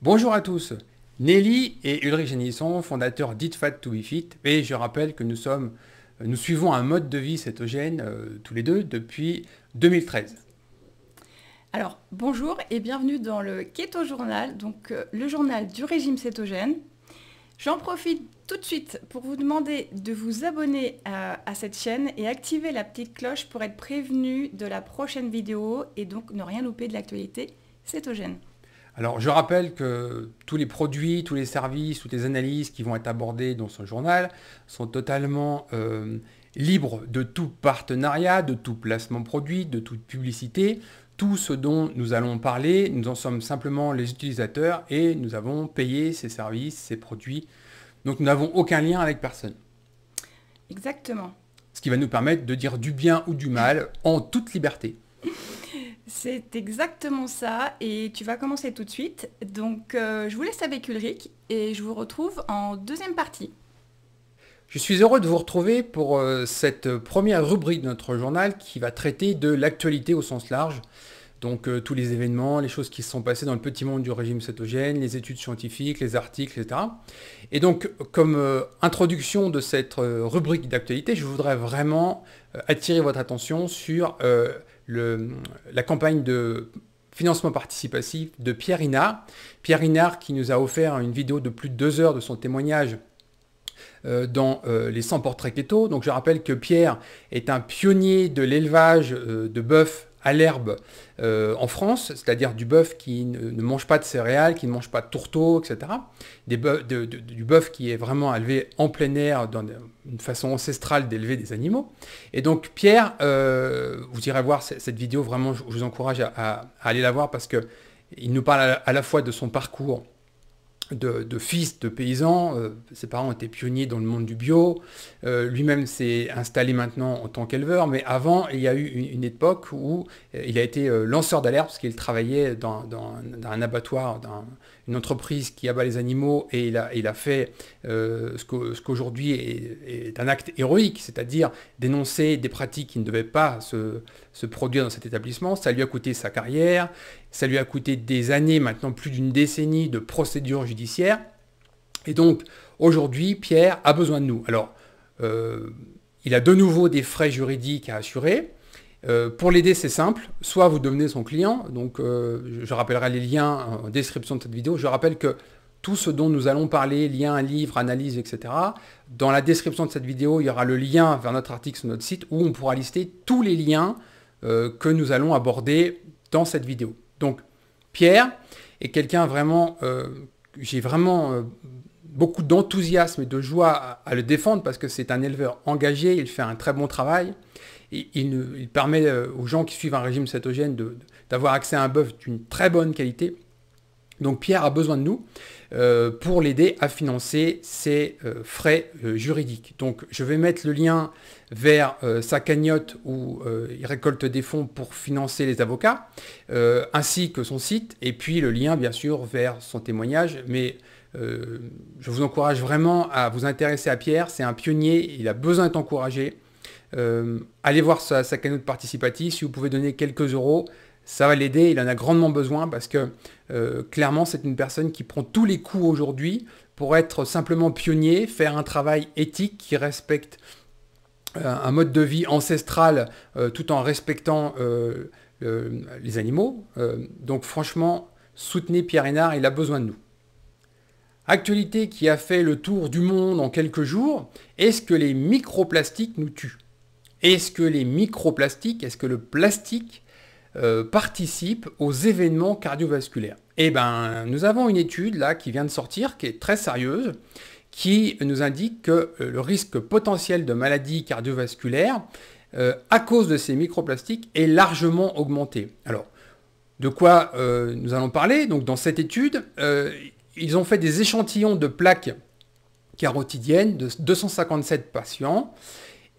Bonjour à tous, Nelly et Ulrich Génisson, fondateurs Fat to Fit, et je rappelle que nous, sommes, nous suivons un mode de vie cétogène euh, tous les deux depuis 2013. Alors bonjour et bienvenue dans le Keto Journal, donc euh, le journal du régime cétogène. J'en profite tout de suite pour vous demander de vous abonner à cette chaîne et activer la petite cloche pour être prévenu de la prochaine vidéo et donc ne rien louper de l'actualité cétogène. Alors, je rappelle que tous les produits, tous les services, toutes les analyses qui vont être abordées dans ce journal sont totalement euh, libres de tout partenariat, de tout placement produit, de toute publicité. Tout ce dont nous allons parler, nous en sommes simplement les utilisateurs et nous avons payé ces services, ces produits. Donc, nous n'avons aucun lien avec personne. Exactement. Ce qui va nous permettre de dire du bien ou du mal en toute liberté. C'est exactement ça et tu vas commencer tout de suite. Donc euh, je vous laisse avec Ulrich et je vous retrouve en deuxième partie. Je suis heureux de vous retrouver pour euh, cette première rubrique de notre journal qui va traiter de l'actualité au sens large. Donc euh, tous les événements, les choses qui se sont passées dans le petit monde du régime cétogène, les études scientifiques, les articles, etc. Et donc comme introduction de cette rubrique d'actualité, je voudrais vraiment attirer votre attention sur la campagne de financement participatif de Pierre Inard. Pierre Inard qui nous a offert une vidéo de plus de deux heures de son témoignage euh, dans euh, les 100 portraits keto. Donc je rappelle que Pierre est un pionnier de l'élevage euh, de bœuf à l'herbe euh, en France, c'est-à-dire du bœuf qui ne, mange pas de céréales, qui ne mange pas de tourteaux, etc. du bœuf qui est vraiment élevé en plein air, dans une façon ancestrale d'élever des animaux. Et donc Pierre, euh, vous irez voir cette vidéo, vraiment je vous encourage à, aller la voir parce qu'il nous parle à la fois de son parcours de, fils de paysans. Euh, ses parents étaient pionniers dans le monde du bio. Euh, lui-même s'est installé maintenant en tant qu'éleveur, mais avant, il y a eu une, époque où euh, il a été lanceur d'alerte parce qu'il travaillait dans, un abattoir, une entreprise qui abat les animaux et il a, fait euh, ce qu'aujourd'hui est, un acte héroïque, c'est-à-dire dénoncer des pratiques qui ne devaient pas se, produire dans cet établissement. Ça lui a coûté sa carrière, ça lui a coûté des années, maintenant plus d'une décennie de procédures judiciaires. Et donc, aujourd'hui, Pierre a besoin de nous. Alors, euh, il a de nouveau des frais juridiques à assurer. Euh, pour l'aider, c'est simple. Soit vous devenez son client. Donc, euh, je rappellerai les liens en description de cette vidéo. Je rappelle que tout ce dont nous allons parler, liens, livres, analyses, etc. Dans la description de cette vidéo, il y aura le lien vers notre article sur notre site où on pourra lister tous les liens euh, que nous allons aborder dans cette vidéo. Donc, Pierre est quelqu'un vraiment... J'ai vraiment beaucoup d'enthousiasme et de joie à le défendre parce que c'est un éleveur engagé, il fait un très bon travail il, permet euh, aux gens qui suivent un régime cétogène d'avoir accès à un bœuf d'une très bonne qualité. Donc Pierre a besoin de nous euh, pour l'aider à financer ses euh, frais juridiques. Donc je vais mettre le lien vers sa cagnotte où il récolte des fonds pour financer les avocats, ainsi que son site, et puis le lien bien sûr vers son témoignage. Mais je vous encourage vraiment à vous intéresser à Pierre, c'est un pionnier, il a besoin d'être encouragé. Euh, allez voir sa, sa de participative. Si vous pouvez donner quelques euros, ça va l'aider. Il en a grandement besoin parce que euh, clairement, c'est une personne qui prend tous les coups aujourd'hui pour être simplement pionnier, faire un travail éthique qui respecte euh, un mode de vie ancestral tout en respectant les animaux. donc franchement, soutenez Pierre Hénard, il a besoin de nous. Actualité qui a fait le tour du monde en quelques jours, est-ce que les microplastiques nous tuent est-ce que les microplastiques, est-ce que le plastique euh, participe aux événements cardiovasculaires Eh bien, nous avons une étude là qui vient de sortir, qui est très sérieuse, qui nous indique que euh, le risque potentiel de maladies cardiovasculaires euh, à cause de ces microplastiques est largement augmenté. Alors, de quoi nous allons parler Donc, dans cette étude, ils ont fait des échantillons de plaques carotidiennes de 257 patients.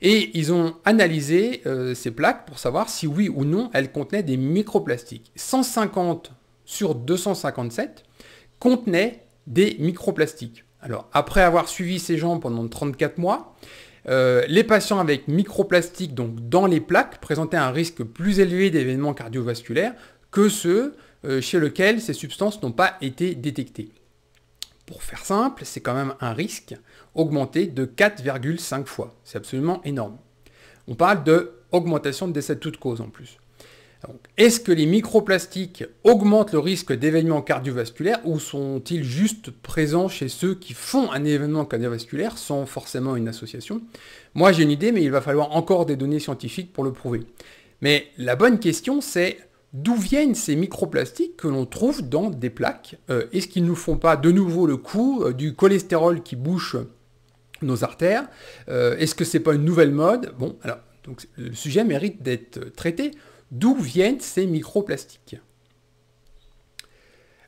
Et ils ont analysé euh, ces plaques pour savoir si oui ou non elles contenaient des microplastiques. 150 sur 257 contenaient des microplastiques. Alors, après avoir suivi ces gens pendant 34 mois, euh, les patients avec microplastiques donc dans les plaques présentaient un risque plus élevé d'événements cardiovasculaires que ceux euh, chez lesquels ces substances n'ont pas été détectées. Pour faire simple, c'est quand même un risque augmenté de 4,5 fois. C'est absolument énorme. On parle de augmentation de décès de toute cause en plus. Est-ce que les microplastiques augmentent le risque d'événements cardiovasculaires ou sont-ils juste présents chez ceux qui font un événement cardiovasculaire sans forcément une association Moi j'ai une idée mais il va falloir encore des données scientifiques pour le prouver. Mais la bonne question c'est d'où viennent ces microplastiques que l'on trouve dans des plaques euh, Est-ce qu'ils ne nous font pas de nouveau le coup euh, du cholestérol qui bouche nos artères. Euh, est-ce que c'est pas une nouvelle mode Bon, alors, donc le sujet mérite d'être euh, traité. D'où viennent ces microplastiques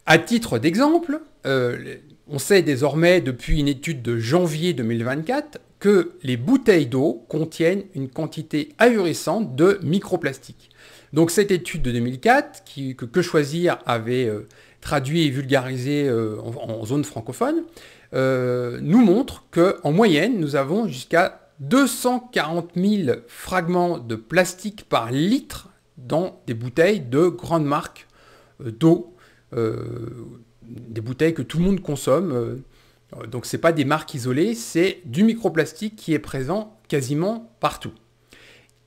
À titre d'exemple, euh, on sait désormais depuis une étude de janvier 2024 que les bouteilles d'eau contiennent une quantité ahurissante de microplastiques. Donc cette étude de 2004, qui, que, Choisir avait traduit et vulgarisé en, zone francophone, euh, nous montre qu'en moyenne, nous avons jusqu'à 240 000 fragments de plastique par litre dans des bouteilles de grandes marques euh, d'eau, euh, des bouteilles que tout le monde consomme. Donc ce n'est pas des marques isolées, c'est du microplastique qui est présent quasiment partout.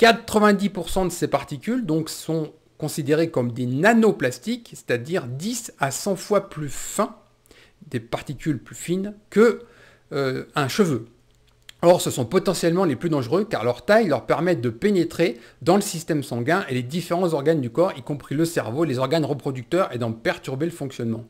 90% de ces particules donc, sont considérées comme des nanoplastiques, c'est-à-dire 10 à 100 fois plus fins des particules plus fines que euh, un cheveu. Or, ce sont potentiellement les plus dangereux car leur taille leur permet de pénétrer dans le système sanguin et les différents organes du corps, y compris le cerveau, les organes reproducteurs, et d'en perturber le fonctionnement.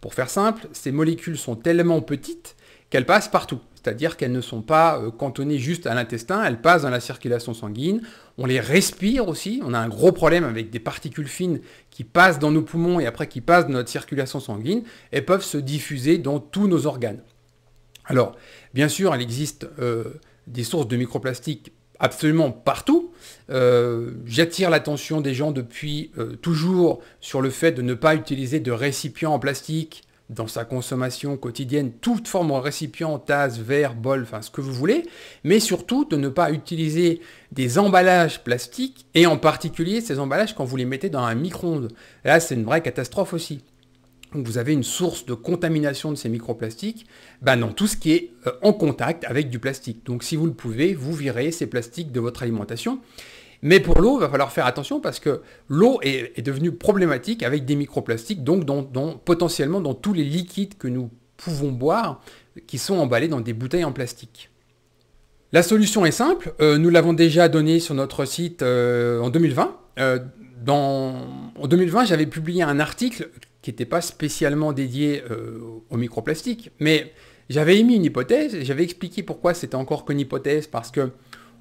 Pour faire simple, ces molécules sont tellement petites qu'elles passent partout. C'est-à-dire qu'elles ne sont pas euh, cantonnées juste à l'intestin, elles passent dans la circulation sanguine, on les respire aussi. On a un gros problème avec des particules fines qui passent dans nos poumons et après qui passent dans notre circulation sanguine et peuvent se diffuser dans tous nos organes. Alors, bien sûr, il existe euh, des sources de microplastiques absolument partout. Euh, j'attire l'attention des gens depuis euh, toujours sur le fait de ne pas utiliser de récipients en plastique dans sa consommation quotidienne toute forme en récipient, tasse, verre, bol, enfin ce que vous voulez, mais surtout de ne pas utiliser des emballages plastiques, et en particulier ces emballages quand vous les mettez dans un micro-ondes. Là, c'est une vraie catastrophe aussi. Donc vous avez une source de contamination de ces microplastiques plastiques bah, dans tout ce qui est euh, en contact avec du plastique. Donc si vous le pouvez, vous virez ces plastiques de votre alimentation. Mais pour l'eau, il va falloir faire attention parce que l'eau est, devenue problématique avec des microplastiques, donc potentiellement dans tous les liquides que nous pouvons boire qui sont emballés dans des bouteilles en plastique. La solution est simple, euh, nous l'avons déjà donnée sur notre site euh, en 2020. Euh, en 2020, j'avais publié un article qui n'était pas spécialement dédié aux microplastiques, mais j'avais émis une hypothèse, j'avais expliqué pourquoi c'était encore qu'une hypothèse, parce que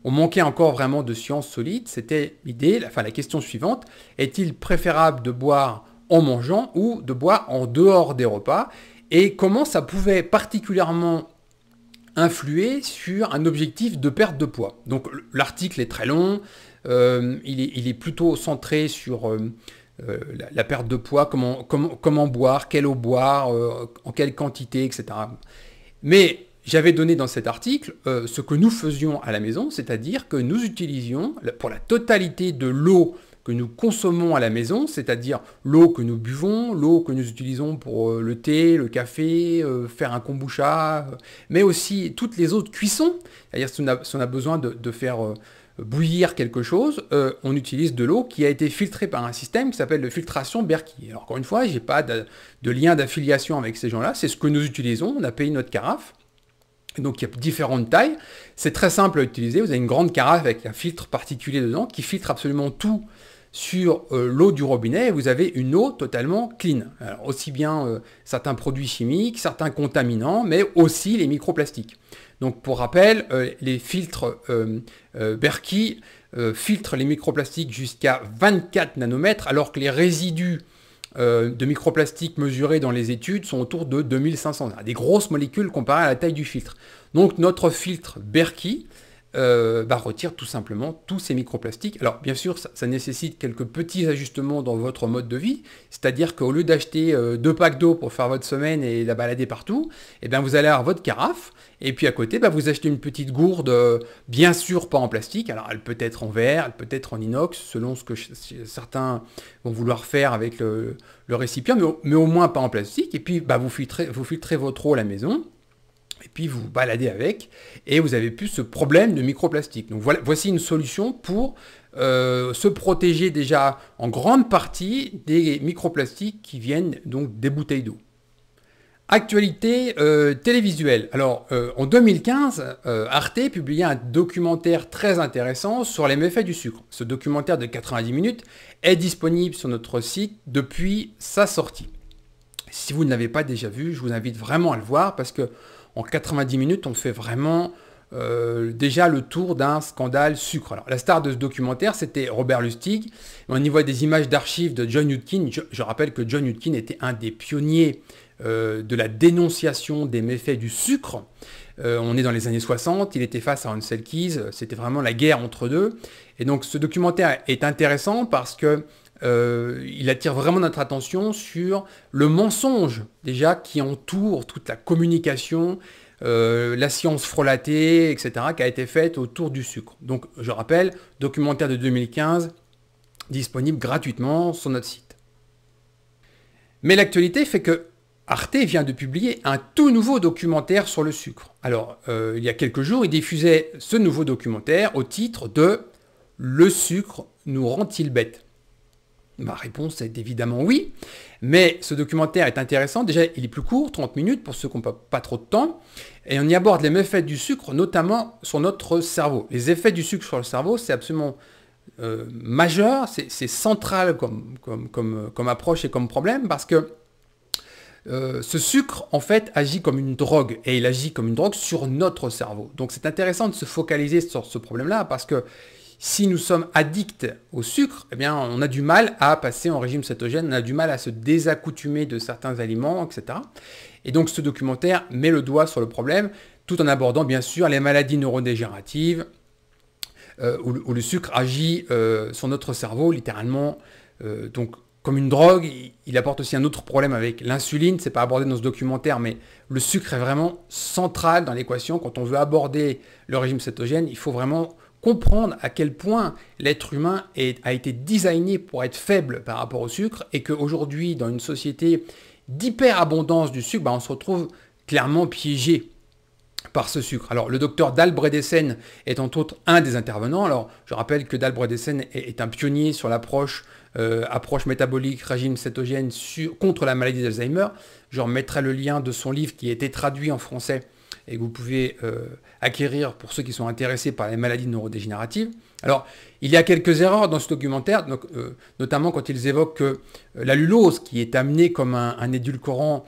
on manquait encore vraiment de science solide. c'était l'idée, enfin la question suivante, est-il préférable de boire en mangeant ou de boire en dehors des repas et comment ça pouvait particulièrement influer sur un objectif de perte de poids. Donc l'article est très long, euh, il, est, plutôt centré sur euh, euh, la, perte de poids, comment, boire, quelle eau boire, en quelle quantité, etc. Mais j'avais donné dans cet article euh, ce que nous faisions à la maison, c'est-à-dire que nous utilisions pour la totalité de l'eau que nous consommons à la maison, c'est-à-dire l'eau que nous buvons, l'eau que nous utilisons pour euh, le thé, le café, euh, faire un kombucha, mais aussi toutes les autres cuissons, c'est-à-dire si, on a besoin de, faire bouillir quelque chose, on utilise de l'eau qui a été filtrée par un système qui s'appelle le filtration Berkey. Alors encore une fois, je n'ai pas de lien d'affiliation avec ces gens-là, c'est ce que nous utilisons, on a payé notre carafe, donc il y a différentes tailles. C'est très simple à utiliser. Vous avez une grande carafe avec un filtre particulier dedans qui filtre absolument tout sur euh, l'eau du robinet. Et vous avez une eau totalement clean. aussi bien euh, certains produits chimiques, certains contaminants, mais aussi les microplastiques. Donc pour rappel, euh, les filtres Berkey filtrent les microplastiques jusqu'à 24 nanomètres, alors que les résidus euh, de microplastiques mesurés dans les études sont autour de 2500. Des grosses molécules comparées à la taille du filtre. Donc notre filtre Berkey, euh, bah, retire tout simplement tous ces microplastiques. Alors bien sûr, ça, nécessite quelques petits ajustements dans votre mode de vie, c'est-à-dire qu'au lieu d'acheter euh, deux packs d'eau pour faire votre semaine et la balader partout, eh bien, vous allez avoir votre carafe, et puis à côté, bah, vous achetez une petite gourde, euh, bien sûr pas en plastique, alors elle peut être en verre, elle peut être en inox, selon ce que certains vont vouloir faire avec le, récipient, mais au, moins pas en plastique, et puis bah, vous, vous filtrez votre eau à la maison, puis vous baladez avec, et vous avez plus ce problème de microplastique. Donc voici une solution pour euh, se protéger déjà en grande partie des microplastiques qui viennent donc des bouteilles d'eau. Actualité euh, télévisuelle. Alors, euh, en 2015, Arte publiait un documentaire très intéressant sur les méfaits du sucre. Ce documentaire de 90 minutes est disponible sur notre site depuis sa sortie. Si vous ne l'avez pas déjà vu, je vous invite vraiment à le voir parce que en 90 minutes, on fait vraiment euh, déjà le tour d'un scandale sucre. Alors, la star de ce documentaire, c'était Robert Lustig. On y voit des images d'archives de John Hutkin. Je, rappelle que John Hutkin était un des pionniers euh, de la dénonciation des méfaits du sucre. Euh, on est dans les années 60, il était face à Ansel Keys, c'était vraiment la guerre entre deux. Et donc ce documentaire est intéressant parce que euh, il attire vraiment notre attention sur le mensonge déjà qui entoure toute la communication, euh, la science frelatée, etc., qui a été faite autour du sucre. Donc je rappelle, documentaire de 2015, disponible gratuitement sur notre site. Mais l'actualité fait que Arte vient de publier un tout nouveau documentaire sur le sucre. Alors, euh, il y a quelques jours, il diffusait ce nouveau documentaire au titre de Le sucre nous rend-il bête Ma réponse est évidemment oui, mais ce documentaire est intéressant. Déjà, il est plus court, 30 minutes, pour ceux qui n'ont pas, trop de temps, et on y aborde les méfaits du sucre, notamment sur notre cerveau. Les effets du sucre sur le cerveau, c'est absolument euh, majeur, c'est central comme, approche et comme problème, parce que euh, ce sucre, en fait, agit comme une drogue, et il agit comme une drogue sur notre cerveau. Donc c'est intéressant de se focaliser sur ce problème-là, parce que si nous sommes addicts au sucre, eh bien, on a du mal à passer en régime cétogène, on a du mal à se désaccoutumer de certains aliments, etc. Et donc ce documentaire met le doigt sur le problème, tout en abordant bien sûr les maladies neurodégénératives, euh, où, le sucre agit euh, sur notre cerveau littéralement. Euh, donc comme une drogue, il, il apporte aussi un autre problème avec l'insuline, c'est pas abordé dans ce documentaire, mais le sucre est vraiment central dans l'équation. Quand on veut aborder le régime cétogène, il faut vraiment comprendre à quel point l'être humain a été designé pour être faible par rapport au sucre et qu'aujourd'hui, dans une société d'hyperabondance du sucre, bah, on se retrouve clairement piégé par ce sucre. Alors le docteur Dalbredessen est entre autres un des intervenants. Alors je rappelle que Dalbredessen est, est un pionnier sur l'approche euh, approche métabolique, régime cétogène contre la maladie d'Alzheimer. Je remettrai le lien de son livre qui a été traduit en français et que vous pouvez euh, acquérir pour ceux qui sont intéressés par les maladies neurodégénératives. Alors, il y a quelques erreurs dans ce documentaire, euh, notamment quand ils évoquent que euh, la lulose, qui est amenée comme un édulcorant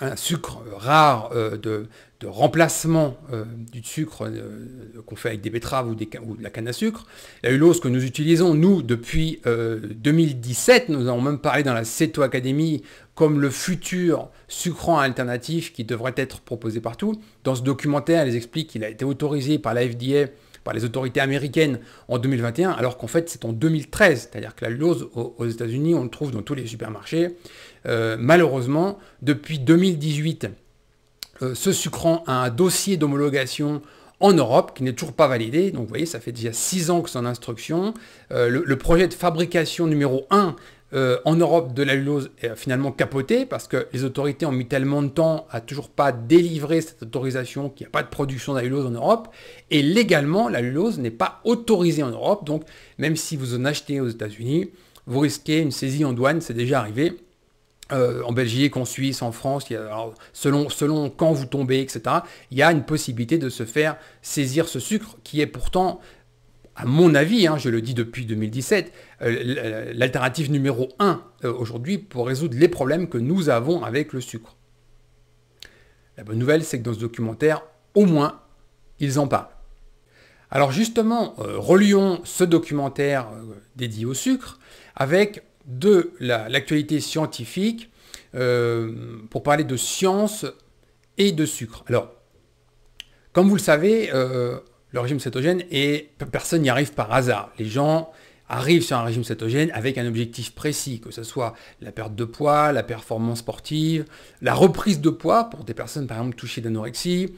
un sucre rare euh, de, remplacement euh, du sucre euh, qu'on fait avec des betteraves ou, des, ou, de la canne à sucre. Il y a eu l'os que nous utilisons, nous, depuis 2017, nous avons même parlé dans la CETO Academy comme le futur sucrant alternatif qui devrait être proposé partout. Dans ce documentaire, elle explique qu'il a été autorisé par la FDA par les autorités américaines en 2021, alors qu'en fait c'est en 2013. C'est-à-dire que la lose aux, États-Unis, on le trouve dans tous les supermarchés. Euh, malheureusement, depuis 2018, euh, ce sucrant a un dossier d'homologation en Europe qui n'est toujours pas validé. Donc vous voyez, ça fait déjà 6 ans que c'est en instruction. Euh, le, le, projet de fabrication numéro 1 euh, en Europe, de l'allulose est finalement capotée parce que les autorités ont mis tellement de temps à toujours pas délivrer cette autorisation qu'il n'y a pas de production d'allulose en Europe. Et légalement, l'allulose n'est pas autorisée en Europe. Donc, même si vous en achetez aux États-Unis, vous risquez une saisie en douane. C'est déjà arrivé. Euh, en Belgique, en Suisse, en France, selon quand vous tombez, etc., il y a une possibilité de se faire saisir ce sucre qui est pourtant à mon avis, hein, je le dis depuis 2017, euh, euh, l'alternative numéro 1 euh, aujourd'hui pour résoudre les problèmes que nous avons avec le sucre. La bonne nouvelle, c'est que dans ce documentaire, au moins, ils en parlent. Alors justement, relions ce documentaire dédié au sucre avec de l'actualité scientifique pour parler de science et de sucre. Alors, comme vous le savez, le régime cétogène et personne n'y arrive par hasard. Les gens arrivent sur un régime cétogène avec un objectif précis, que ce soit la perte de poids, la performance sportive, la reprise de poids pour des personnes par exemple touchées d'anorexie,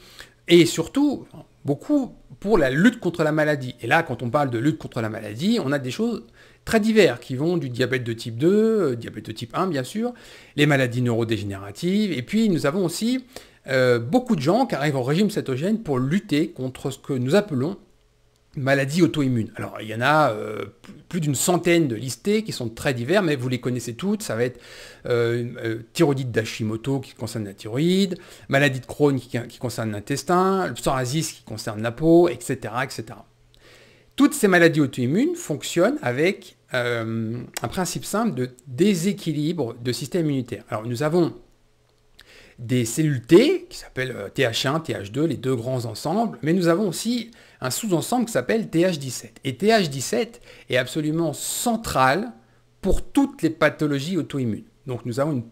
et surtout beaucoup pour la lutte contre la maladie. Et là, quand on parle de lutte contre la maladie, on a des choses très divers qui vont du diabète de type 2, euh, diabète de type 1 bien sûr, les maladies neurodégénératives, et puis nous avons aussi euh, beaucoup de gens qui arrivent au régime cétogène pour lutter contre ce que nous appelons maladies auto-immunes. Alors il y en a euh, plus d'une centaine de listés qui sont très divers, mais vous les connaissez toutes. Ça va être euh, euh thyroïdite d'Hashimoto qui concerne la thyroïde, maladie de Crohn qui, concerne l'intestin, le psoriasis qui concerne la peau, etc. etc. Toutes ces maladies auto-immunes fonctionnent avec un principe simple de déséquilibre de système immunitaire. Alors nous avons des cellules T, qui s'appellent TH1, euh, TH2, les deux grands ensembles, mais nous avons aussi un sous-ensemble qui s'appelle TH17. Et TH17 est absolument central pour toutes les pathologies auto-immunes. Donc nous avons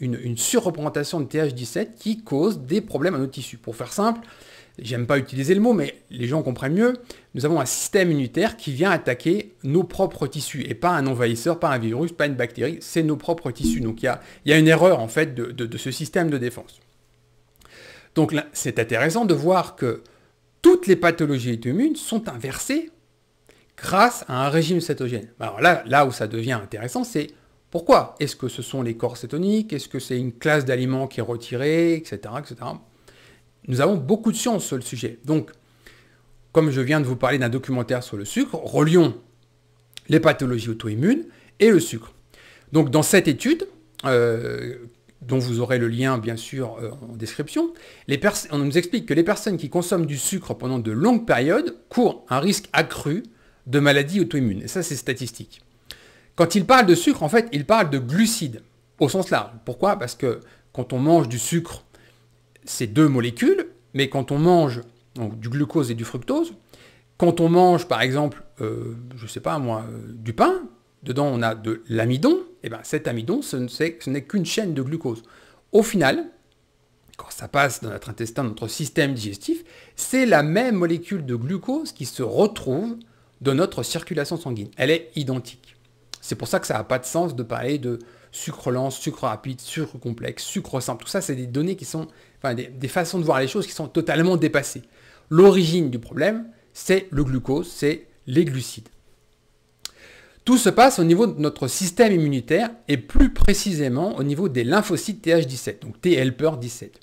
une, euh, surreprésentation de TH17 qui cause des problèmes à nos tissus. Pour faire simple, j'aime pas utiliser le mot, mais les gens comprennent mieux, nous avons un système immunitaire qui vient attaquer nos propres tissus, et pas un envahisseur, pas un virus, pas une bactérie, c'est nos propres tissus. Donc il y a, une erreur en fait de, ce système de défense. Donc là, c'est intéressant de voir que toutes les pathologies immunes sont inversées grâce à un régime cétogène. Alors là, là où ça devient intéressant, c'est pourquoi Est-ce que ce sont les corps cétoniques Est-ce que c'est une classe d'aliments qui est retirée, etc. etc. Nous avons beaucoup de science sur le sujet. Donc, comme je viens de vous parler d'un documentaire sur le sucre, relions les pathologies auto-immunes et le sucre. Donc dans cette étude, euh, dont vous aurez le lien bien sûr euh, en description, on nous explique que les personnes qui consomment du sucre pendant de longues périodes courent un risque accru de maladies auto-immunes. Et ça c'est statistique. Quand il parle de sucre, en fait, il parle de glucides, au sens large. Pourquoi Parce que quand on mange du sucre ces deux molécules, mais quand on mange du glucose et du fructose, quand on mange par exemple, euh, je ne sais pas moi, euh, du pain, dedans on a de l'amidon, et eh bien cet amidon, ce n'est qu'une chaîne de glucose. Au final, quand ça passe dans notre intestin, notre système digestif, c'est la même molécule de glucose qui se retrouve dans notre circulation sanguine. Elle est identique. C'est pour ça que ça n'a pas de sens de parler de sucre lent, sucre rapide, sucre complexe, sucre simple. Tout ça, c'est des données qui sont des, façons de voir les choses qui sont totalement dépassées. L'origine du problème, c'est le glucose, c'est les glucides. Tout se passe au niveau de notre système immunitaire et plus précisément au niveau des lymphocytes TH17, donc T-helper 17.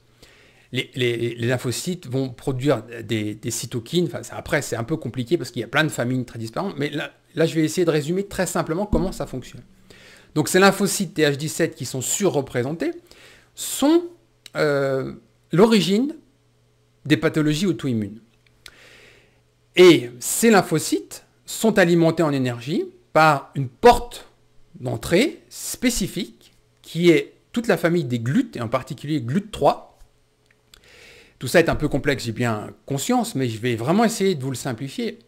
Les, lymphocytes vont produire des, cytokines. après, c'est un peu compliqué parce qu'il y a plein de familles très disparantes. Mais là, je vais essayer de résumer très simplement comment ça fonctionne. Donc, ces lymphocytes TH17 qui sont surreprésentés sont euh, l'origine des pathologies auto-immunes. Et ces lymphocytes sont alimentés en énergie par une porte d'entrée spécifique qui est toute la famille des glutes, et en particulier glute 3 Tout ça est un peu complexe, j'ai bien conscience, mais je vais vraiment essayer de vous le simplifier.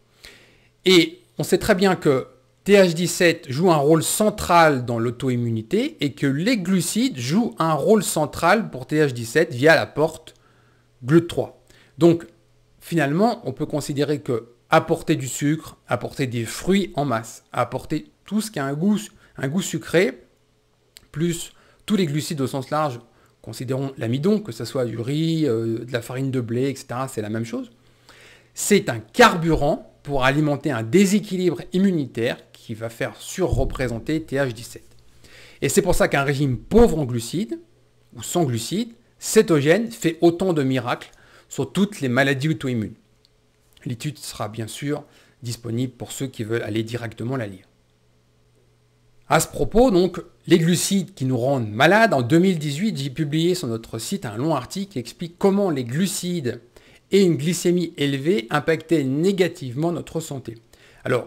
Et on sait très bien que TH17 joue un rôle central dans l'auto-immunité et que les glucides jouent un rôle central pour TH17 via la porte GLUT3. Donc finalement, on peut considérer que apporter du sucre, apporter des fruits en masse, apporter tout ce qui a un goût, sucré, plus tous les glucides au sens large, considérons l'amidon, que ce soit du riz, euh, de la farine de blé, etc., c'est la même chose. C'est un carburant pour alimenter un déséquilibre immunitaire qui va faire surreprésenter TH17. Et c'est pour ça qu'un régime pauvre en glucides, ou sans glucides, cétogène, fait autant de miracles sur toutes les maladies auto-immunes. L'étude sera bien sûr disponible pour ceux qui veulent aller directement la lire. À ce propos, donc, les glucides qui nous rendent malades, en 2018, j'ai publié sur notre site un long article qui explique comment les glucides et une glycémie élevée impactaient négativement notre santé. Alors,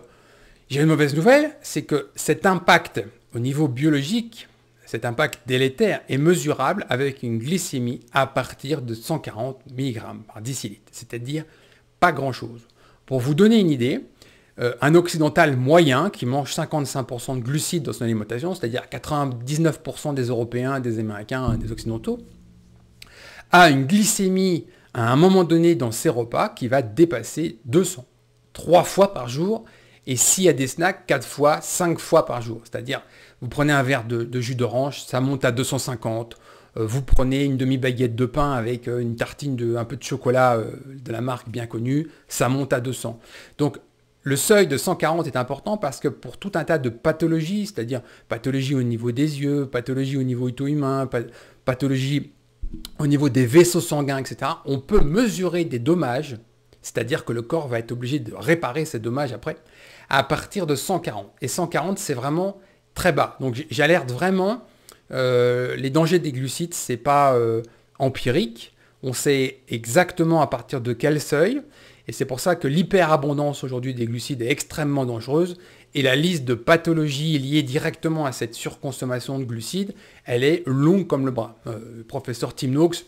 j'ai une mauvaise nouvelle, c'est que cet impact au niveau biologique, cet impact délétère est mesurable avec une glycémie à partir de 140 mg par décilitre, c'est-à-dire pas grand-chose. Pour vous donner une idée, euh, un occidental moyen qui mange 55% de glucides dans son alimentation, c'est-à-dire 99% des Européens, des Américains, des Occidentaux, a une glycémie à un moment donné dans ses repas qui va dépasser 200, trois fois par jour, et s'il y a des snacks, 4 fois, 5 fois par jour. C'est-à-dire, vous prenez un verre de, jus d'orange, ça monte à 250. Euh, vous prenez une demi-baguette de pain avec euh, une tartine de un peu de chocolat euh, de la marque bien connue, ça monte à 200. Donc le seuil de 140 est important parce que pour tout un tas de pathologies, c'est-à-dire pathologie au niveau des yeux, pathologie au niveau auto-humain, pathologie au niveau des vaisseaux sanguins, etc., on peut mesurer des dommages, c'est-à-dire que le corps va être obligé de réparer ces dommages après, à partir de 140. Et 140, c'est vraiment très bas. Donc j'alerte vraiment, euh, les dangers des glucides, c'est pas euh, empirique. On sait exactement à partir de quel seuil. Et c'est pour ça que l'hyperabondance aujourd'hui des glucides est extrêmement dangereuse. Et la liste de pathologies liées directement à cette surconsommation de glucides, elle est longue comme le bras. Euh, le professeur Tim Noakes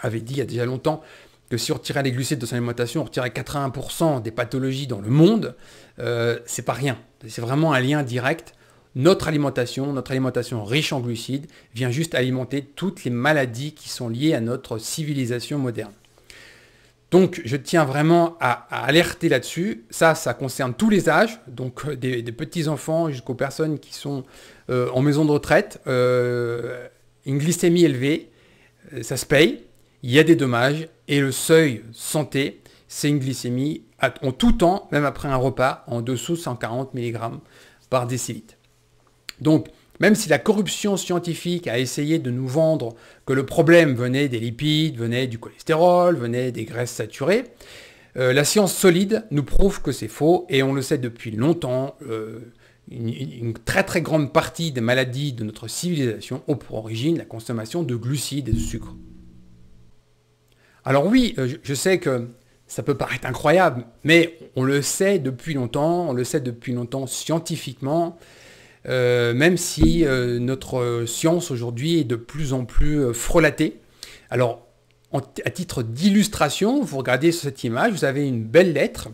avait dit il y a déjà longtemps que si on retirait les glucides de son alimentation, on retirait 80% des pathologies dans le monde. Euh, c'est pas rien. C'est vraiment un lien direct. Notre alimentation, notre alimentation riche en glucides, vient juste alimenter toutes les maladies qui sont liées à notre civilisation moderne. Donc je tiens vraiment à, alerter là-dessus. Ça, ça concerne tous les âges, donc euh, des, petits-enfants jusqu'aux personnes qui sont euh, en maison de retraite. une glycémie élevée, ça se paye, il y a des dommages, et le seuil santé, c'est une glycémie en tout temps, même après un repas, en dessous de 140 mg par décilitre. Donc, même si la corruption scientifique a essayé de nous vendre que le problème venait des lipides, venait du cholestérol, venait des graisses saturées, euh, la science solide nous prouve que c'est faux et on le sait depuis longtemps. Euh, une, très très grande partie des maladies de notre civilisation ont pour origine la consommation de glucides et de sucre. Alors oui, euh, je sais que ça peut paraître incroyable, mais on le sait depuis longtemps, on le sait depuis longtemps scientifiquement, euh, même si euh, notre euh, science aujourd'hui est de plus en plus frelatée. Alors, à titre d'illustration, vous regardez cette image, vous avez une belle lettre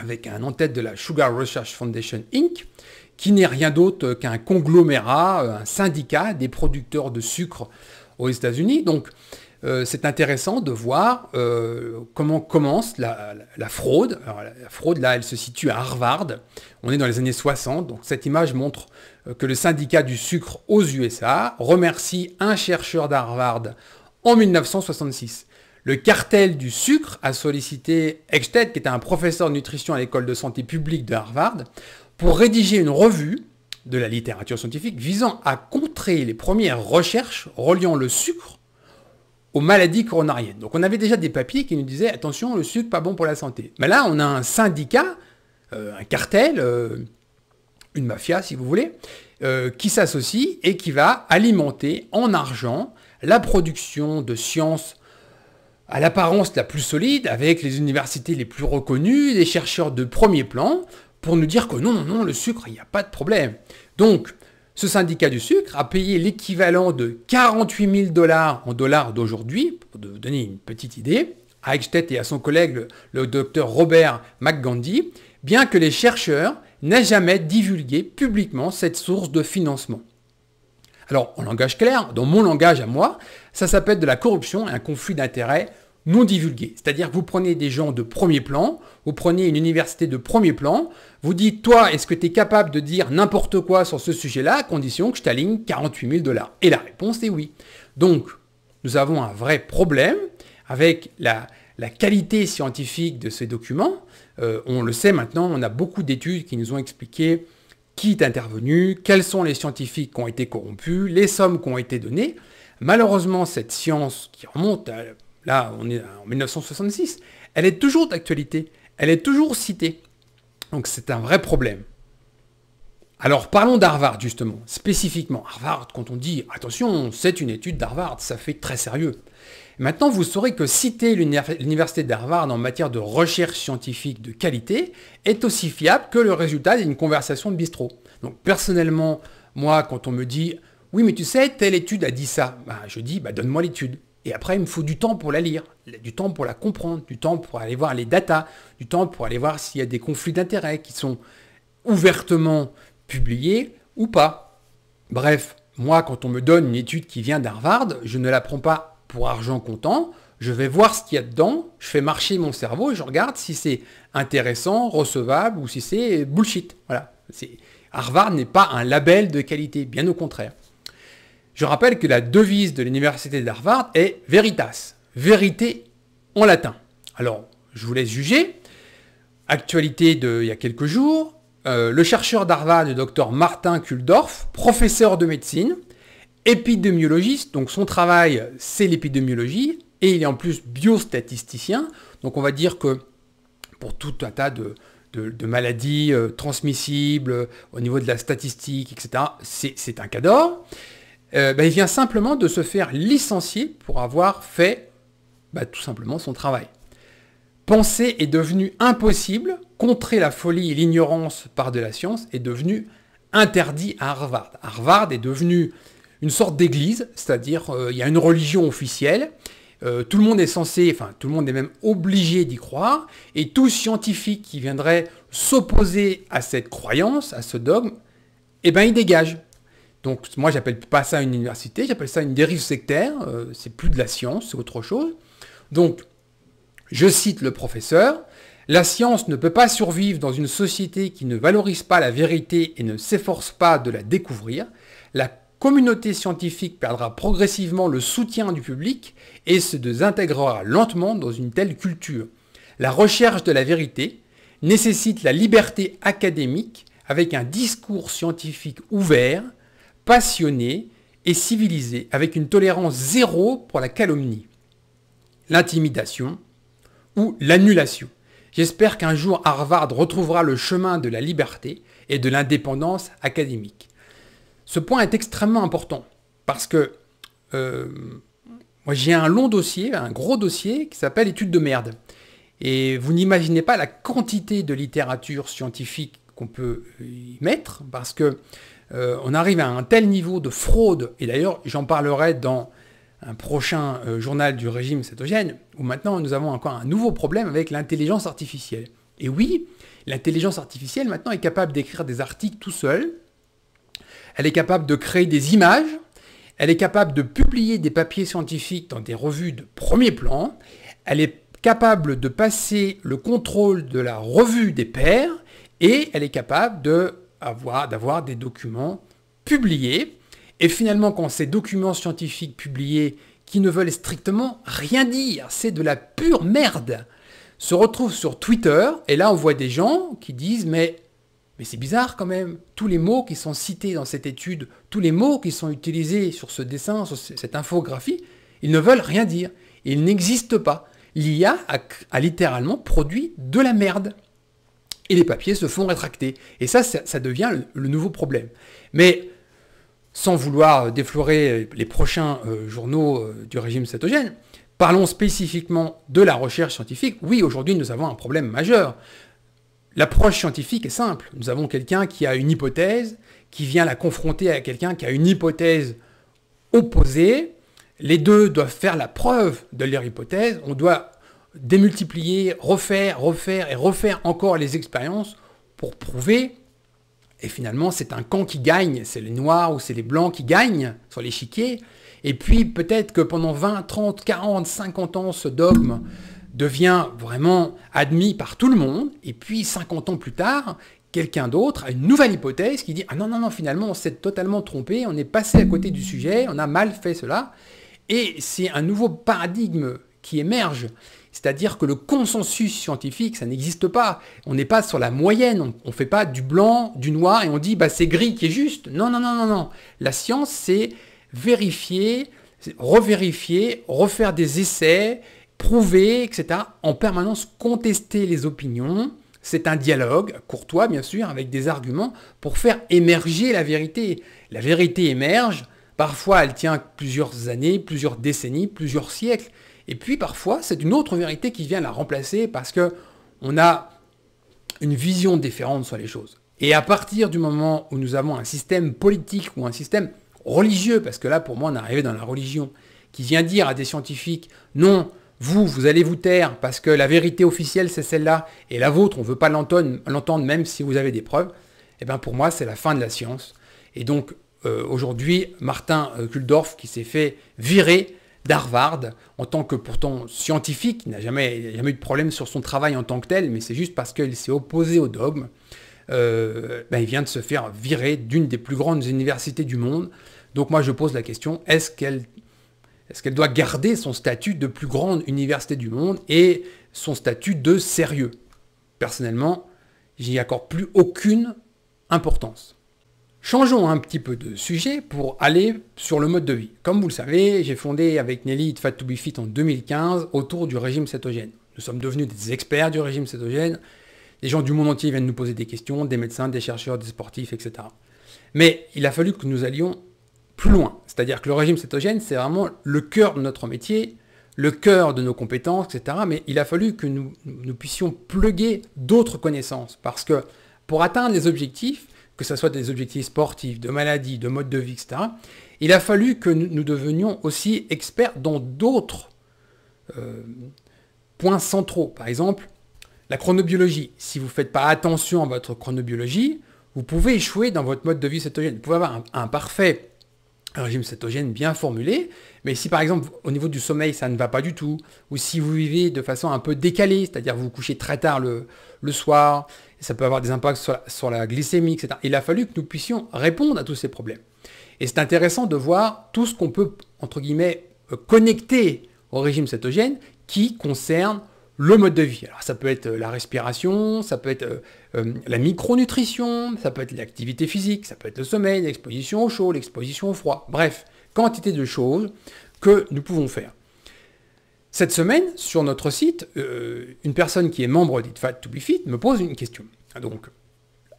avec un en-tête de la Sugar Research Foundation Inc., qui n'est rien d'autre qu'un conglomérat, un syndicat des producteurs de sucre aux États-Unis. Donc, euh, c'est intéressant de voir euh, comment commence la, fraude. la, fraude, là, elle se situe à Harvard. On est dans les années 60, donc cette image montre euh, que le syndicat du sucre aux USA remercie un chercheur d'Harvard en 1966. Le cartel du sucre a sollicité Eckstedt, qui était un professeur de nutrition à l'école de santé publique de Harvard, pour rédiger une revue de la littérature scientifique visant à contrer les premières recherches reliant le sucre aux maladies coronariennes. Donc on avait déjà des papiers qui nous disaient attention, le sucre pas bon pour la santé. Mais là, on a un syndicat, euh, un cartel, euh, une mafia si vous voulez, euh, qui s'associe et qui va alimenter en argent la production de sciences à l'apparence la plus solide, avec les universités les plus reconnues, des chercheurs de premier plan, pour nous dire que non, non, non, le sucre, il n'y a pas de problème. Donc, ce syndicat du sucre a payé l'équivalent de 48 000 dollars en dollars d'aujourd'hui, pour vous donner une petite idée, à Eichstätt et à son collègue le, le docteur Robert McGandy, bien que les chercheurs n'aient jamais divulgué publiquement cette source de financement. Alors, en langage clair, dans mon langage à moi, ça s'appelle de la corruption et un conflit d'intérêts non divulgués. C'est-à-dire que vous prenez des gens de premier plan, vous prenez une université de premier plan, vous dites, toi, est-ce que tu es capable de dire n'importe quoi sur ce sujet-là, à condition que je t'aligne 48 000 dollars Et la réponse est oui. Donc, nous avons un vrai problème avec la, qualité scientifique de ces documents. Euh, on le sait maintenant, on a beaucoup d'études qui nous ont expliqué qui est intervenu, quels sont les scientifiques qui ont été corrompus, les sommes qui ont été données. Malheureusement, cette science qui remonte à là on est en 1966, elle est toujours d'actualité, elle est toujours citée. Donc c'est un vrai problème. Alors parlons d'Harvard justement, spécifiquement. Harvard, quand on dit attention, c'est une étude d'Harvard, ça fait très sérieux. Maintenant, vous saurez que citer l'université d'Harvard en matière de recherche scientifique de qualité est aussi fiable que le résultat d'une conversation de bistrot. Donc personnellement, moi, quand on me dit oui, mais tu sais, telle étude a dit ça, ben, je dis bah, donne-moi l'étude. Et après, il me faut du temps pour la lire, du temps pour la comprendre, du temps pour aller voir les datas, du temps pour aller voir s'il y a des conflits d'intérêts qui sont ouvertement publiés ou pas. Bref, moi, quand on me donne une étude qui vient d'Harvard, je ne la prends pas pour argent comptant, je vais voir ce qu'il y a dedans, je fais marcher mon cerveau et je regarde si c'est intéressant, recevable ou si c'est bullshit. Voilà. Harvard n'est pas un label de qualité, bien au contraire. Je rappelle que la devise de l'université d'Harvard est Veritas, vérité en latin. Alors, je vous laisse juger. Actualité d'il y a quelques jours, euh, le chercheur d'Harvard, le docteur Martin Kuldorf, professeur de médecine, épidémiologiste, donc son travail c'est l'épidémiologie, et il est en plus biostatisticien, donc on va dire que pour tout un tas de, maladies euh, transmissibles euh, au niveau de la statistique, etc., c'est un cadeau euh, bah, il vient simplement de se faire licencier pour avoir fait bah, tout simplement son travail. Penser est devenu impossible, contrer la folie et l'ignorance par de la science est devenu interdit à Harvard. Harvard est devenu une sorte d'église, c'est-à-dire euh, il y a une religion officielle, euh, tout le monde est censé, enfin tout le monde est même obligé d'y croire, et tout scientifique qui viendrait s'opposer à cette croyance, à ce dogme, eh bien il dégage. Donc moi, j'appelle pas ça une université, j'appelle ça une dérive sectaire. Euh, c'est plus de la science, c'est autre chose. Donc, je cite le professeur. La science ne peut pas survivre dans une société qui ne valorise pas la vérité et ne s'efforce pas de la découvrir. La communauté scientifique perdra progressivement le soutien du public et se désintégrera lentement dans une telle culture. La recherche de la vérité nécessite la liberté académique avec un discours scientifique ouvert passionné et civilisé, avec une tolérance zéro pour la calomnie, l'intimidation ou l'annulation. J'espère qu'un jour Harvard retrouvera le chemin de la liberté et de l'indépendance académique. Ce point est extrêmement important parce que euh, moi j'ai un long dossier, un gros dossier qui s'appelle Études de merde. Et vous n'imaginez pas la quantité de littérature scientifique qu'on peut y mettre parce que euh, on arrive à un tel niveau de fraude, et d'ailleurs j'en parlerai dans un prochain euh, journal du régime cétogène, où maintenant nous avons encore un nouveau problème avec l'intelligence artificielle. Et oui, l'intelligence artificielle maintenant est capable d'écrire des articles tout seul, elle est capable de créer des images, elle est capable de publier des papiers scientifiques dans des revues de premier plan, elle est capable de passer le contrôle de la revue des pairs, et elle est capable de d'avoir des documents publiés. Et finalement, quand ces documents scientifiques publiés, qui ne veulent strictement rien dire, c'est de la pure merde, se retrouvent sur Twitter, et là on voit des gens qui disent mais, mais c'est bizarre quand même, tous les mots qui sont cités dans cette étude, tous les mots qui sont utilisés sur ce dessin, sur cette infographie, ils ne veulent rien dire, ils n'existent pas. L'IA a littéralement produit de la merde et les papiers se font rétracter. Et ça, ça, devient le, nouveau problème. Mais sans vouloir déflorer euh, les prochains euh, journaux euh, du régime cétogène, parlons spécifiquement de la recherche scientifique. Oui, aujourd'hui, nous avons un problème majeur. L'approche scientifique est simple. Nous avons quelqu'un qui a une hypothèse, qui vient la confronter à quelqu'un qui a une hypothèse opposée. Les deux doivent faire la preuve de leur hypothèse. On doit démultiplier, refaire, refaire et refaire encore les expériences pour prouver. Et finalement, c'est un camp qui gagne, c'est les noirs ou c'est les blancs qui gagnent sur l'échiquier. Et puis peut-être que pendant 20, 30, 40, 50 ans, ce dogme devient vraiment admis par tout le monde. Et puis 50 ans plus tard, quelqu'un d'autre a une nouvelle hypothèse qui dit ah non non non finalement on s'est totalement trompé, on est passé à côté du sujet, on a mal fait cela. Et c'est un nouveau paradigme qui émerge. C'est-à-dire que le consensus scientifique, ça n'existe pas. On n'est pas sur la moyenne, on ne fait pas du blanc, du noir, et on dit bah, c'est gris qui est juste. Non, non, non, non, non. La science, c'est vérifier, revérifier, refaire des essais, prouver, etc. En permanence, contester les opinions. C'est un dialogue courtois, bien sûr, avec des arguments pour faire émerger la vérité. La vérité émerge, parfois elle tient plusieurs années, plusieurs décennies, plusieurs siècles. Et puis parfois, c'est une autre vérité qui vient la remplacer parce que on a une vision différente sur les choses. Et à partir du moment où nous avons un système politique ou un système religieux, parce que là pour moi on est arrivé dans la religion, qui vient dire à des scientifiques, non, vous, vous allez vous taire parce que la vérité officielle c'est celle-là, et la vôtre, on ne veut pas l'entendre même si vous avez des preuves, eh bien pour moi c'est la fin de la science. Et donc euh, aujourd'hui, Martin euh, Kuldorf qui s'est fait virer d'Harvard en tant que pourtant scientifique, il n'a jamais, eu de problème sur son travail en tant que tel, mais c'est juste parce qu'il s'est opposé au dogme. Euh, ben, il vient de se faire virer d'une des plus grandes universités du monde. Donc moi je pose la question, est-ce qu'elle est-ce qu'elle doit garder son statut de plus grande université du monde et son statut de sérieux Personnellement, j'y accorde plus aucune importance. Changeons un petit peu de sujet pour aller sur le mode de vie. Comme vous le savez, j'ai fondé avec Nelly Fat to Be Fit en 2015 autour du régime cétogène. Nous sommes devenus des experts du régime cétogène. Des gens du monde entier viennent nous poser des questions, des médecins, des chercheurs, des sportifs, etc. Mais il a fallu que nous allions plus loin. C'est-à-dire que le régime cétogène, c'est vraiment le cœur de notre métier, le cœur de nos compétences, etc. Mais il a fallu que nous, nous puissions pluguer d'autres connaissances. Parce que pour atteindre les objectifs, que ce soit des objectifs sportifs, de maladies, de mode de vie, etc., il a fallu que nous devenions aussi experts dans d'autres euh, points centraux. Par exemple, la chronobiologie. Si vous ne faites pas attention à votre chronobiologie, vous pouvez échouer dans votre mode de vie cétogène. Vous pouvez avoir un, parfait régime cétogène bien formulé, mais si par exemple au niveau du sommeil ça ne va pas du tout, ou si vous vivez de façon un peu décalée, c'est-à-dire vous vous couchez très tard le soir, ça peut avoir des impacts sur la, glycémie, etc. Il a fallu que nous puissions répondre à tous ces problèmes. Et c'est intéressant de voir tout ce qu'on peut, entre guillemets, euh, connecter au régime cétogène qui concerne le mode de vie. Alors ça peut être euh, la respiration, ça peut être euh, la micronutrition, ça peut être l'activité physique, ça peut être le sommeil, l'exposition au chaud, l'exposition au froid. Bref, quantité de choses que nous pouvons faire. Cette semaine, sur notre site, euh, une personne qui est membre d'Itfat to be fit me pose une question. Donc,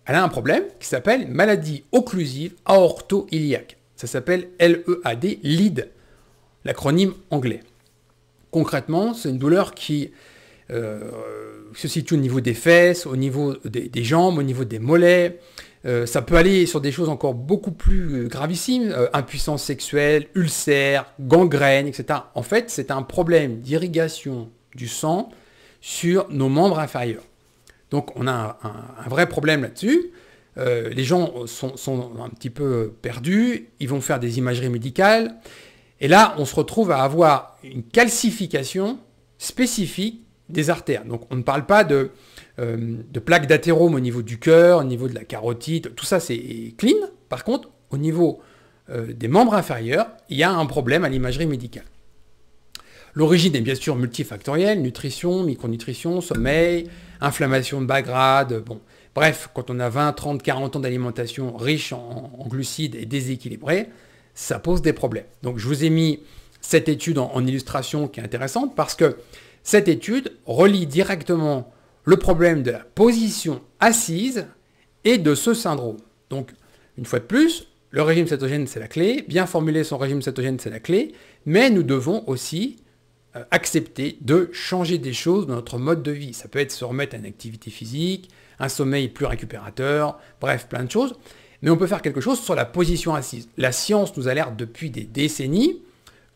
elle a un problème qui s'appelle maladie occlusive aorto-iliaque. Ça s'appelle LEAD, l'acronyme anglais. Concrètement, c'est une douleur qui euh, se situe au niveau des fesses, au niveau des, des jambes, au niveau des mollets, euh, ça peut aller sur des choses encore beaucoup plus euh, gravissimes, euh, impuissance sexuelle, ulcères, gangrène, etc. En fait, c'est un problème d'irrigation du sang sur nos membres inférieurs. Donc on a un, vrai problème là-dessus. les gens sont, un petit peu perdus, ils vont faire des imageries médicales. Et là, on se retrouve à avoir une calcification spécifique des artères. Donc on ne parle pas euh, de, plaques d'athérome au niveau du cœur, au niveau de la carotide, tout ça c'est clean. Par contre, au niveau euh, des membres inférieurs, il y a un problème à l'imagerie médicale. L'origine est bien sûr multifactorielle, nutrition, micronutrition, sommeil, inflammation de bas grade, bon. Bref, quand on a 20, 30, 40 ans d'alimentation riche en, glucides et déséquilibrée, ça pose des problèmes. Donc je vous ai mis cette étude en illustration qui est intéressante parce que cette étude relie directement le problème de la position assise et de ce syndrome. Donc, une fois de plus, le régime cétogène, c'est la clé. Bien formuler son régime cétogène, c'est la clé. Mais nous devons aussi euh, accepter de changer des choses dans notre mode de vie. Ça peut être se remettre à une activité physique, un sommeil plus récupérateur, bref, plein de choses. Mais on peut faire quelque chose sur la position assise. La science nous alerte depuis des décennies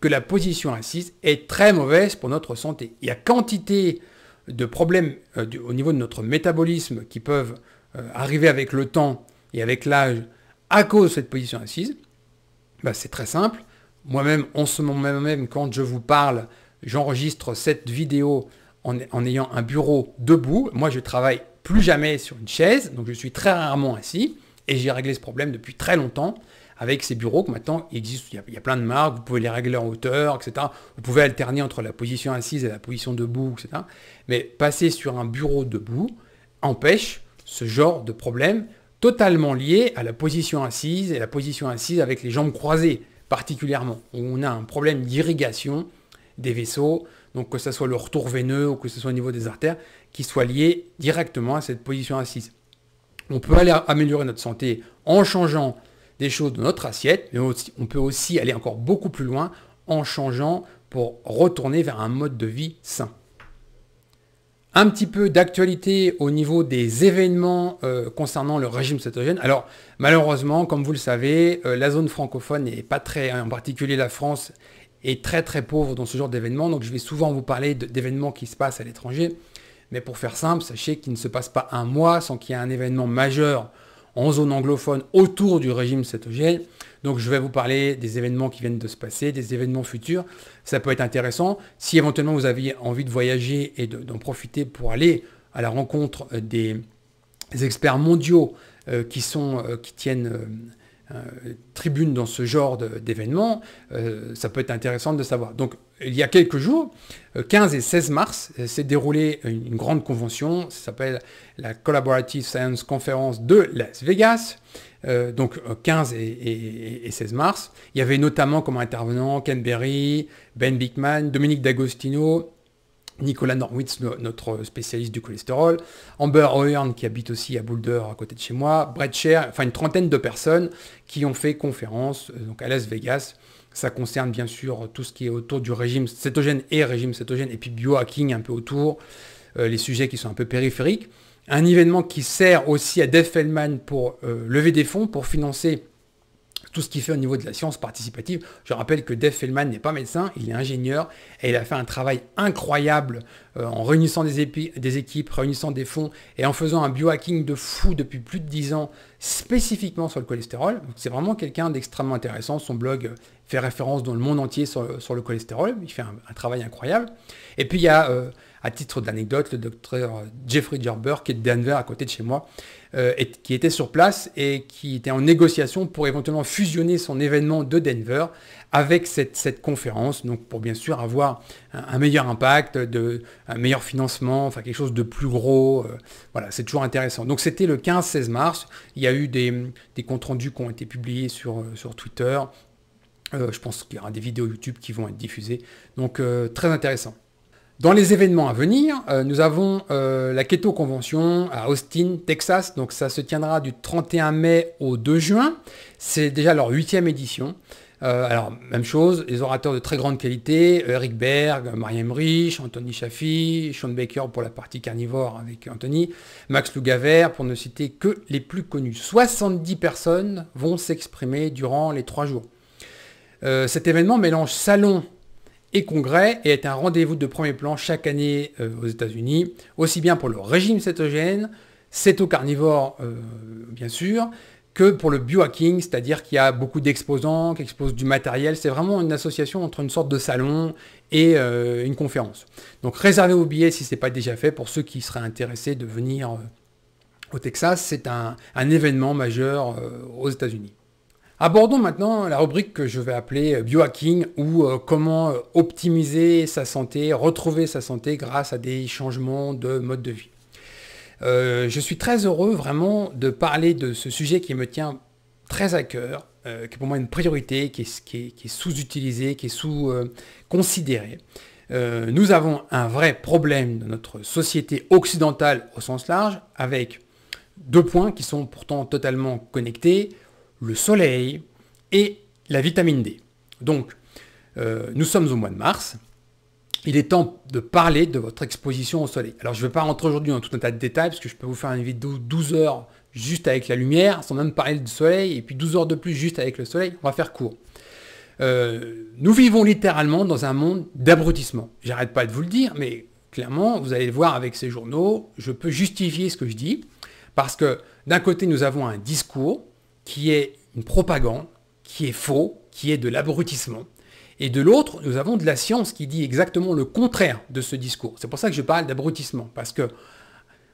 que la position assise est très mauvaise pour notre santé. Il y a quantité de problèmes euh, au niveau de notre métabolisme qui peuvent euh, arriver avec le temps et avec l'âge à cause de cette position assise. Bah, c'est très simple. Moi-même, en ce moment même, quand je vous parle, j'enregistre cette vidéo en, en ayant un bureau debout. Moi, je travaille plus jamais sur une chaise, donc je suis très rarement assis, et j'ai réglé ce problème depuis très longtemps avec ces bureaux que maintenant il existe, il y, a, plein de marques, vous pouvez les régler en hauteur, etc. Vous pouvez alterner entre la position assise et la position debout, etc. Mais passer sur un bureau debout empêche ce genre de problème totalement lié à la position assise et la position assise avec les jambes croisées particulièrement, on a un problème d'irrigation des vaisseaux, donc que ce soit le retour veineux ou que ce soit au niveau des artères, qui soit lié directement à cette position assise. On peut aller améliorer notre santé en changeant des choses de notre assiette, mais on peut aussi aller encore beaucoup plus loin en changeant pour retourner vers un mode de vie sain. Un petit peu d'actualité au niveau des événements euh, concernant le régime cétogène. Alors malheureusement, comme vous le savez, euh, la zone francophone n'est pas très, en particulier la France, est très très pauvre dans ce genre d'événements. Donc je vais souvent vous parler d'événements qui se passent à l'étranger. Mais pour faire simple, sachez qu'il ne se passe pas un mois sans qu'il y ait un événement majeur en zone anglophone autour du régime cétogène. Donc je vais vous parler des événements qui viennent de se passer, des événements futurs. Ça peut être intéressant. Si éventuellement vous aviez envie de voyager et d'en profiter pour aller à la rencontre euh, des experts mondiaux euh, qui, sont, euh, qui tiennent tribune dans ce genre d'événements, ça peut être intéressant de savoir. Donc il y a quelques jours, 15 euh, et 16 mars euh, s'est déroulée une grande convention, ça s'appelle la Collaborative Science Conference de Las Vegas, euh, donc 15 et, 16 mars. Il y avait notamment comme intervenants Ken Berry, Ben Bickman, Dominique D'Agostino, Nicolas Norwitz, notre spécialiste du cholestérol, Amber O'Hearn qui habite aussi à Boulder à côté de chez moi, Brett Sher, enfin une trentaine de personnes qui ont fait conférence donc à Las Vegas ça concerne bien sûr tout ce qui est autour du régime cétogène et régime cétogène, et puis biohacking un peu autour, euh, les sujets qui sont un peu périphériques. Un événement qui sert aussi à Dave pour euh, lever des fonds, pour financer tout ce qu'il fait au niveau de la science participative. Je rappelle que Dave Feldman n'est pas médecin, il est ingénieur et il a fait un travail incroyable euh, en réunissant des, des, équipes, réunissant des fonds et en faisant un biohacking de fou depuis plus de 10 ans spécifiquement sur le cholestérol. C'est vraiment quelqu'un d'extrêmement intéressant. Son blog euh, fait référence dans le monde entier sur, le cholestérol. Il fait un, travail incroyable. Et puis il y a... Euh, à titre d'anecdote, le docteur euh, Jeffrey Gerber, qui est de Denver, à côté de chez moi, euh, et, qui était sur place et qui était en négociation pour éventuellement fusionner son événement de Denver avec cette, cette conférence, donc pour bien sûr avoir un, meilleur impact, de, un meilleur financement, enfin quelque chose de plus gros. Euh, voilà, c'est toujours intéressant. Donc c'était le 15-16 mars. Il y a eu des, des comptes rendus qui ont été publiés sur, sur Twitter. je pense qu'il y aura des vidéos YouTube qui vont être diffusées. Donc très intéressant. Dans les événements à venir, euh, nous avons euh, la Keto Convention à Austin, Texas. Donc ça se tiendra du 31 mai au 2 juin. C'est déjà leur huitième édition. Euh, alors, même chose, les orateurs de très grande qualité, Eric Berg, Mariam Rich, Anthony Chaffee, Sean Baker pour la partie carnivore avec Anthony, Max Lugaver pour ne citer que les plus connus. 70 personnes vont s'exprimer durant les trois jours. cet événement mélange salon et congrès et est un rendez-vous de premier plan chaque année euh, aux États-Unis, aussi bien pour le régime cétogène, cétocarnivore carnivore euh, bien sûr, que pour le biohacking, c'est-à-dire qu'il y a beaucoup d'exposants qui exposent du matériel. C'est vraiment une association entre une sorte de salon et euh, une conférence. Donc réservez vos billets si ce n'est pas déjà fait pour ceux qui seraient intéressés de venir au Texas. C'est un, un, événement majeur aux États-Unis. Abordons maintenant la rubrique que je vais appeler euh, biohacking ou euh, comment euh, optimiser sa santé, retrouver sa santé grâce à des changements de mode de vie. je suis très heureux vraiment de parler de ce sujet qui me tient très à cœur, qui est pour moi une priorité, qui est, sous-utilisée, qui est sous-considérée. nous avons un vrai problème dans notre société occidentale au sens large avec deux points qui sont pourtant totalement connectés le soleil et la vitamine D. Donc, euh, nous sommes au mois de mars. Il est temps de parler de votre exposition au soleil. Alors, je ne vais pas rentrer aujourd'hui dans tout un tas de détails, parce que je peux vous faire une vidéo 12 heures juste avec la lumière, sans même parler du soleil, et puis 12 heures de plus juste avec le soleil. On va faire court. Euh, nous vivons littéralement dans un monde d'abrutissement. J'arrête pas de vous le dire, mais clairement, vous allez le voir avec ces journaux, je peux justifier ce que je dis, parce que d'un côté, nous avons un discours qui est une propagande, qui est faux, qui est de l'abrutissement. Et de l'autre, nous avons de la science qui dit exactement le contraire de ce discours. C'est pour ça que je parle d'abrutissement, parce que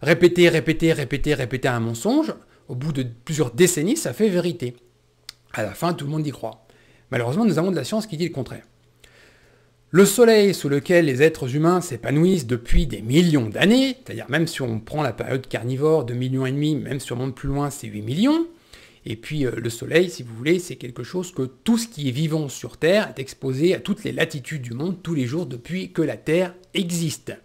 répéter, répéter, répéter, répéter un mensonge, au bout de plusieurs décennies, ça fait vérité. À la fin, tout le monde y croit. Malheureusement, nous avons de la science qui dit le contraire. Le soleil sous lequel les êtres humains s'épanouissent depuis des millions d'années, c'est-à-dire même si on prend la période carnivore de millions et demi, même si on monte plus loin, c'est 8 millions, et puis euh, le Soleil, si vous voulez, c'est quelque chose que tout ce qui est vivant sur Terre est exposé à toutes les latitudes du monde tous les jours depuis que la Terre existe.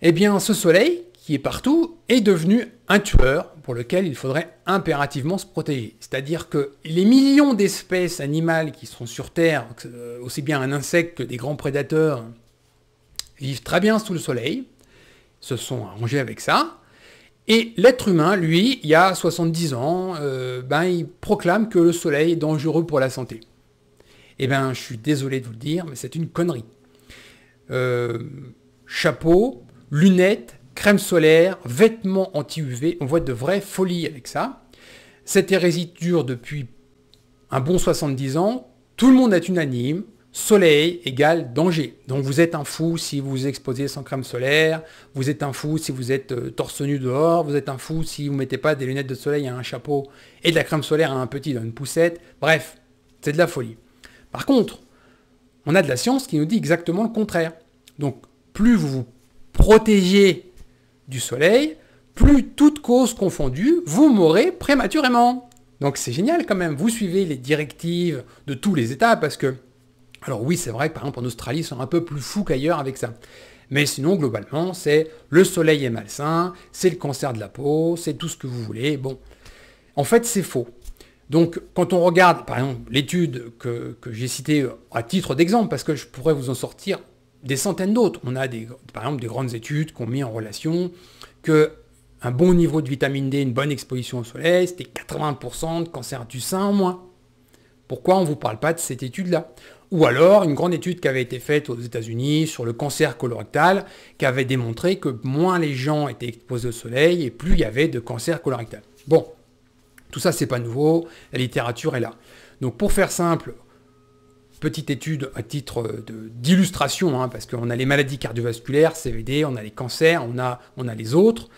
Eh bien, ce Soleil, qui est partout, est devenu un tueur pour lequel il faudrait impérativement se protéger. C'est-à-dire que les millions d'espèces animales qui sont sur Terre, euh, aussi bien un insecte que des grands prédateurs, vivent très bien sous le Soleil, se sont arrangés avec ça. Et l'être humain, lui, il y a 70 ans, euh, ben, il proclame que le soleil est dangereux pour la santé. Eh bien, je suis désolé de vous le dire, mais c'est une connerie. Euh, chapeau, lunettes, crème solaire, vêtements anti-UV, on voit de vraies folies avec ça. Cette hérésie dure depuis un bon 70 ans, tout le monde est unanime, soleil égale danger. Donc vous êtes un fou si vous vous exposez sans crème solaire, vous êtes un fou si vous êtes euh, torse nu dehors, vous êtes un fou si vous ne mettez pas des lunettes de soleil à un chapeau et de la crème solaire à un petit dans une poussette. Bref, c'est de la folie. Par contre, on a de la science qui nous dit exactement le contraire. Donc plus vous vous protégez du soleil, plus toute cause confondue, vous mourrez prématurément. Donc c'est génial quand même, vous suivez les directives de tous les États parce que alors oui, c'est vrai que par exemple en Australie, ils sont un peu plus fous qu'ailleurs avec ça. Mais sinon, globalement, c'est le soleil est malsain, c'est le cancer de la peau, c'est tout ce que vous voulez. Bon, en fait, c'est faux. Donc, quand on regarde, par exemple, l'étude que, j'ai citée euh, à titre d'exemple, parce que je pourrais vous en sortir des centaines d'autres. On a, des, par exemple, des grandes études qu'on mis en relation que un bon niveau de vitamine D, une bonne exposition au soleil, c'était 80% de cancer du sein en moins. Pourquoi on ne vous parle pas de cette étude-là ou alors une grande étude qui avait été faite aux États-Unis sur le cancer colorectal, qui avait démontré que moins les gens étaient exposés au soleil et plus il y avait de cancer colorectal. Bon, tout ça c'est pas nouveau, la littérature est là. Donc pour faire simple, petite étude à titre d'illustration, hein, parce qu'on a les maladies cardiovasculaires, CVD, on a les cancers, on a, on a les autres.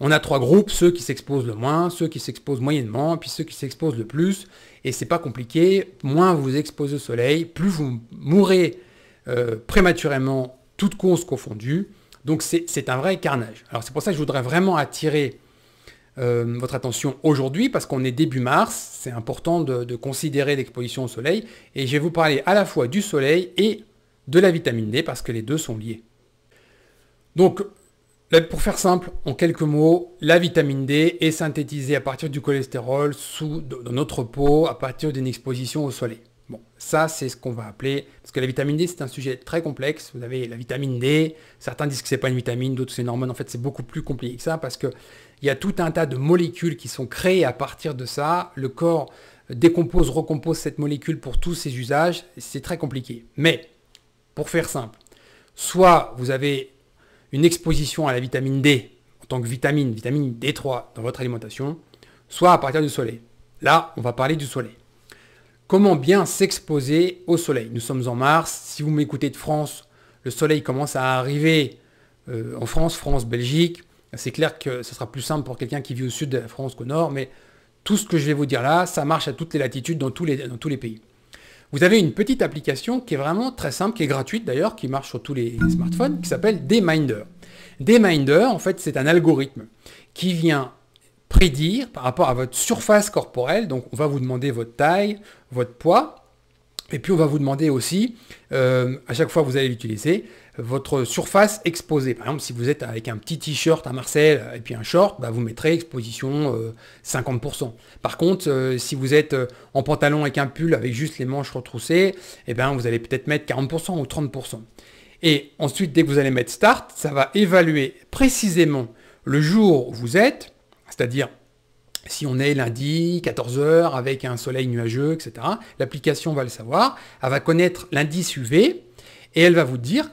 On a trois groupes, ceux qui s'exposent le moins, ceux qui s'exposent moyennement, puis ceux qui s'exposent le plus et c'est pas compliqué. Moins vous exposez au soleil, plus vous mourrez euh, prématurément, toutes causes confondues. Donc c'est un vrai carnage. Alors c'est pour ça que je voudrais vraiment attirer euh, votre attention aujourd'hui, parce qu'on est début mars, c'est important de, de considérer l'exposition au soleil, et je vais vous parler à la fois du soleil et de la vitamine D, parce que les deux sont liés. Donc pour faire simple, en quelques mots, la vitamine D est synthétisée à partir du cholestérol sous, dans notre peau à partir d'une exposition au soleil. Bon, ça c'est ce qu'on va appeler, parce que la vitamine D c'est un sujet très complexe. Vous avez la vitamine D, certains disent que c'est pas une vitamine, d'autres c'est une hormone. En fait, c'est beaucoup plus compliqué que ça parce qu'il y a tout un tas de molécules qui sont créées à partir de ça. Le corps décompose, recompose cette molécule pour tous ses usages. C'est très compliqué. Mais pour faire simple, soit vous avez une exposition à la vitamine D en tant que vitamine, vitamine D3 dans votre alimentation, soit à partir du soleil. Là, on va parler du soleil. Comment bien s'exposer au soleil Nous sommes en mars. Si vous m'écoutez de France, le soleil commence à arriver euh, en France, France, Belgique. C'est clair que ce sera plus simple pour quelqu'un qui vit au sud de la France qu'au nord, mais tout ce que je vais vous dire là, ça marche à toutes les latitudes dans tous les, dans tous les pays vous avez une petite application qui est vraiment très simple, qui est gratuite d'ailleurs, qui marche sur tous les smartphones, qui s'appelle Deminder. Deminder, en fait, c'est un algorithme qui vient prédire par rapport à votre surface corporelle, donc on va vous demander votre taille, votre poids, et puis on va vous demander aussi, euh, à chaque fois que vous allez l'utiliser, votre surface exposée. Par exemple, si vous êtes avec un petit t-shirt à Marseille euh, et puis un short, bah, vous mettrez exposition 50%. Euh, Par contre, euh, si vous êtes en pantalon avec un pull avec juste les manches retroussées, eh ben, vous allez peut-être mettre 40% ou 30%. Et ensuite, dès que vous allez mettre Start, ça va évaluer précisément le jour où vous êtes, c'est-à-dire si on est lundi, 14h, avec un soleil nuageux, etc., l'application va le savoir, elle va connaître l'indice UV, et elle va vous dire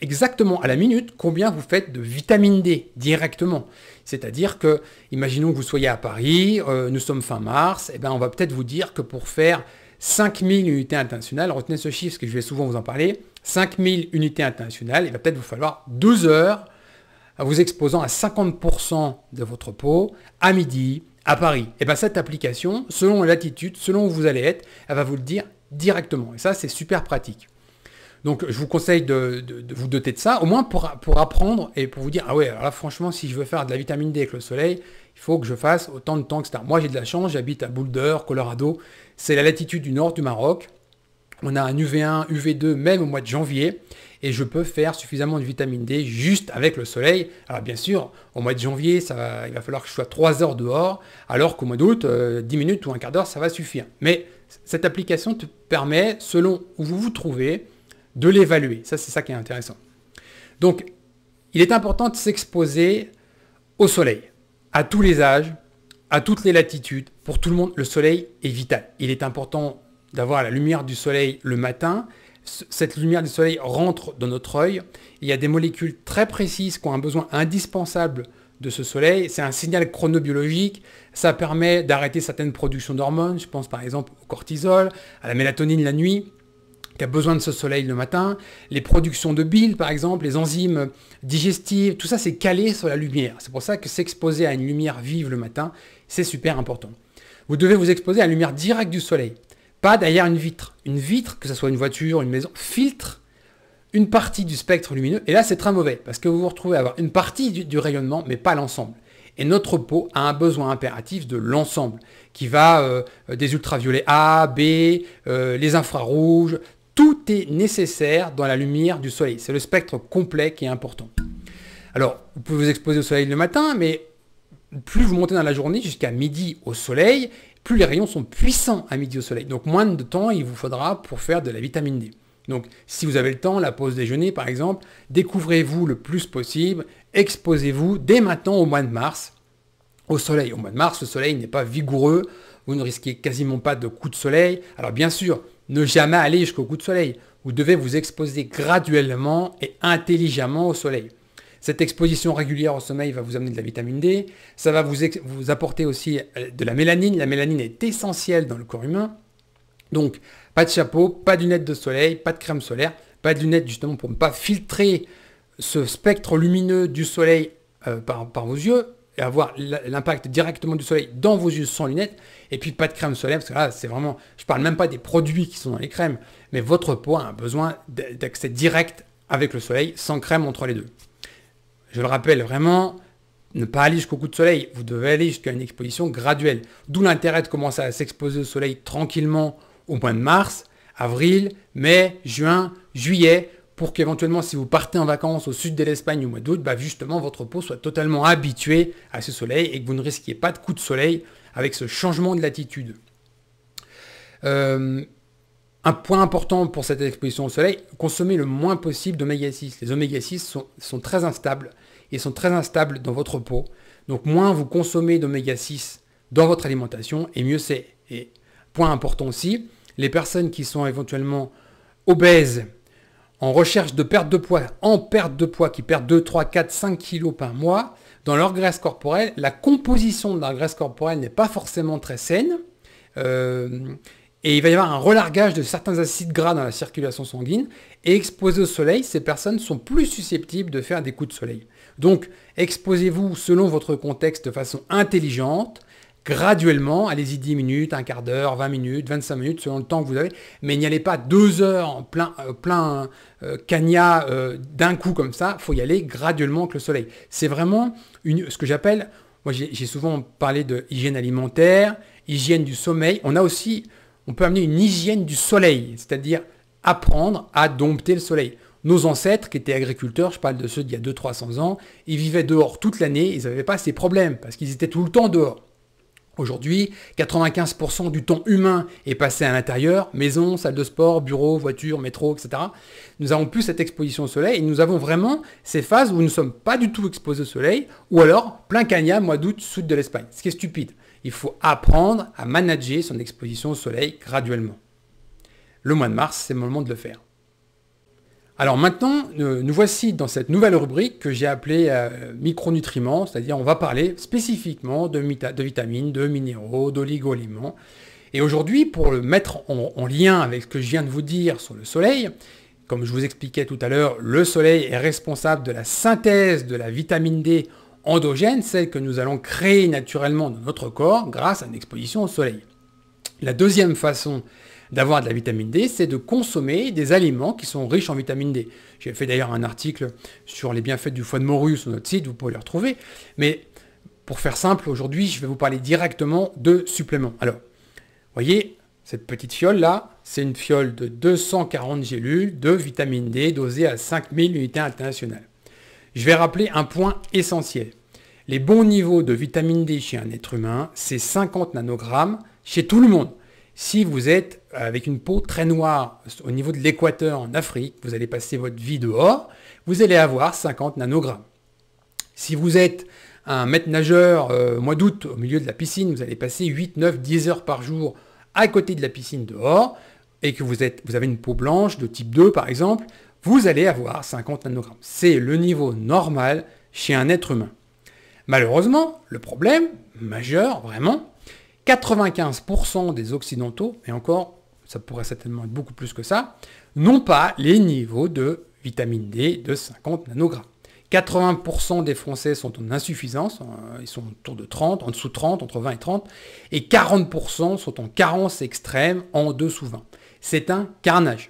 exactement à la minute combien vous faites de vitamine D directement. C'est-à-dire que, imaginons que vous soyez à Paris, euh, nous sommes fin mars, et eh ben on va peut-être vous dire que pour faire 5000 unités internationales, retenez ce chiffre, parce que je vais souvent vous en parler, 5000 unités internationales, il va peut-être vous falloir 12 heures à vous exposant à 50% de votre peau à midi à Paris. Et eh bien cette application, selon l'attitude, selon où vous allez être, elle va vous le dire directement. Et ça, c'est super pratique. Donc je vous conseille de, vous doter de ça, au moins pour, apprendre et pour vous dire, ah ouais, alors là franchement, si je veux faire de la vitamine D avec le soleil, il faut que je fasse autant de temps, que un. Moi j'ai de la chance, j'habite à Boulder, Colorado, c'est la latitude du nord du Maroc. On a un UV1, UV2 même au mois de janvier et je peux faire suffisamment de vitamine D juste avec le soleil. Alors bien sûr, au mois de janvier, il va falloir que je sois 3 heures dehors, alors qu'au mois d'août, 10 euh, minutes ou un quart d'heure, ça va suffire. Mais cette application te permet, selon où vous vous trouvez, de l'évaluer. Ça, c'est ça qui est intéressant. Donc, il est important de s'exposer au soleil, à tous les âges, à toutes les latitudes. Pour tout le monde, le soleil est vital. Il est important d'avoir la lumière du soleil le matin. Cette lumière du soleil rentre dans notre œil. Il y a des molécules très précises qui ont un besoin indispensable de ce soleil. C'est un signal chronobiologique. Ça permet d'arrêter certaines productions d'hormones. Je pense par exemple au cortisol, à la mélatonine la nuit qui a besoin de ce soleil le matin. Les productions de bile, par exemple, les enzymes digestives, tout ça, c'est calé sur la lumière. C'est pour ça que s'exposer à une lumière vive le matin, c'est super important. Vous devez vous exposer à la lumière directe du soleil, pas derrière une vitre. Une vitre, que ce soit une voiture, une maison, filtre une partie du spectre lumineux. Et là, c'est très mauvais, parce que vous vous retrouvez à avoir une partie du, rayonnement, mais pas l'ensemble. Et notre peau a un besoin impératif de l'ensemble, qui va euh, des ultraviolets A, B, euh, les infrarouges, tout est nécessaire dans la lumière du soleil. C'est le spectre complet qui est important. Alors, vous pouvez vous exposer au soleil le matin, mais plus vous montez dans la journée jusqu'à midi au soleil, plus les rayons sont puissants à midi au soleil. Donc moins de temps il vous faudra pour faire de la vitamine D. Donc si vous avez le temps, la pause déjeuner par exemple, découvrez-vous le plus possible, exposez-vous dès maintenant au mois de mars au soleil. Au mois de mars, le soleil n'est pas vigoureux, vous ne risquez quasiment pas de coups de soleil. Alors bien sûr, ne jamais aller jusqu'au coup de soleil. Vous devez vous exposer graduellement et intelligemment au soleil. Cette exposition régulière au sommeil va vous amener de la vitamine D, ça va vous, vous apporter aussi euh, de la mélanine. La mélanine est essentielle dans le corps humain. Donc, pas de chapeau, pas de lunettes de soleil, pas de crème solaire, pas de lunettes justement pour ne pas filtrer ce spectre lumineux du soleil euh, par vos yeux et avoir l'impact directement du soleil dans vos yeux sans lunettes. Et puis pas de crème solaire, parce que là, c'est vraiment, je parle même pas des produits qui sont dans les crèmes, mais votre peau a besoin d'accès direct avec le soleil, sans crème entre les deux. Je le rappelle vraiment, ne pas aller jusqu'au coup de soleil, vous devez aller jusqu'à une exposition graduelle. D'où l'intérêt de commencer à s'exposer au soleil tranquillement au mois de mars, avril, mai, juin, juillet, pour qu'éventuellement, si vous partez en vacances au sud de l'Espagne au mois d'août, bah justement, votre peau soit totalement habituée à ce soleil et que vous ne risquiez pas de coup de soleil avec ce changement de latitude. Euh, un point important pour cette exposition au soleil, consommez le moins possible d'oméga 6. Les oméga 6 sont, sont, très instables et sont très instables dans votre peau. Donc moins vous consommez d'oméga 6 dans votre alimentation et mieux c'est. Et point important aussi, les personnes qui sont éventuellement obèses en recherche de perte de poids, en perte de poids, qui perdent 2, 3, 4, 5 kilos par mois, dans leur graisse corporelle, la composition de leur graisse corporelle n'est pas forcément très saine. Euh, et il va y avoir un relargage de certains acides gras dans la circulation sanguine. Et exposés au soleil, ces personnes sont plus susceptibles de faire des coups de soleil. Donc, exposez-vous selon votre contexte de façon intelligente, graduellement, allez-y 10 minutes, un quart d'heure, 20 minutes, 25 minutes, selon le temps que vous avez, mais n'y allez pas deux heures en plein, euh, plein euh, euh, d'un coup comme ça, faut y aller graduellement avec le soleil. C'est vraiment une, ce que j'appelle, moi j'ai souvent parlé de hygiène alimentaire, hygiène du sommeil, on a aussi, on peut amener une hygiène du soleil, c'est-à-dire apprendre à dompter le soleil. Nos ancêtres, qui étaient agriculteurs, je parle de ceux d'il y a 200-300 ans, ils vivaient dehors toute l'année, ils n'avaient pas ces problèmes, parce qu'ils étaient tout le temps dehors. Aujourd'hui, 95% du temps humain est passé à l'intérieur, maison, salle de sport, bureau, voiture, métro, etc. Nous avons plus cette exposition au soleil et nous avons vraiment ces phases où nous ne sommes pas du tout exposés au soleil ou alors plein cagna, mois d'août, sud de l'Espagne. Ce qui est stupide. Il faut apprendre à manager son exposition au soleil graduellement. Le mois de mars, c'est le moment de le faire. Alors maintenant, euh, nous voici dans cette nouvelle rubrique que j'ai appelée euh, micronutriments, c'est-à-dire on va parler spécifiquement de, vitamines, de minéraux, d'oligo-aliments. Et aujourd'hui, pour le mettre en, en, lien avec ce que je viens de vous dire sur le soleil, comme je vous expliquais tout à l'heure, le soleil est responsable de la synthèse de la vitamine D endogène, celle que nous allons créer naturellement dans notre corps grâce à une exposition au soleil. La deuxième façon d'avoir de la vitamine D, c'est de consommer des aliments qui sont riches en vitamine D. J'ai fait d'ailleurs un article sur les bienfaits du foie de morue sur notre site, vous pouvez le retrouver. Mais pour faire simple, aujourd'hui, je vais vous parler directement de suppléments. Alors, voyez, cette petite fiole-là, c'est une fiole de 240 gélules de vitamine D dosée à 5000 unités internationales. Je vais rappeler un point essentiel. Les bons niveaux de vitamine D chez un être humain, c'est 50 nanogrammes chez tout le monde. Si vous êtes avec une peau très noire au niveau de l'équateur en Afrique, vous allez passer votre vie dehors, vous allez avoir 50 nanogrammes. Si vous êtes un maître nageur euh, mois d'août au milieu de la piscine, vous allez passer 8, 9, 10 heures par jour à côté de la piscine dehors, et que vous, êtes, vous avez une peau blanche de type 2 par exemple, vous allez avoir 50 nanogrammes. C'est le niveau normal chez un être humain. Malheureusement, le problème majeur, vraiment, 95% des Occidentaux, et encore ça pourrait certainement être beaucoup plus que ça, n'ont pas les niveaux de vitamine D de 50 nanogrammes. 80% des Français sont en insuffisance, ils sont autour de 30, en dessous de 30, entre 20 et 30, et 40% sont en carence extrême, en dessous 20. C'est un carnage.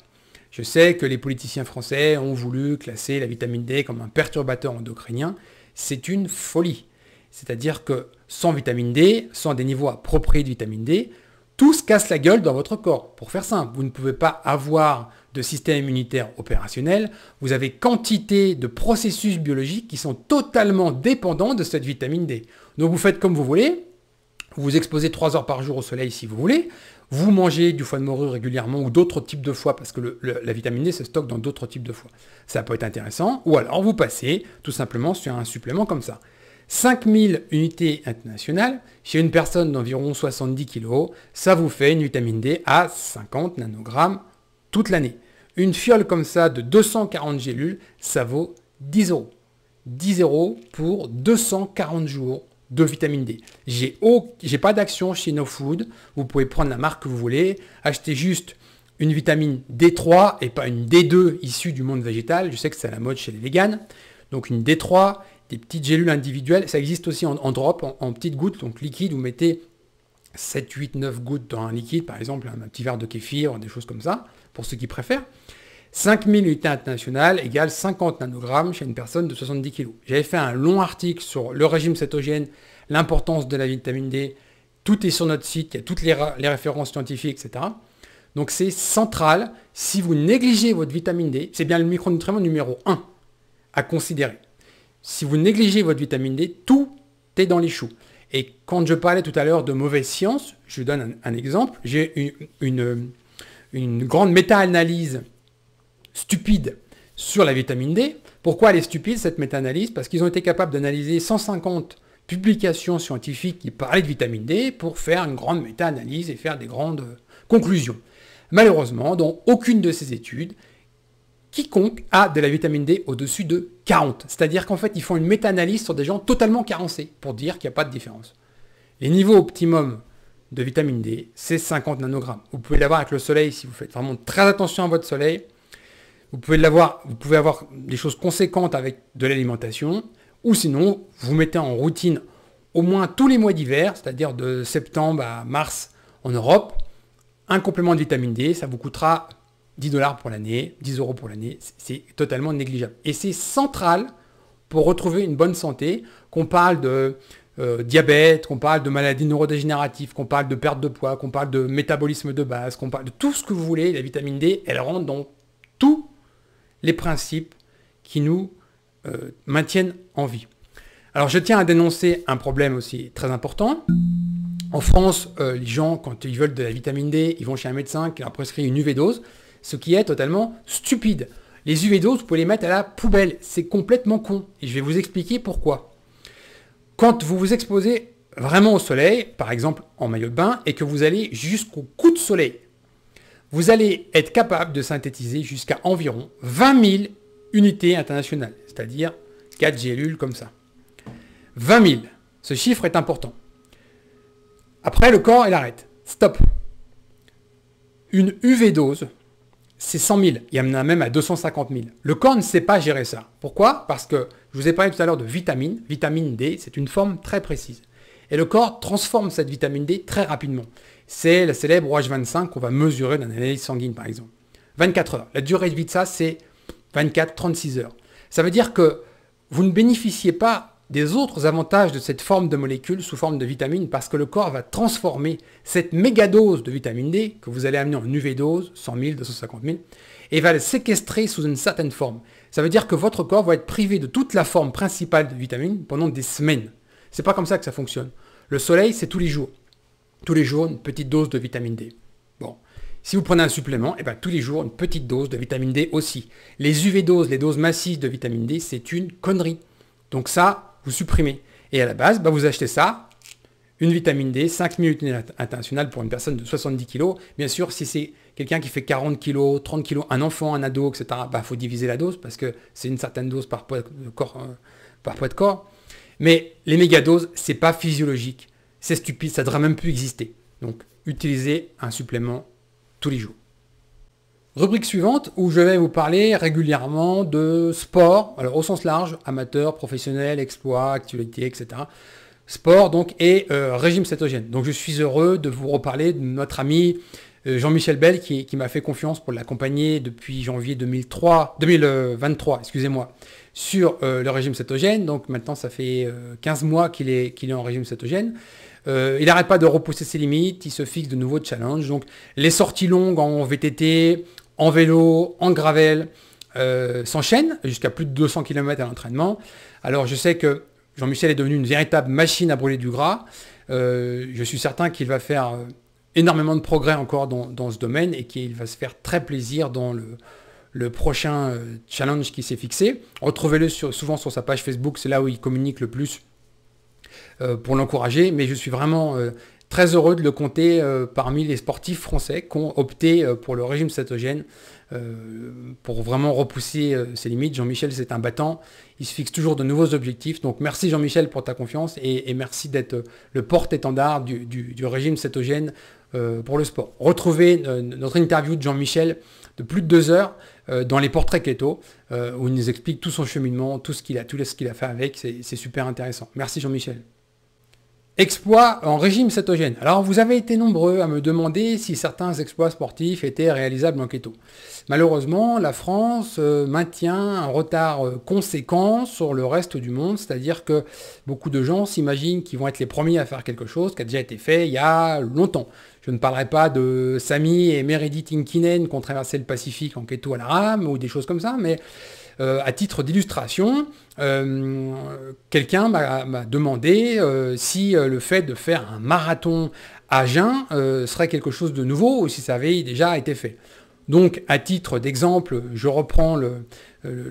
Je sais que les politiciens français ont voulu classer la vitamine D comme un perturbateur endocrinien, c'est une folie. C'est-à-dire que sans vitamine D, sans des niveaux appropriés de vitamine D, tout se casse la gueule dans votre corps. Pour faire simple, vous ne pouvez pas avoir de système immunitaire opérationnel, vous avez quantité de processus biologiques qui sont totalement dépendants de cette vitamine D. Donc vous faites comme vous voulez, vous vous exposez 3 heures par jour au soleil si vous voulez, vous mangez du foie de morue régulièrement ou d'autres types de foie parce que la vitamine D se stocke dans d'autres types de foie. Ça peut être intéressant, ou alors vous passez tout simplement sur un supplément comme ça. 5000 unités internationales, chez une personne d'environ 70 kg, ça vous fait une vitamine D à 50 nanogrammes toute l'année. Une fiole comme ça de 240 gélules, ça vaut 10 euros. 10 euros pour 240 jours de vitamine D. J'ai n'ai pas d'action chez NoFood. Food. Vous pouvez prendre la marque que vous voulez, acheter juste une vitamine D3 et pas une D2 issue du monde végétal. Je sais que c'est à la mode chez les véganes. Donc une D3 des petites gélules individuelles. Ça existe aussi en, drop, en, petites gouttes, donc liquide. Vous mettez 7, 8, 9 gouttes dans un liquide, par exemple un, petit verre de kéfir, des choses comme ça, pour ceux qui préfèrent. 5000 unités internationales égale 50 nanogrammes chez une personne de 70 kg. J'avais fait un long article sur le régime cétogène, l'importance de la vitamine D. Tout est sur notre site, il y a toutes les, les références scientifiques, etc. Donc c'est central. Si vous négligez votre vitamine D, c'est bien le micronutriment numéro 1 à considérer si vous négligez votre vitamine D, tout est dans les choux. Et quand je parlais tout à l'heure de mauvaise science, je vous donne un, exemple. J'ai une, grande méta-analyse stupide sur la vitamine D. Pourquoi elle est stupide, cette méta-analyse Parce qu'ils ont été capables d'analyser 150 publications scientifiques qui parlaient de vitamine D pour faire une grande méta-analyse et faire des grandes euh, conclusions. Malheureusement, dans aucune de ces études, quiconque a de la vitamine D au-dessus de 40. C'est-à-dire qu'en fait, ils font une méta-analyse sur des gens totalement carencés pour dire qu'il n'y a pas de différence. Les niveaux optimum de vitamine D, c'est 50 nanogrammes. Vous pouvez l'avoir avec le soleil si vous faites vraiment très attention à votre soleil. Vous pouvez l'avoir, vous pouvez avoir des choses conséquentes avec de l'alimentation. Ou sinon, vous mettez en routine au moins tous les mois d'hiver, c'est-à-dire de septembre à mars en Europe, un complément de vitamine D, ça vous coûtera 10 dollars pour l'année, 10 euros pour l'année, c'est totalement négligeable. Et c'est central pour retrouver une bonne santé, qu'on parle de euh, diabète, qu'on parle de maladies neurodégénératives, qu'on parle de perte de poids, qu'on parle de métabolisme de base, qu'on parle de tout ce que vous voulez, la vitamine D, elle rentre dans tous les principes qui nous euh, maintiennent en vie. Alors je tiens à dénoncer un problème aussi très important. En France, euh, les gens, quand ils veulent de la vitamine D, ils vont chez un médecin qui leur prescrit une UV dose ce qui est totalement stupide. Les UV doses, vous pouvez les mettre à la poubelle, c'est complètement con, et je vais vous expliquer pourquoi. Quand vous vous exposez vraiment au soleil, par exemple en maillot de bain, et que vous allez jusqu'au coup de soleil, vous allez être capable de synthétiser jusqu'à environ 20 000 unités internationales, c'est-à-dire 4 gélules comme ça. 20 000, ce chiffre est important. Après, le corps, il arrête. Stop. Une UV dose, c'est 100 000. Il y en a même à 250 000. Le corps ne sait pas gérer ça. Pourquoi Parce que je vous ai parlé tout à l'heure de vitamine. Vitamine D, c'est une forme très précise. Et le corps transforme cette vitamine D très rapidement. C'est la célèbre OH25 qu'on va mesurer dans l'analyse sanguine, par exemple. 24 heures. La durée de vie de ça, c'est 24-36 heures. Ça veut dire que vous ne bénéficiez pas des autres avantages de cette forme de molécule sous forme de vitamine parce que le corps va transformer cette mégadose de vitamine D que vous allez amener en UV-dose, 100 000, 250 000, et va le séquestrer sous une certaine forme. Ça veut dire que votre corps va être privé de toute la forme principale de vitamine pendant des semaines. C'est pas comme ça que ça fonctionne. Le soleil, c'est tous les jours. Tous les jours, une petite dose de vitamine D. Bon. Si vous prenez un supplément, et eh bien tous les jours, une petite dose de vitamine D aussi. Les UV-doses, les doses massives de vitamine D, c'est une connerie. Donc ça, vous supprimez. Et à la base, bah, vous achetez ça, une vitamine D, 5 minutes internationales pour une personne de 70 kg. Bien sûr, si c'est quelqu'un qui fait 40 kg, 30 kg, un enfant, un ado, etc., il bah, faut diviser la dose parce que c'est une certaine dose par poids de corps. Euh, par poids de corps. Mais les mégadoses, c'est pas physiologique. C'est stupide, ça devrait même plus exister. Donc, utilisez un supplément tous les jours. Rubrique suivante où je vais vous parler régulièrement de sport, alors au sens large, amateur, professionnel, exploit, actualité, etc. Sport donc et euh, régime cétogène. Donc je suis heureux de vous reparler de notre ami euh, Jean-Michel Bell qui, m'a fait confiance pour l'accompagner depuis janvier 2003, 2023, excusez-moi, sur euh, le régime cétogène. Donc maintenant ça fait 15 mois qu'il est, qu'il est en régime cétogène. il n'arrête pas de repousser ses limites, il se fixe de nouveaux challenges. Donc les sorties longues en VTT, en vélo, en gravel, euh, s'enchaîne jusqu'à plus de 200 km à l'entraînement. Alors je sais que Jean-Michel est devenu une véritable machine à brûler du gras. Euh, je suis certain qu'il va faire euh, énormément de progrès encore dans, ce domaine et qu'il va se faire très plaisir dans le, prochain challenge qui s'est fixé. Retrouvez-le souvent sur sa page Facebook, c'est là où il communique le plus pour l'encourager. Mais je suis vraiment très heureux de le compter euh, parmi les sportifs français qui ont opté euh, pour le régime cétogène euh, pour vraiment repousser ses limites. Jean-Michel, c'est un battant. Il se fixe toujours de nouveaux objectifs. Donc merci Jean-Michel pour ta confiance et, merci d'être le porte-étendard du, régime cétogène pour le sport. Retrouvez notre interview de Jean-Michel de plus de deux heures dans les portraits keto où il nous explique tout son cheminement, tout ce qu'il a, tout ce qu'il a fait avec. C'est super intéressant. Merci Jean-Michel. Exploits en régime cétogène. Alors vous avez été nombreux à me demander si certains exploits sportifs étaient réalisables en keto. Malheureusement, la France euh, maintient un retard euh, conséquent sur le reste du monde, c'est-à-dire que beaucoup de gens s'imaginent qu'ils vont être les premiers à faire quelque chose qui a déjà été fait il y a longtemps. Je ne parlerai pas de Samy et Meredith Inkinen qui ont traversé le Pacifique en keto à la rame ou des choses comme ça, mais euh, à titre d'illustration, euh, quelqu'un m'a demandé euh, si le fait de faire un marathon à jeun serait quelque chose de nouveau ou si ça avait déjà été fait. Donc, à titre d'exemple, je reprends le,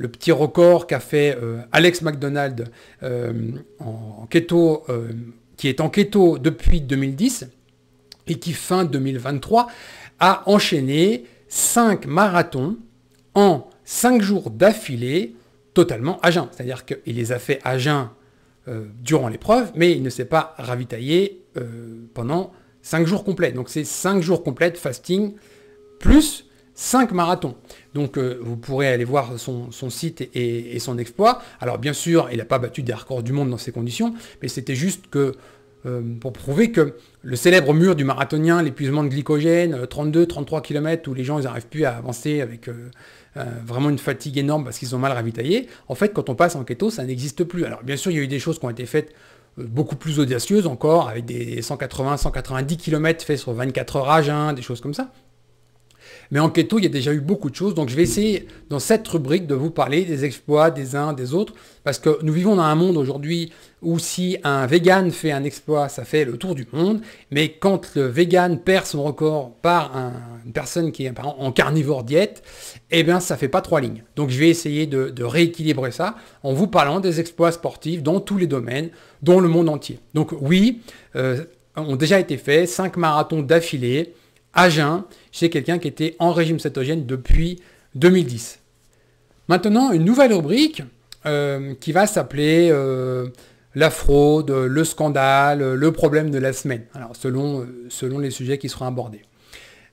petit record qu'a fait Alex McDonald en keto, qui est en keto depuis 2010 et qui, fin 2023, a enchaîné 5 marathons en 5 jours d'affilée totalement à jeun. C'est-à-dire qu'il les a fait à jeun euh, durant l'épreuve, mais il ne s'est pas ravitaillé euh, pendant 5 jours complets. Donc c'est 5 jours complets de fasting plus 5 marathons. Donc euh, vous pourrez aller voir son, site et, et, son exploit. Alors bien sûr, il n'a pas battu des records du monde dans ces conditions, mais c'était juste que euh, pour prouver que le célèbre mur du marathonien, l'épuisement de glycogène, 32, 33 km où les gens n'arrivent plus à avancer avec euh, euh, vraiment une fatigue énorme parce qu'ils ont mal ravitaillé, en fait quand on passe en keto ça n'existe plus. Alors bien sûr il y a eu des choses qui ont été faites beaucoup plus audacieuses encore, avec des 180, 190 km faits sur 24 heures à jeun, des choses comme ça. Mais en keto, il y a déjà eu beaucoup de choses. Donc je vais essayer dans cette rubrique de vous parler des exploits des uns, des autres. Parce que nous vivons dans un monde aujourd'hui où si un vegan fait un exploit, ça fait le tour du monde. Mais quand le vegan perd son record par une personne qui est en carnivore diète, eh bien ça fait pas trois lignes. Donc je vais essayer de, rééquilibrer ça en vous parlant des exploits sportifs dans tous les domaines, dans le monde entier. Donc oui, euh, ont déjà été faits, 5 marathons d'affilée à jeun chez quelqu'un qui était en régime cétogène depuis 2010. Maintenant, une nouvelle rubrique euh, qui va s'appeler euh, la fraude, le scandale, le problème de la semaine, alors selon, euh, selon les sujets qui seront abordés.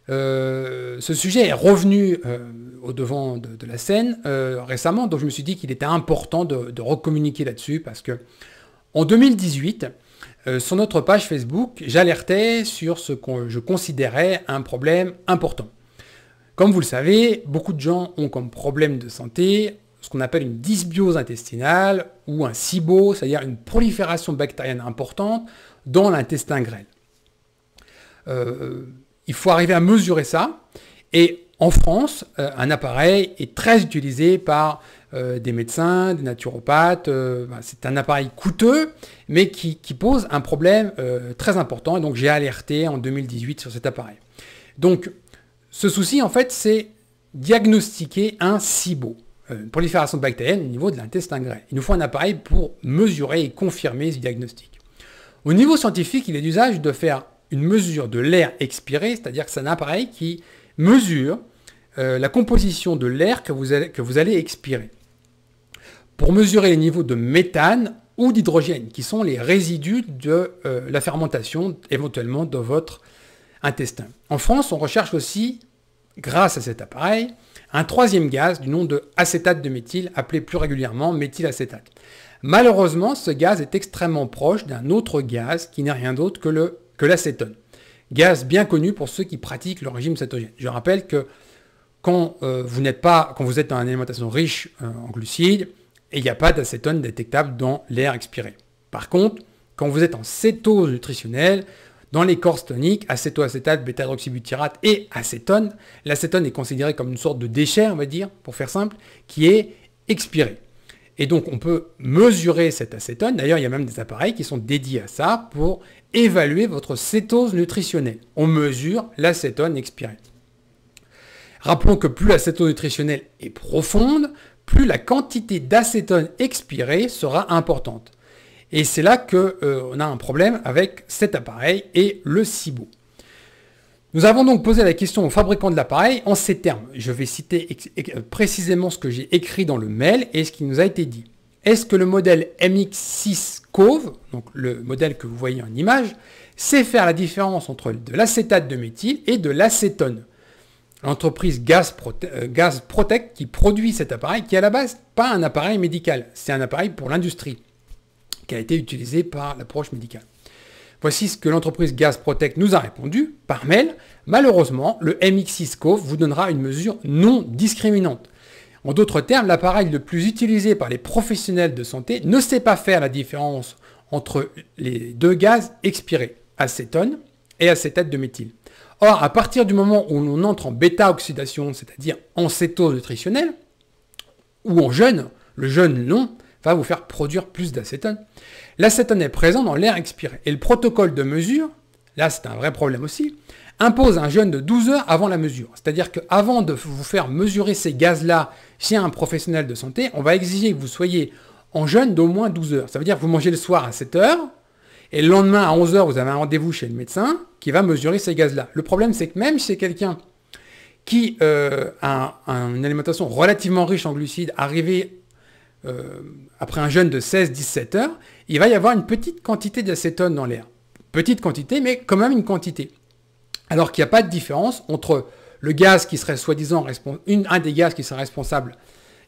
ce sujet est revenu au devant de, la scène récemment, donc je me suis dit qu'il était important de, de recommuniquer là-dessus parce que en 2018, euh, sur notre page Facebook, j'alertais sur ce que je considérais un problème important. Comme vous le savez, beaucoup de gens ont comme problème de santé ce qu'on appelle une dysbiose intestinale ou un SIBO, c'est-à-dire une prolifération bactérienne importante dans l'intestin grêle. Euh, il faut arriver à mesurer ça. Et en France, euh, un appareil est très utilisé par euh, des médecins, des naturopathes. Euh, c'est un appareil coûteux, mais qui, pose un problème euh, très important. Et donc j'ai alerté en 2018 sur cet appareil. Donc ce souci, en fait, c'est diagnostiquer un SIBO, une prolifération bactérienne au niveau de l'intestin grêle. Il nous faut un appareil pour mesurer et confirmer ce diagnostic. Au niveau scientifique, il est d'usage de faire une mesure de l'air expiré, c'est-à-dire que c'est un appareil qui mesure la composition de l'air que, vous allez expirer pour mesurer les niveaux de méthane ou d'hydrogène, qui sont les résidus de euh, la fermentation éventuellement de votre intestin. En France, on recherche aussi, grâce à cet appareil, un troisième gaz du nom de acétate de méthyle, appelé plus régulièrement méthylacétate. Malheureusement, ce gaz est extrêmement proche d'un autre gaz qui n'est rien d'autre que l'acétone. Que gaz bien connu pour ceux qui pratiquent le régime cétogène. Je rappelle que quand, euh, vous, n'êtes pas, quand vous êtes dans une alimentation riche euh, en glucides, et il n'y a pas d'acétone détectable dans l'air expiré. Par contre, quand vous êtes en cétose nutritionnelle, dans les corps toniques, acétoacétate, bêta-hydroxybutyrate et acétone, l'acétone est considéré comme une sorte de déchet, on va dire, pour faire simple, qui est expiré. Et donc on peut mesurer cet acétone. D'ailleurs, il y a même des appareils qui sont dédiés à ça pour évaluer votre cétose nutritionnelle. On mesure l'acétone expiré. Rappelons que plus la nutritionnelle est profonde, plus la quantité d'acétone expirée sera importante. Et c'est là que euh, a un problème avec cet appareil et le Cibo. Nous avons donc posé la question au fabricant de l'appareil en ces termes. Je vais citer précisément ce que j'ai écrit dans le mail et ce qui nous a été dit. Est-ce que le modèle MX6 Cove, donc le modèle que vous voyez en image, sait faire la différence entre de l'acétate de méthyle et de l'acétone l'entreprise Gaz, euh, Protect qui produit cet appareil, qui à la base pas un appareil médical, c'est un appareil pour l'industrie, qui a été utilisé par l'approche médicale. Voici ce que l'entreprise Gaz Protect nous a répondu par mail. Malheureusement, le mx 6 vous donnera une mesure non discriminante. En d'autres termes, l'appareil le plus utilisé par les professionnels de santé ne sait pas faire la différence entre les deux gaz expirés, acétone et acétate de méthyle. Or, à partir du moment où l'on entre en bêta-oxydation, c'est-à-dire en cétose nutritionnelle, ou en jeûne, le jeûne long va vous faire produire plus d'acétone. L'acétone est présent dans l'air expiré. Et le protocole de mesure, là c'est un vrai problème aussi, impose un jeûne de 12 heures avant la mesure. C'est-à-dire qu'avant de vous faire mesurer ces gaz-là chez un professionnel de santé, on va exiger que vous soyez en jeûne d'au moins 12 heures. Ça veut dire que vous mangez le soir à 7 heures, et le lendemain, à 11h, vous avez un rendez-vous chez le médecin qui va mesurer ces gaz-là. Le problème, c'est que même chez quelqu'un qui euh, a une alimentation relativement riche en glucides, arrivé euh, après un jeûne de 16-17 heures, il va y avoir une petite quantité d'acétone dans l'air. Petite quantité, mais quand même une quantité. Alors qu'il n'y a pas de différence entre le gaz qui serait soi-disant un des gaz qui serait responsable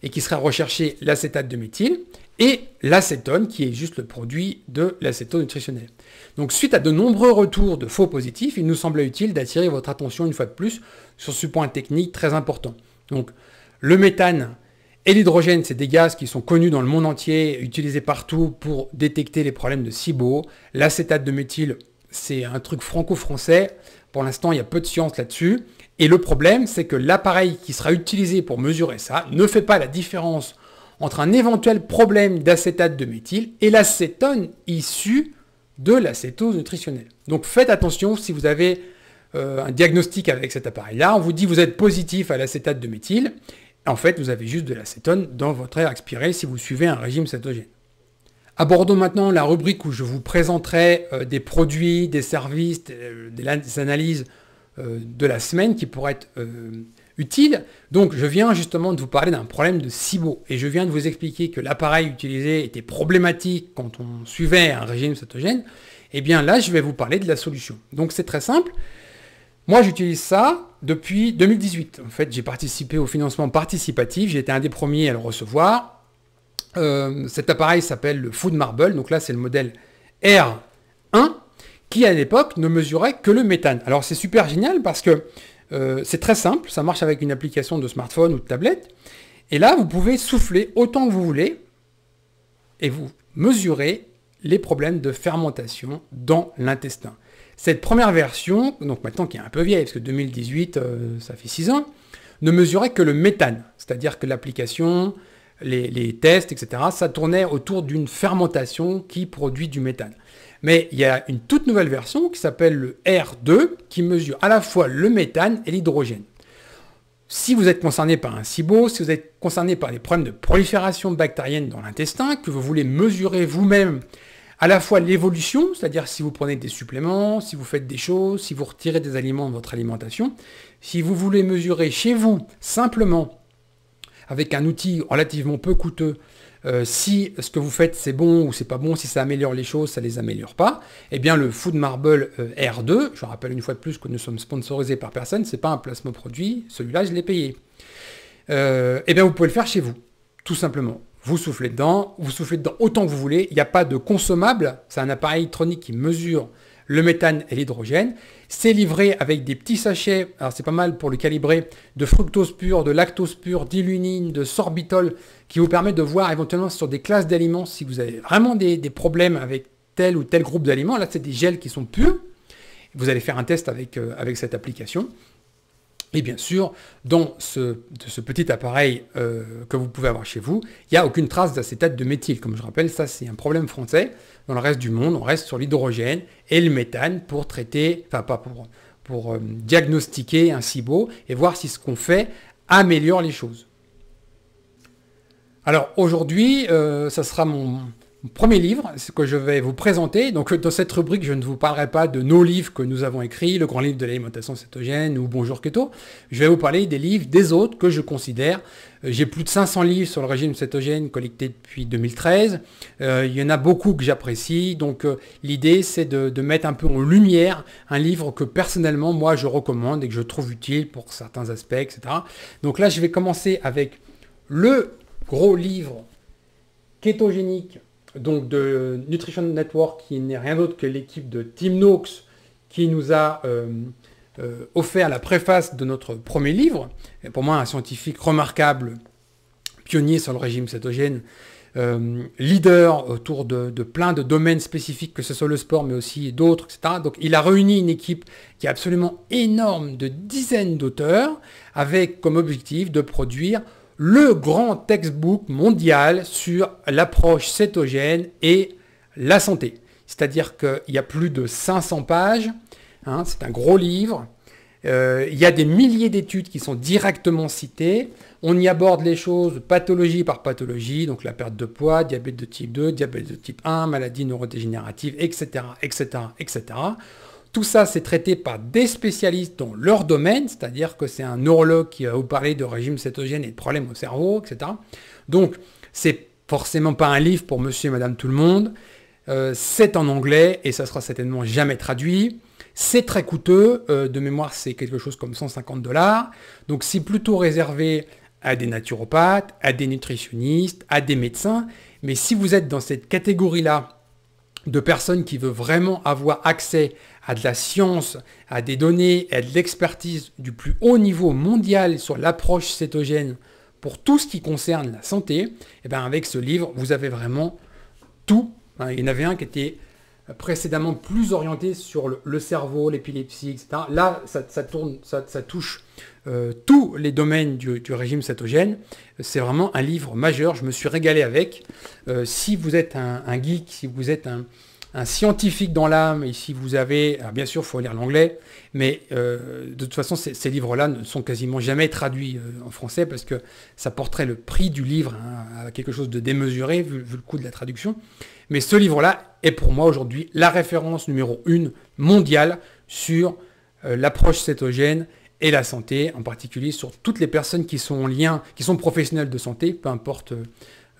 et qui serait recherché, l'acétate de méthyle, et l'acétone, qui est juste le produit de l'acétone nutritionnel. Donc suite à de nombreux retours de faux positifs, il nous semblait utile d'attirer votre attention une fois de plus sur ce point technique très important. Donc le méthane et l'hydrogène, c'est des gaz qui sont connus dans le monde entier, utilisés partout pour détecter les problèmes de SIBO. L'acétate de méthyle, c'est un truc franco-français. Pour l'instant, il y a peu de science là-dessus. Et le problème, c'est que l'appareil qui sera utilisé pour mesurer ça ne fait pas la différence entre un éventuel problème d'acétate de méthyle et l'acétone issue de l'acétose nutritionnelle. Donc faites attention si vous avez euh, un diagnostic avec cet appareil-là. On vous dit vous êtes positif à l'acétate de méthyle. En fait, vous avez juste de l'acétone dans votre air expiré si vous suivez un régime cétogène. Abordons maintenant la rubrique où je vous présenterai euh, des produits, des services, euh, des, analyses de la semaine qui pourraient être utile. Donc je viens justement de vous parler d'un problème de SIBO et je viens de vous expliquer que l'appareil utilisé était problématique quand on suivait un régime cétogène. Et eh bien là, je vais vous parler de la solution. Donc c'est très simple. Moi, j'utilise ça depuis 2018. En fait, j'ai participé au financement participatif. J'ai été un des premiers à le recevoir. Euh, cet appareil s'appelle le Food Marble. Donc là, c'est le modèle R1 qui, à l'époque, ne mesurait que le méthane. Alors, c'est super génial parce que euh, c'est très simple, ça marche avec une application de smartphone ou de tablette. Et là, vous pouvez souffler autant que vous voulez et vous mesurez les problèmes de fermentation dans l'intestin. Cette première version, donc maintenant qui est un peu vieille, parce que 2018, euh, ça fait 6 ans, ne mesurait que le méthane, c'est-à-dire que l'application, les, tests, etc., ça tournait autour d'une fermentation qui produit du méthane. Mais il y a une toute nouvelle version qui s'appelle le R2 qui mesure à la fois le méthane et l'hydrogène. Si vous êtes concerné par un SIBO, si vous êtes concerné par des problèmes de prolifération bactérienne dans l'intestin, que vous voulez mesurer vous-même à la fois l'évolution, c'est-à-dire si vous prenez des suppléments, si vous faites des choses, si vous retirez des aliments de votre alimentation, si vous voulez mesurer chez vous simplement avec un outil relativement peu coûteux euh, si ce que vous faites c'est bon ou c'est pas bon, si ça améliore les choses, ça les améliore pas, eh bien le Food Marble euh, R2, je rappelle une fois de plus que nous sommes sponsorisés par personne, c'est pas un placement produit, celui-là je l'ai payé. Euh, eh bien vous pouvez le faire chez vous, tout simplement. Vous soufflez dedans, vous soufflez dedans autant que vous voulez, il n'y a pas de consommable, c'est un appareil électronique qui mesure le méthane et l'hydrogène. C'est livré avec des petits sachets, alors c'est pas mal pour le calibrer, de fructose pure, de lactose pure, d'illunine, de sorbitol, qui vous permet de voir éventuellement sur des classes d'aliments si vous avez vraiment des, problèmes avec tel ou tel groupe d'aliments. Là, c'est des gels qui sont purs. Vous allez faire un test avec euh, cette application. Et bien sûr, dans ce, petit appareil euh, que vous pouvez avoir chez vous, il n'y a aucune trace d'acétate de méthyle. Comme je rappelle, ça c'est un problème français. Dans le reste du monde, on reste sur l'hydrogène et le méthane pour traiter, enfin pas pour, pour euh, diagnostiquer un SIBO et voir si ce qu'on fait améliore les choses. Alors aujourd'hui, euh, ça sera mon, premier livre, ce que je vais vous présenter. Donc dans cette rubrique, je ne vous parlerai pas de nos livres que nous avons écrits, le grand livre de l'alimentation cétogène ou Bonjour Keto. Je vais vous parler des livres des autres que je considère. Euh, j'ai plus de 500 livres sur le régime cétogène collectés depuis 2013. Euh, il y en a beaucoup que j'apprécie. Donc euh, l'idée, c'est de, de mettre un peu en lumière un livre que personnellement, moi, je recommande et que je trouve utile pour certains aspects, etc. Donc là, je vais commencer avec le gros livre kétogénique donc de Nutrition Network, qui n'est rien d'autre que l'équipe de Tim Noakes, qui nous a euh, euh, offert la préface de notre premier livre. pour moi, un scientifique remarquable, pionnier sur le régime cétogène, euh, leader autour de, de, plein de domaines spécifiques, que ce soit le sport, mais aussi d'autres, etc. Donc il a réuni une équipe qui est absolument énorme de dizaines d'auteurs, avec comme objectif de produire le grand textbook mondial sur l'approche cétogène et la santé. C'est-à-dire qu'il y a plus de 500 pages, hein, c'est un gros livre, euh, il y a des milliers d'études qui sont directement citées, on y aborde les choses pathologie par pathologie, donc la perte de poids, diabète de type 2, diabète de type 1, maladie neurodégénérative, etc., etc., etc. Tout ça, c'est traité par des spécialistes dans leur domaine, c'est-à-dire que c'est un neurologue qui va vous parler de régime cétogène et de problèmes au cerveau, etc. Donc, c'est forcément pas un livre pour monsieur et madame tout le monde. Euh, c'est en anglais et ça sera certainement jamais traduit. C'est très coûteux. Euh, de mémoire, c'est quelque chose comme 150 dollars. Donc, c'est plutôt réservé à des naturopathes, à des nutritionnistes, à des médecins. Mais si vous êtes dans cette catégorie-là, de personnes qui veulent vraiment avoir accès à de la science, à des données, à de l'expertise du plus haut niveau mondial sur l'approche cétogène pour tout ce qui concerne la santé, et eh bien avec ce livre, vous avez vraiment tout. Hein. Il y en avait un qui était précédemment plus orienté sur le, cerveau, l'épilepsie, etc. Là, ça, tourne, ça touche euh, tous les domaines du, régime cétogène. C'est vraiment un livre majeur, je me suis régalé avec. Euh, si vous êtes un, geek, si vous êtes un, scientifique dans l'âme, et si vous avez, alors ah, bien sûr, il faut lire l'anglais, mais euh, de toute façon, ces, livres-là ne sont quasiment jamais traduits en français parce que ça porterait le prix du livre hein, à quelque chose de démesuré vu, le coût de la traduction. Mais ce livre-là est pour moi aujourd'hui la référence numéro une mondiale sur l'approche cétogène et la santé, en particulier sur toutes les personnes qui sont en lien, qui sont professionnels de santé, peu importe euh,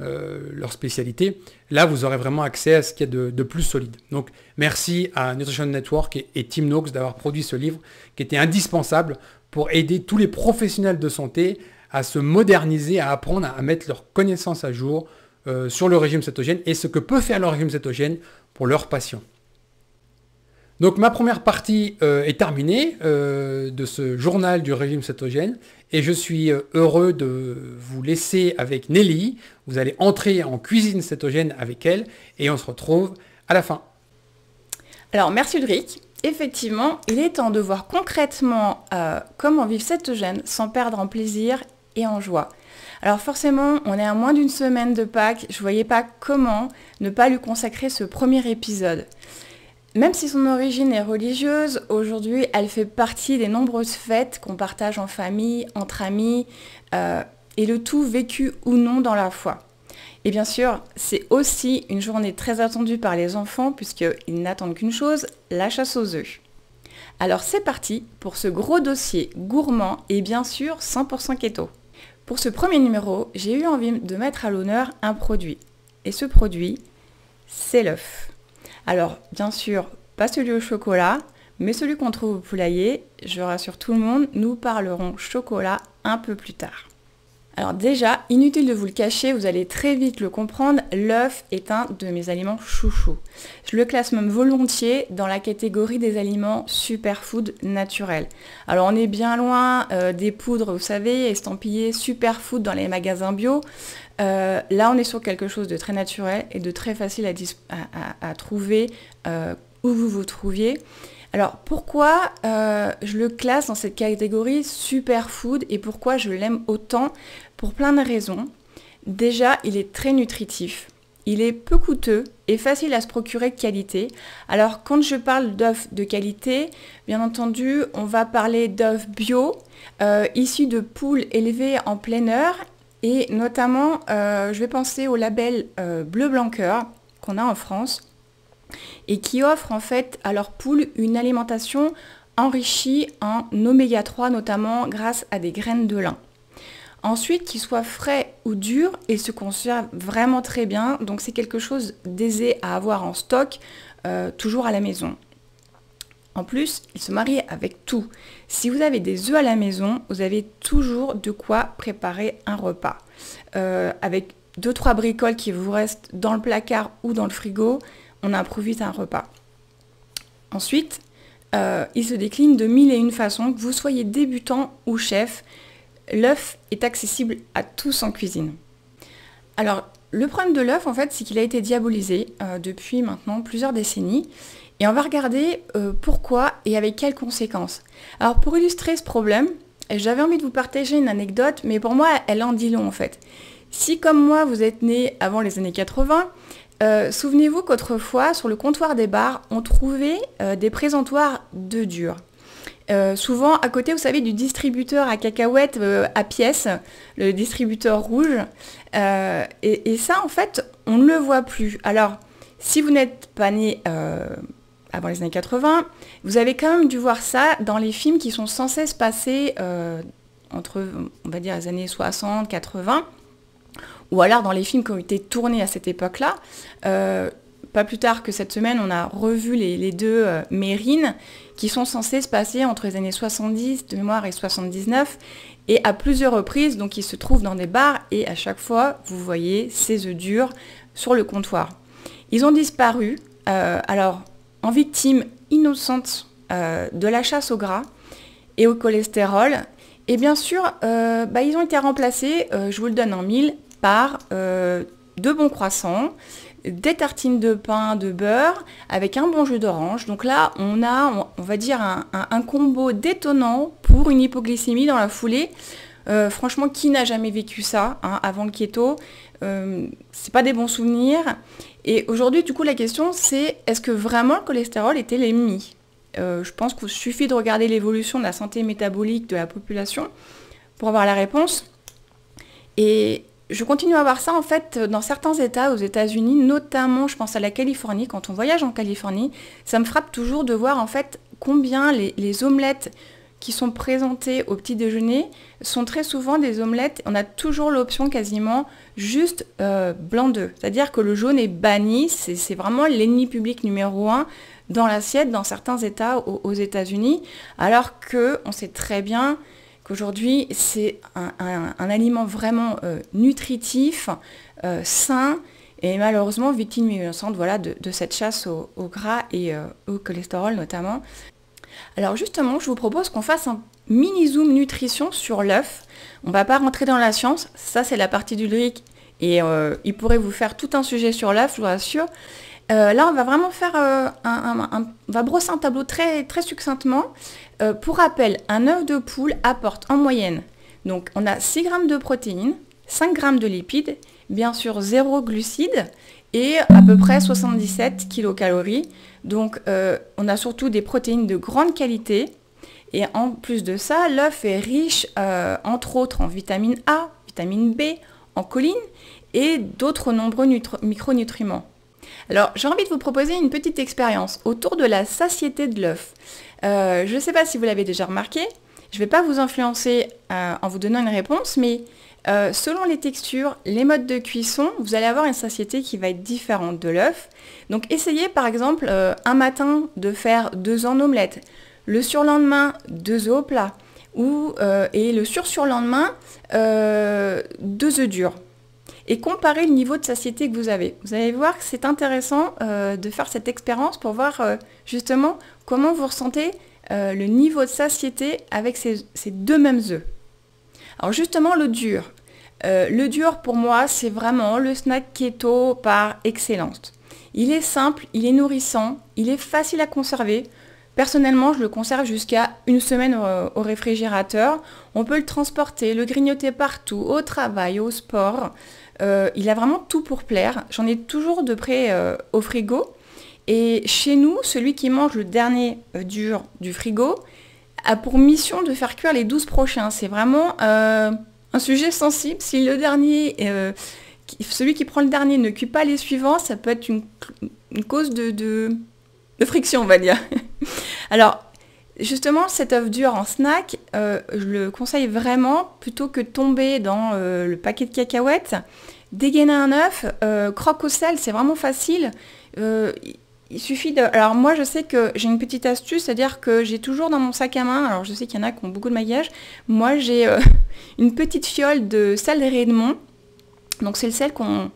euh, leur spécialité. Là, vous aurez vraiment accès à ce qu'il y a de, plus solide. Donc, merci à Nutrition Network et, Team Tim Knox d'avoir produit ce livre qui était indispensable pour aider tous les professionnels de santé à se moderniser, à apprendre à, mettre leurs connaissances à jour euh, sur le régime cétogène et ce que peut faire le régime cétogène pour leurs patients. Donc ma première partie euh, est terminée euh, de ce journal du régime cétogène et je suis euh, heureux de vous laisser avec Nelly. Vous allez entrer en cuisine cétogène avec elle et on se retrouve à la fin. Alors merci Ulrich. Effectivement, il est temps de voir concrètement comment vivre cétogène sans perdre en plaisir et en joie. Alors forcément, on est à moins d'une semaine de Pâques, je ne voyais pas comment ne pas lui consacrer ce premier épisode. Même si son origine est religieuse, aujourd'hui elle fait partie des nombreuses fêtes qu'on partage en famille, entre amis, euh, et le tout vécu ou non dans la foi. Et bien sûr, c'est aussi une journée très attendue par les enfants puisqu'ils n'attendent qu'une chose, la chasse aux œufs. Alors c'est parti pour ce gros dossier gourmand et bien sûr 100% keto. Pour ce premier numéro, j'ai eu envie de mettre à l'honneur un produit. Et ce produit, c'est l'œuf. Alors, bien sûr, pas celui au chocolat, mais celui qu'on trouve au poulailler. Je rassure tout le monde, nous parlerons chocolat un peu plus tard. Alors déjà, inutile de vous le cacher, vous allez très vite le comprendre, l'œuf est un de mes aliments chouchous. Je le classe même volontiers dans la catégorie des aliments superfood naturels. Alors on est bien loin euh, des poudres, vous savez, estampillées superfood dans les magasins bio. Euh, là, on est sur quelque chose de très naturel et de très facile à, trouver euh, où vous vous trouviez. Alors pourquoi euh, je le classe dans cette catégorie superfood et pourquoi je l'aime autant Pour plein de raisons. Déjà, il est très nutritif. Il est peu coûteux et facile à se procurer de qualité. Alors quand je parle d'œufs de qualité, bien entendu, on va parler d'œufs bio, euh, de poules élevées en plein air et notamment, euh, je vais penser au label euh, Bleu Blanc qu'on a en France et qui offre en fait à leurs poules une alimentation enrichie en oméga 3 notamment grâce à des graines de lin. Ensuite, qu'ils soient frais ou durs, ils se conservent vraiment très bien, donc c'est quelque chose d'aisé à avoir en stock, euh, toujours à la maison. En plus, ils se marient avec tout, si vous avez des œufs à la maison, vous avez toujours de quoi préparer un repas. Euh, avec 2-3 bricoles qui vous restent dans le placard ou dans le frigo, on improvise un repas. Ensuite, euh, il se décline de mille et une façons, que vous soyez débutant ou chef, l'œuf est accessible à tous en cuisine. Alors, le problème de l'œuf, en fait, c'est qu'il a été diabolisé euh, depuis maintenant plusieurs décennies et on va regarder euh, pourquoi et avec quelles conséquences. Alors pour illustrer ce problème, j'avais envie de vous partager une anecdote, mais pour moi, elle en dit long en fait. Si comme moi, vous êtes né avant les années 80, euh, souvenez-vous qu'autrefois, sur le comptoir des bars, on trouvait euh, des présentoirs de dur. souvent à côté, vous savez, du distributeur à cacahuètes à pièces, le distributeur rouge. Et, et, ça, en fait, on ne le voit plus. Alors, si vous n'êtes pas né avant les années 80, vous avez quand même dû voir ça dans les films qui sont censés se passer euh, entre, on va dire, les années 60, 80, ou alors dans les films qui ont été tournés à cette époque-là. Euh, pas plus tard que cette semaine, on a revu les, deux euh, Mérines qui sont censés se passer entre les années 70 de mémoire et 79 et à plusieurs reprises, donc ils se trouvent dans des bars et à chaque fois, vous voyez ces œufs durs sur le comptoir. Ils ont disparu. alors, en victime innocente euh, de la chasse au gras et au cholestérol. Et bien sûr, euh, bah, ils ont été remplacés, euh, je vous le donne en mille, par de bons croissants, des tartines de pain, de beurre, avec un bon jus d'orange. Donc là, on a, on va dire, un, combo détonnant pour une hypoglycémie dans la foulée. franchement, qui n'a jamais vécu ça hein, avant le keto C'est pas des bons souvenirs. Et aujourd'hui, du coup, la question c'est est-ce que vraiment le cholestérol était l'ennemi euh, Je pense qu'il suffit de regarder l'évolution de la santé métabolique de la population pour avoir la réponse. Et je continue à voir ça en fait dans certains États, aux États-Unis, notamment je pense à la Californie. Quand on voyage en Californie, ça me frappe toujours de voir en fait combien les omelettes qui sont présentés au petit déjeuner sont très souvent des omelettes. On a toujours l'option quasiment juste euh, blanc d'œuf. C'est-à-dire que le jaune est banni, c'est vraiment l'ennemi public numéro un dans l'assiette dans certains États aux, États-Unis. Alors que on sait très bien qu'aujourd'hui c'est un, aliment vraiment euh, nutritif, euh, sain et malheureusement victime innocente voilà, de, cette chasse au, gras et au cholestérol notamment. Alors justement, je vous propose qu'on fasse un mini zoom nutrition sur l'œuf. On ne va pas rentrer dans la science, ça c'est la partie du lyrique et euh, il pourrait vous faire tout un sujet sur l'œuf, je vous rassure. Euh, là, on va vraiment faire euh, un, on va brosser un tableau très, très succinctement. pour rappel, un œuf de poule apporte en moyenne, donc on a 6 g de protéines, 5 g de lipides, bien sûr 0 glucides et à peu près 77 kilocalories. Donc euh, on a surtout des protéines de grande qualité. Et en plus de ça, l'œuf est riche euh, entre autres en vitamine A, vitamine B, en choline et d'autres nombreux micronutriments. Alors j'ai envie de vous proposer une petite expérience autour de la satiété de l'œuf. Euh, je ne sais pas si vous l'avez déjà remarqué, je ne vais pas vous influencer en vous donnant une réponse, mais euh, selon les textures, les modes de cuisson, vous allez avoir une satiété qui va être différente de l'œuf. Donc essayez par exemple euh, un matin de faire deux en omelette, le surlendemain deux œufs au plat, ou, euh, et le sur-surlendemain deux œufs durs. Et comparez le niveau de satiété que vous avez. Vous allez voir que c'est intéressant de faire cette expérience pour voir justement comment vous ressentez le niveau de satiété avec ces, ces deux mêmes œufs. Alors justement, le dur. Euh, le dur, pour moi, c'est vraiment le snack keto par excellence. Il est simple, il est nourrissant, il est facile à conserver. Personnellement, je le conserve jusqu'à une semaine au réfrigérateur. On peut le transporter, le grignoter partout, au travail, au sport. Euh, il a vraiment tout pour plaire. J'en ai toujours de près euh, au frigo. Et chez nous, celui qui mange le dernier dur du frigo, a pour mission de faire cuire les 12 prochains. C'est vraiment euh, un sujet sensible. Si le dernier, euh, celui qui prend le dernier ne cuit pas les suivants, ça peut être une, cause de, friction, on va dire. Alors, justement, cet œuf dur en snack, euh, je le conseille vraiment, plutôt que tomber dans le paquet de cacahuètes, dégainer un œuf, croque au sel, c'est vraiment facile. Il suffit de... Alors moi je sais que j'ai une petite astuce, c'est-à-dire que j'ai toujours dans mon sac à main, alors je sais qu'il y en a qui ont beaucoup de maquillage, moi j'ai euh, une petite fiole de sel de Redmond. Donc c'est le sel qu'on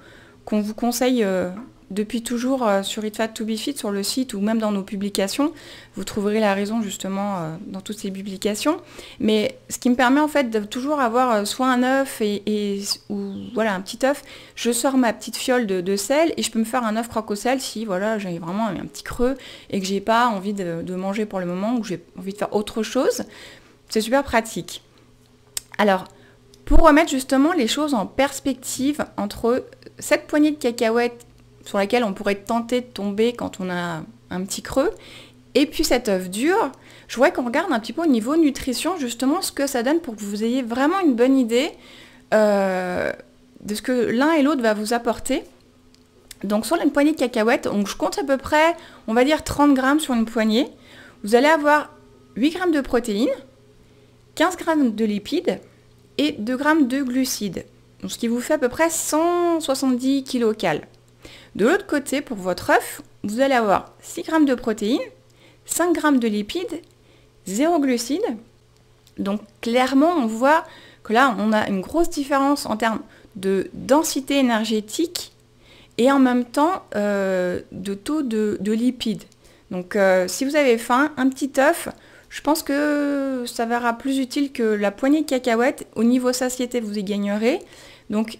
vous conseille euh, depuis toujours euh, sur sur Fat to be fit sur le site ou même dans nos publications. Vous trouverez la raison justement euh, dans toutes ces publications. Mais ce qui me permet en fait de toujours avoir euh, soit un œuf et, ou voilà un petit œuf, je sors ma petite fiole de, sel et je peux me faire un œuf croque au sel si voilà j'ai vraiment un, petit creux et que j'ai pas envie de, manger pour le moment ou que j'ai envie de faire autre chose. C'est super pratique. Alors, pour remettre justement les choses en perspective entre cette poignée de cacahuètes sur laquelle on pourrait tenter de tomber quand on a un petit creux. Et puis cette œuf dure, je voudrais qu'on regarde un petit peu au niveau nutrition justement ce que ça donne pour que vous ayez vraiment une bonne idée euh, de ce que l'un et l'autre va vous apporter. Donc sur une poignée de cacahuètes, donc je compte à peu près, on va dire 30 grammes sur une poignée, vous allez avoir 8 grammes de protéines, 15 grammes de lipides et 2 grammes de glucides. Donc ce qui vous fait à peu près 170 kcal. De l'autre côté, pour votre œuf, vous allez avoir 6 g de protéines, 5 g de lipides, 0 glucides. Donc clairement, on voit que là, on a une grosse différence en termes de densité énergétique et en même temps euh, de taux de, lipides. Donc euh, si vous avez faim, un petit œuf, je pense que ça verra plus utile que la poignée de cacahuètes. Au niveau satiété, vous y gagnerez. Donc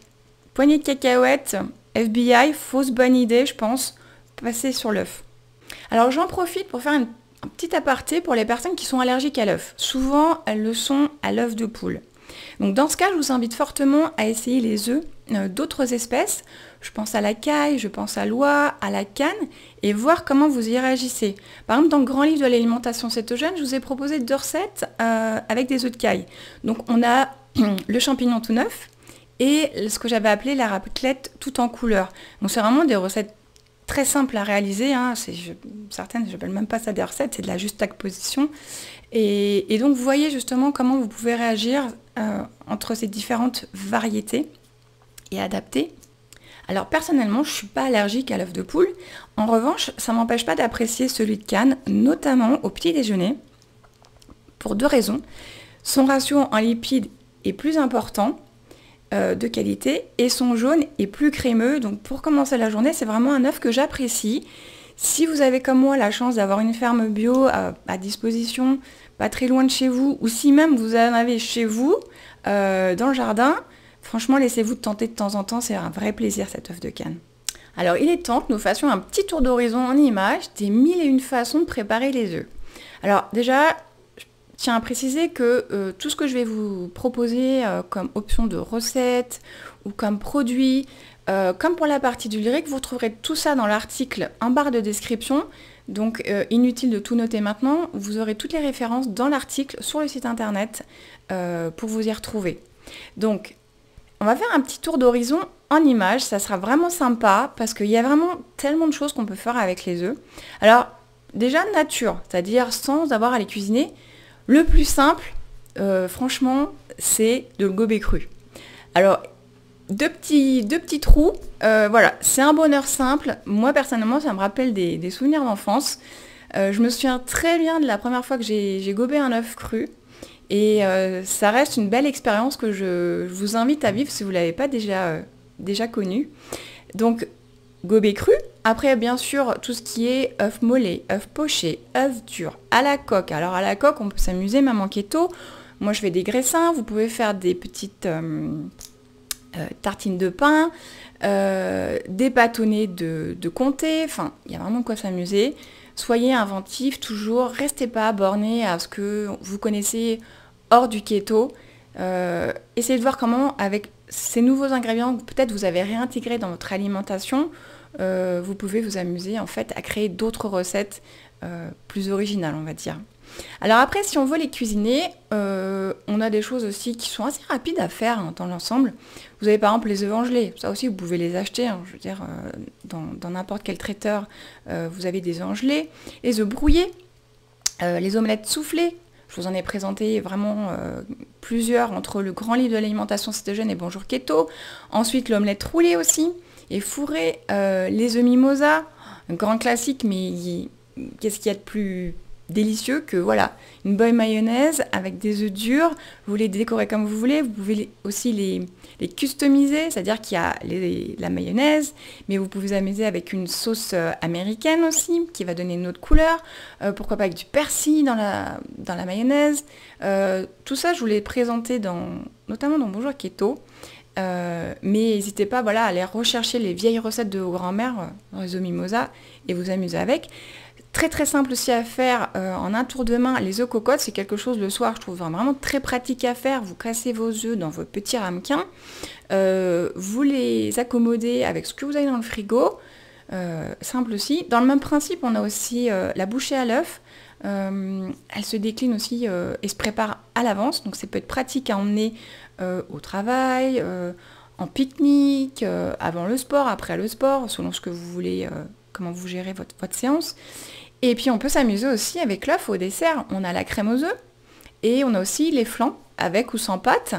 poignée de cacahuètes, FBI, fausse bonne idée, je pense, passer sur l'œuf. Alors j'en profite pour faire une, un petit aparté pour les personnes qui sont allergiques à l'œuf. Souvent, elles le sont à l'œuf de poule. Donc dans ce cas, je vous invite fortement à essayer les œufs euh, d'autres espèces. Je pense à la caille, je pense à l'oie, à la canne, et voir comment vous y réagissez. Par exemple, dans le grand livre de l'alimentation cétogène, je vous ai proposé deux recettes euh, avec des œufs de caille. Donc on a le champignon tout neuf, et ce que j'avais appelé la raclette tout en couleur. Donc c'est vraiment des recettes très simples à réaliser. Hein. certaines, je n'appelle même pas ça des recettes, c'est de la juste position. Et, donc vous voyez justement comment vous pouvez réagir euh, entre ces différentes variétés et adapter. Alors personnellement, je ne suis pas allergique à l'œuf de poule. En revanche, ça ne m'empêche pas d'apprécier celui de canne, notamment au petit déjeuner, pour deux raisons. Son ratio en lipides est plus important euh, de qualité et son jaune est plus crémeux. Donc pour commencer la journée, c'est vraiment un œuf que j'apprécie. Si vous avez comme moi la chance d'avoir une ferme bio à, disposition, pas très loin de chez vous, ou si même vous en avez chez vous, euh, dans le jardin, franchement laissez-vous tenter de temps en temps, c'est un vrai plaisir cet œuf de canne. Alors il est temps que nous fassions un petit tour d'horizon en images des mille et une façons de préparer les œufs. Alors déjà, tiens à préciser que euh, tout ce que je vais vous proposer euh, comme option de recette ou comme produit, euh, comme pour la partie du lyrique, vous trouverez tout ça dans l'article en barre de description. Donc inutile de tout noter maintenant, vous aurez toutes les références dans l'article sur le site internet pour vous y retrouver. Donc on va faire un petit tour d'horizon en images, ça sera vraiment sympa parce qu'il y a vraiment tellement de choses qu'on peut faire avec les œufs. Alors déjà nature, c'est-à-dire sans avoir à les cuisiner, le plus simple, euh, franchement, c'est de le gober cru. Alors, deux petits, deux petits trous, euh, voilà, c'est un bonheur simple. Moi, personnellement, ça me rappelle des, souvenirs d'enfance. Euh, je me souviens très bien de la première fois que j'ai gobé un œuf cru. Et ça reste une belle expérience que je, vous invite à vivre si vous ne l'avez pas déjà, déjà connue. Donc, gober cru, après, bien sûr, tout ce qui est œuf mollet, œuf poché, œuf dur, à la coque. Alors à la coque, on peut s'amuser, maman keto. Moi, je fais des graissins. Vous pouvez faire des petites euh, euh, tartines de pain, euh, des bâtonnets de, de comté. Enfin, il y a vraiment quoi s'amuser. Soyez inventifs toujours. Restez pas borné à ce que vous connaissez hors du keto. essayez de voir comment, avec ces nouveaux ingrédients que peut-être vous avez réintégré dans votre alimentation, euh, vous pouvez vous amuser en fait à créer d'autres recettes euh, plus originales, on va dire. Alors après, si on veut les cuisiner, euh, on a des choses aussi qui sont assez rapides à faire hein, dans l'ensemble. Vous avez par exemple les œufs angelés. Ça aussi, vous pouvez les acheter. Hein, je veux dire, dans n'importe quel traiteur, vous avez des angelés. Les œufs brouillés, les omelettes soufflées. Je vous en ai présenté vraiment plusieurs entre le grand livre de l'alimentation cétogène et Bonjour Keto. Ensuite, l'omelette roulée aussi. Et fourrer euh, les œufs mimosa, un grand classique, mais qu'est-ce qu'il y a de plus délicieux que voilà une bonne mayonnaise avec des œufs durs. Vous les décorez comme vous voulez. Vous pouvez aussi les, les customiser, c'est-à-dire qu'il y a la mayonnaise, mais vous pouvez vous amuser avec une sauce euh, américaine aussi qui va donner une autre couleur. Euh, pourquoi pas avec du persil dans la, dans la mayonnaise. tout ça, je vous l'ai présenté dans, notamment dans Bonjour Keto. Euh, mais n'hésitez pas voilà, à aller rechercher les vieilles recettes de grand mère euh, dans les eaux mimosa et vous amuser avec. Très très simple aussi à faire euh, en un tour de main. Les œufs cocottes, c'est quelque chose le soir, je trouve vraiment très pratique à faire. Vous cassez vos œufs dans vos petits ramequins, vous les accommodez avec ce que vous avez dans le frigo. simple aussi. Dans le même principe, on a aussi la bouchée à l'œuf. elle se décline aussi et se prépare à l'avance, donc ça peut être pratique à emmener euh, au travail, euh, en pique-nique, euh, avant le sport, après le sport, selon ce que vous voulez, comment vous gérez votre, votre, séance. Et puis on peut s'amuser aussi avec l'œuf au dessert. On a la crème aux œufs et on a aussi les flancs avec ou sans pâte.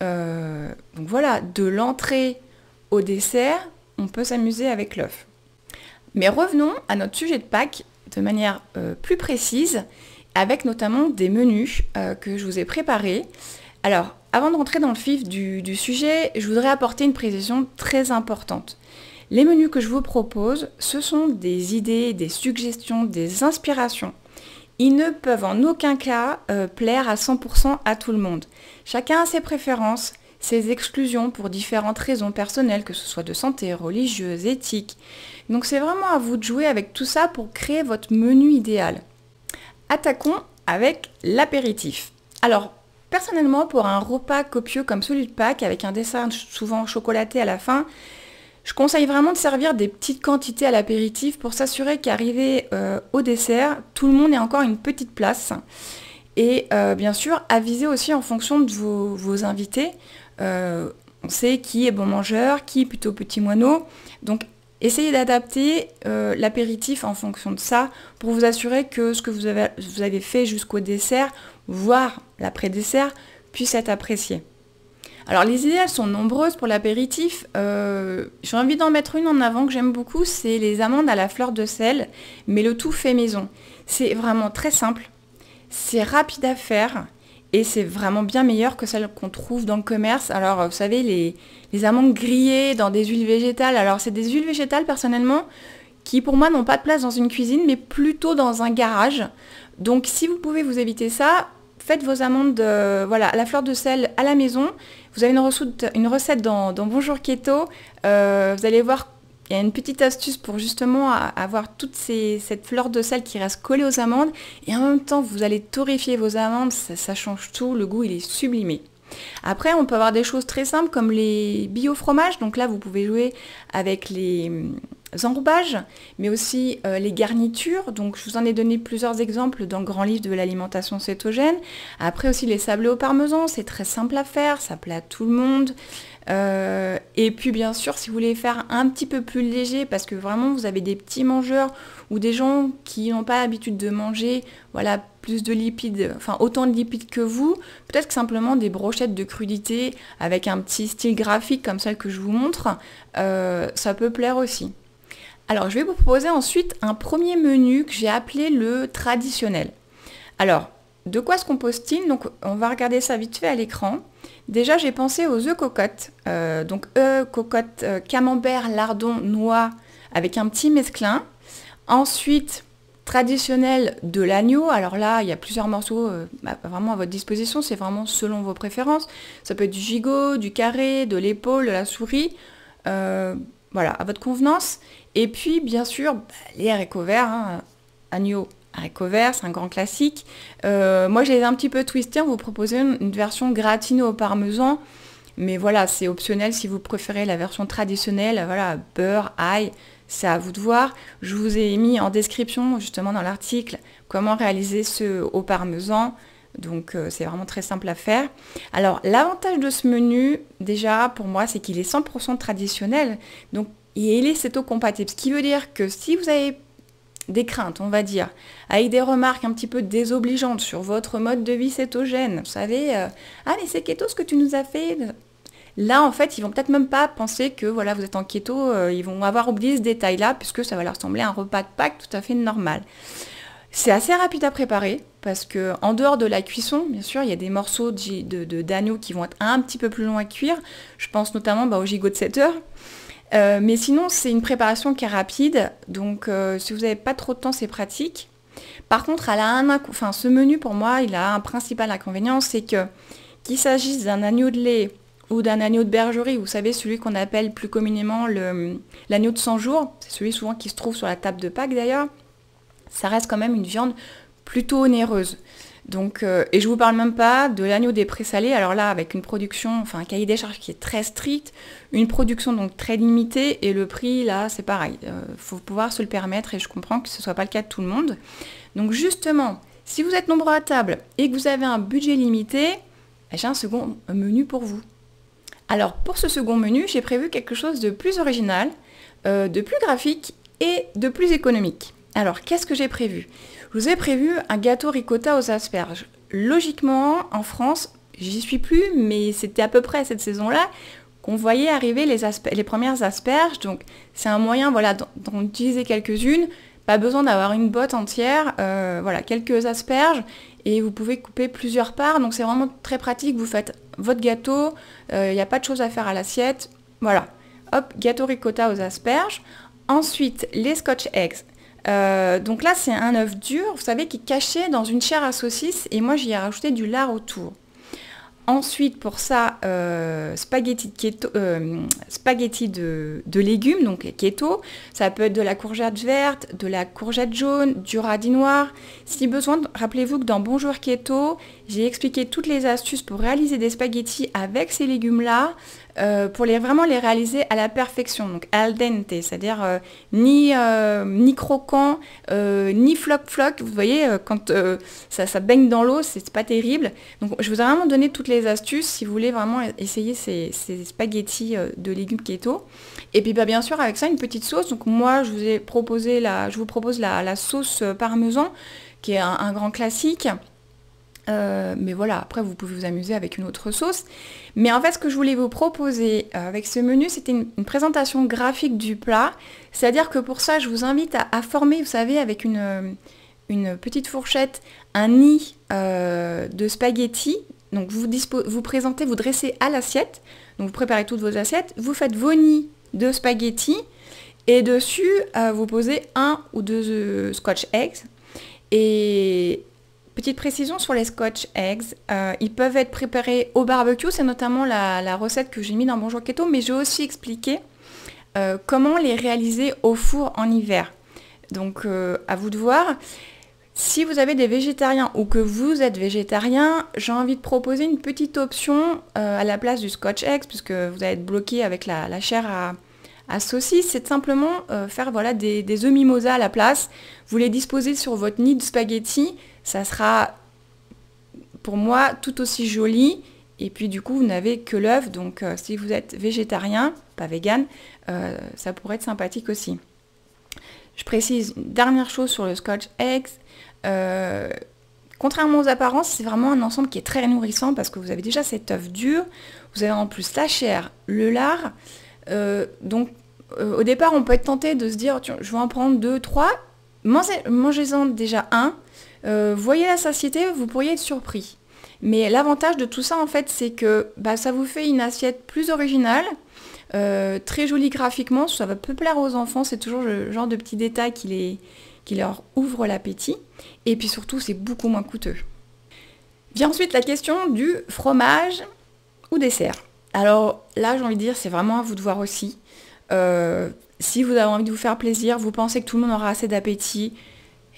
donc voilà, de l'entrée au dessert, on peut s'amuser avec l'œuf. Mais revenons à notre sujet de Pâques de manière plus précise, avec notamment des menus que je vous ai préparés. Alors, avant de rentrer dans le vif du, sujet, je voudrais apporter une précision très importante. Les menus que je vous propose, ce sont des idées, des suggestions, des inspirations. Ils ne peuvent en aucun cas euh, plaire à 100% à tout le monde. Chacun a ses préférences, ses exclusions pour différentes raisons personnelles, que ce soit de santé, religieuse, éthique. Donc c'est vraiment à vous de jouer avec tout ça pour créer votre menu idéal. Attaquons avec l'apéritif. Alors Personnellement, pour un repas copieux comme celui de Pâques, avec un dessert souvent chocolaté à la fin, je conseille vraiment de servir des petites quantités à l'apéritif pour s'assurer qu'arrivé euh, au dessert, tout le monde ait encore une petite place. Et euh, bien sûr, avisez aussi en fonction de vos, invités. Euh, on sait qui est bon mangeur, qui est plutôt petit moineau. Donc Essayez d'adapter euh, l'apéritif en fonction de ça pour vous assurer que ce que vous avez, vous avez fait jusqu'au dessert, voire l'après-dessert, puisse être apprécié. Alors les idées elles sont nombreuses pour l'apéritif. Euh, j'ai envie d'en mettre une en avant que j'aime beaucoup, c'est les amandes à la fleur de sel, mais le tout fait maison. C'est vraiment très simple, c'est rapide à faire et c'est vraiment bien meilleur que celle qu'on trouve dans le commerce. Alors vous savez les, les amandes grillées dans des huiles végétales. Alors c'est des huiles végétales personnellement qui pour moi n'ont pas de place dans une cuisine mais plutôt dans un garage. Donc si vous pouvez vous éviter ça, faites vos amandes euh, voilà, la fleur de sel à la maison. Vous avez une recette, une recette dans, Bonjour Keto. Euh, vous allez voir, il y a une petite astuce pour justement avoir toute cette fleur de sel qui reste collée aux amandes. Et en même temps, vous allez torréfier vos amandes, ça change tout, le goût il est sublimé. Après, on peut avoir des choses très simples comme les bio-fromages. Donc là, vous pouvez jouer avec les hum, enrobages, mais aussi euh, les garnitures. Donc je vous en ai donné plusieurs exemples dans le grand livre de l'alimentation cétogène. Après aussi les sablés au parmesan, c'est très simple à faire, ça plaît à tout le monde. Euh, et puis bien sûr, si vous voulez faire un petit peu plus léger, parce que vraiment vous avez des petits mangeurs ou des gens qui n'ont pas l'habitude de manger, voilà de lipides, enfin autant de lipides que vous, peut-être que simplement des brochettes de crudité avec un petit style graphique comme celle que je vous montre, euh, ça peut plaire aussi. Alors je vais vous proposer ensuite un premier menu que j'ai appelé le traditionnel. Alors, de quoi se compose-t-il Donc on va regarder ça vite fait à l'écran. Déjà j'ai pensé aux œufs cocottes, euh, donc œufs, cocottes, euh, camembert, lardon, noix avec un petit mesclin. Ensuite, traditionnel de l'agneau. Alors là, il y a plusieurs morceaux euh, vraiment à votre disposition, c'est vraiment selon vos préférences. Ça peut être du gigot, du carré, de l'épaule, de la souris, euh, voilà, à votre convenance. Et puis, bien sûr, bah, les haricots verts, hein. agneau haricots verts, c'est un grand classique. Euh, moi, j'ai un petit peu twisté en vous proposant une, version gratinée au parmesan. Mais voilà, c'est optionnel si vous préférez la version traditionnelle, voilà, beurre, ail, c'est à vous de voir. Je vous ai mis en description justement dans l'article comment réaliser ce haut parmesan. Donc euh, c'est vraiment très simple à faire. Alors l'avantage de ce menu, déjà pour moi, c'est qu'il est 100% traditionnel. Donc il est cétocompatible, compatible Ce qui veut dire que si vous avez des craintes, on va dire, avec des remarques un petit peu désobligeantes sur votre mode de vie cétogène, vous savez, allez euh, ah mais c'est keto ce que tu nous as fait, Là, en fait, ils vont peut-être même pas penser que voilà, vous êtes en keto, euh, ils vont avoir oublié ce détail-là, puisque ça va leur sembler un repas de Pâques tout à fait normal. C'est assez rapide à préparer, parce que en dehors de la cuisson, bien sûr, il y a des morceaux d'agneau de, d'agneau qui vont être un petit peu plus longs à cuire. Je pense notamment bah, au gigot de 7 heures. Euh, mais sinon, c'est une préparation qui est rapide, donc euh, si vous n'avez pas trop de temps, c'est pratique. Par contre, elle a un enfin, ce menu pour moi, il a un principal inconvénient, c'est que qu'il s'agisse d'un agneau de lait ou d'un agneau de bergerie. Vous savez, celui qu'on appelle plus communément l'agneau de 100 jours, c'est celui souvent qui se trouve sur la table de Pâques d'ailleurs, ça reste quand même une viande plutôt onéreuse. Donc, euh, et je ne vous parle même pas de l'agneau des présalés. Alors là, avec une production, enfin un cahier des charges qui est très strict, une production donc très limitée et le prix là, c'est pareil. Il euh, faut pouvoir se le permettre et je comprends que ce ne soit pas le cas de tout le monde. Donc justement, si vous êtes nombreux à table et que vous avez un budget limité, ben, j'ai un second menu pour vous. Alors pour ce second menu, j'ai prévu quelque chose de plus original, euh, de plus graphique et de plus économique. Alors qu'est-ce que j'ai prévu Je vous ai prévu un gâteau ricotta aux asperges. Logiquement, en France, j'y suis plus, mais c'était à peu près cette saison-là qu'on voyait arriver les, premières asperges. Donc c'est un moyen voilà, d'en utiliser quelques-unes. Pas besoin d'avoir une botte entière, euh, voilà, quelques asperges et vous pouvez couper plusieurs parts. Donc c'est vraiment très pratique. Vous faites votre gâteau, il euh, n'y a pas de choses à faire à l'assiette. Voilà. Hop, gâteau ricotta aux asperges. Ensuite, les scotch eggs. Euh, donc là, c'est un œuf dur, vous savez, qui est caché dans une chair à saucisse. Et moi, j'y ai rajouté du lard autour. Ensuite, pour ça, euh, spaghettis euh, spaghetti, de, de, légumes, donc keto. Ça peut être de la courgette verte, de la courgette jaune, du radis noir. Si besoin, rappelez-vous que dans Bonjour Keto, j'ai expliqué toutes les astuces pour réaliser des spaghettis avec ces légumes-là. Euh, pour vraiment les réaliser à la perfection, donc al dente, c'est-à-dire euh, ni, euh, ni croquant, ni floc-floc. Vous voyez, quand ça, baigne dans l'eau, c'est pas terrible. Donc je vous ai vraiment donné toutes les astuces si vous voulez vraiment essayer ces, spaghettis de légumes keto. Et puis bah, bien sûr avec ça une petite sauce. Donc moi je vous ai proposé la, je vous propose la, sauce parmesan qui est un grand classique. Euh, mais voilà, après vous pouvez vous amuser avec une autre sauce. Mais en fait, ce que je voulais vous proposer euh, avec ce menu, c'était une, présentation graphique du plat. C'est-à-dire que pour ça, je vous invite à, former, vous savez, avec une, euh, une petite fourchette, un nid de spaghettis. Donc vous, vous présentez, vous dressez à l'assiette. Donc vous préparez toutes vos assiettes, vous faites vos nids de spaghettis et dessus vous posez un ou deux scotch eggs et Petite précision sur les scotch eggs, euh, ils peuvent être préparés au barbecue, c'est notamment la, recette que j'ai mis dans Bonjour Keto, mais j'ai aussi expliqué euh, comment les réaliser au four en hiver. Donc euh, à vous de voir. Si vous avez des végétariens ou que vous êtes végétarien, j'ai envie de proposer une petite option à la place du scotch eggs, puisque vous allez être bloqué avec la, chair à, à saucisse, c'est simplement faire voilà, des, œufs mimosa à la place. Vous les disposez sur votre nid de spaghettis ça sera pour moi tout aussi joli. Et puis du coup, vous n'avez que l'œuf. Donc euh, si vous êtes végétarien, pas vegan, euh, ça pourrait être sympathique aussi. Je précise une dernière chose sur le scotch eggs. Euh, contrairement aux apparences, c'est vraiment un ensemble qui est très nourrissant parce que vous avez déjà cet œuf dur. Vous avez en plus la chair, le lard. donc au départ, on peut être tenté de se dire, je vais en prendre deux, trois. Mangez-en déjà un euh, voyez la satiété, vous pourriez être surpris. Mais l'avantage de tout ça, en fait, c'est que bah, ça vous fait une assiette plus originale, euh, très jolie graphiquement, ça va peu plaire aux enfants, c'est toujours le genre de petits détails qui, leur ouvre l'appétit. Et puis surtout, c'est beaucoup moins coûteux. Vient ensuite la question du fromage ou dessert. Alors là, j'ai envie de dire, c'est vraiment à vous de voir aussi. Euh, si vous avez envie de vous faire plaisir, vous pensez que tout le monde aura assez d'appétit,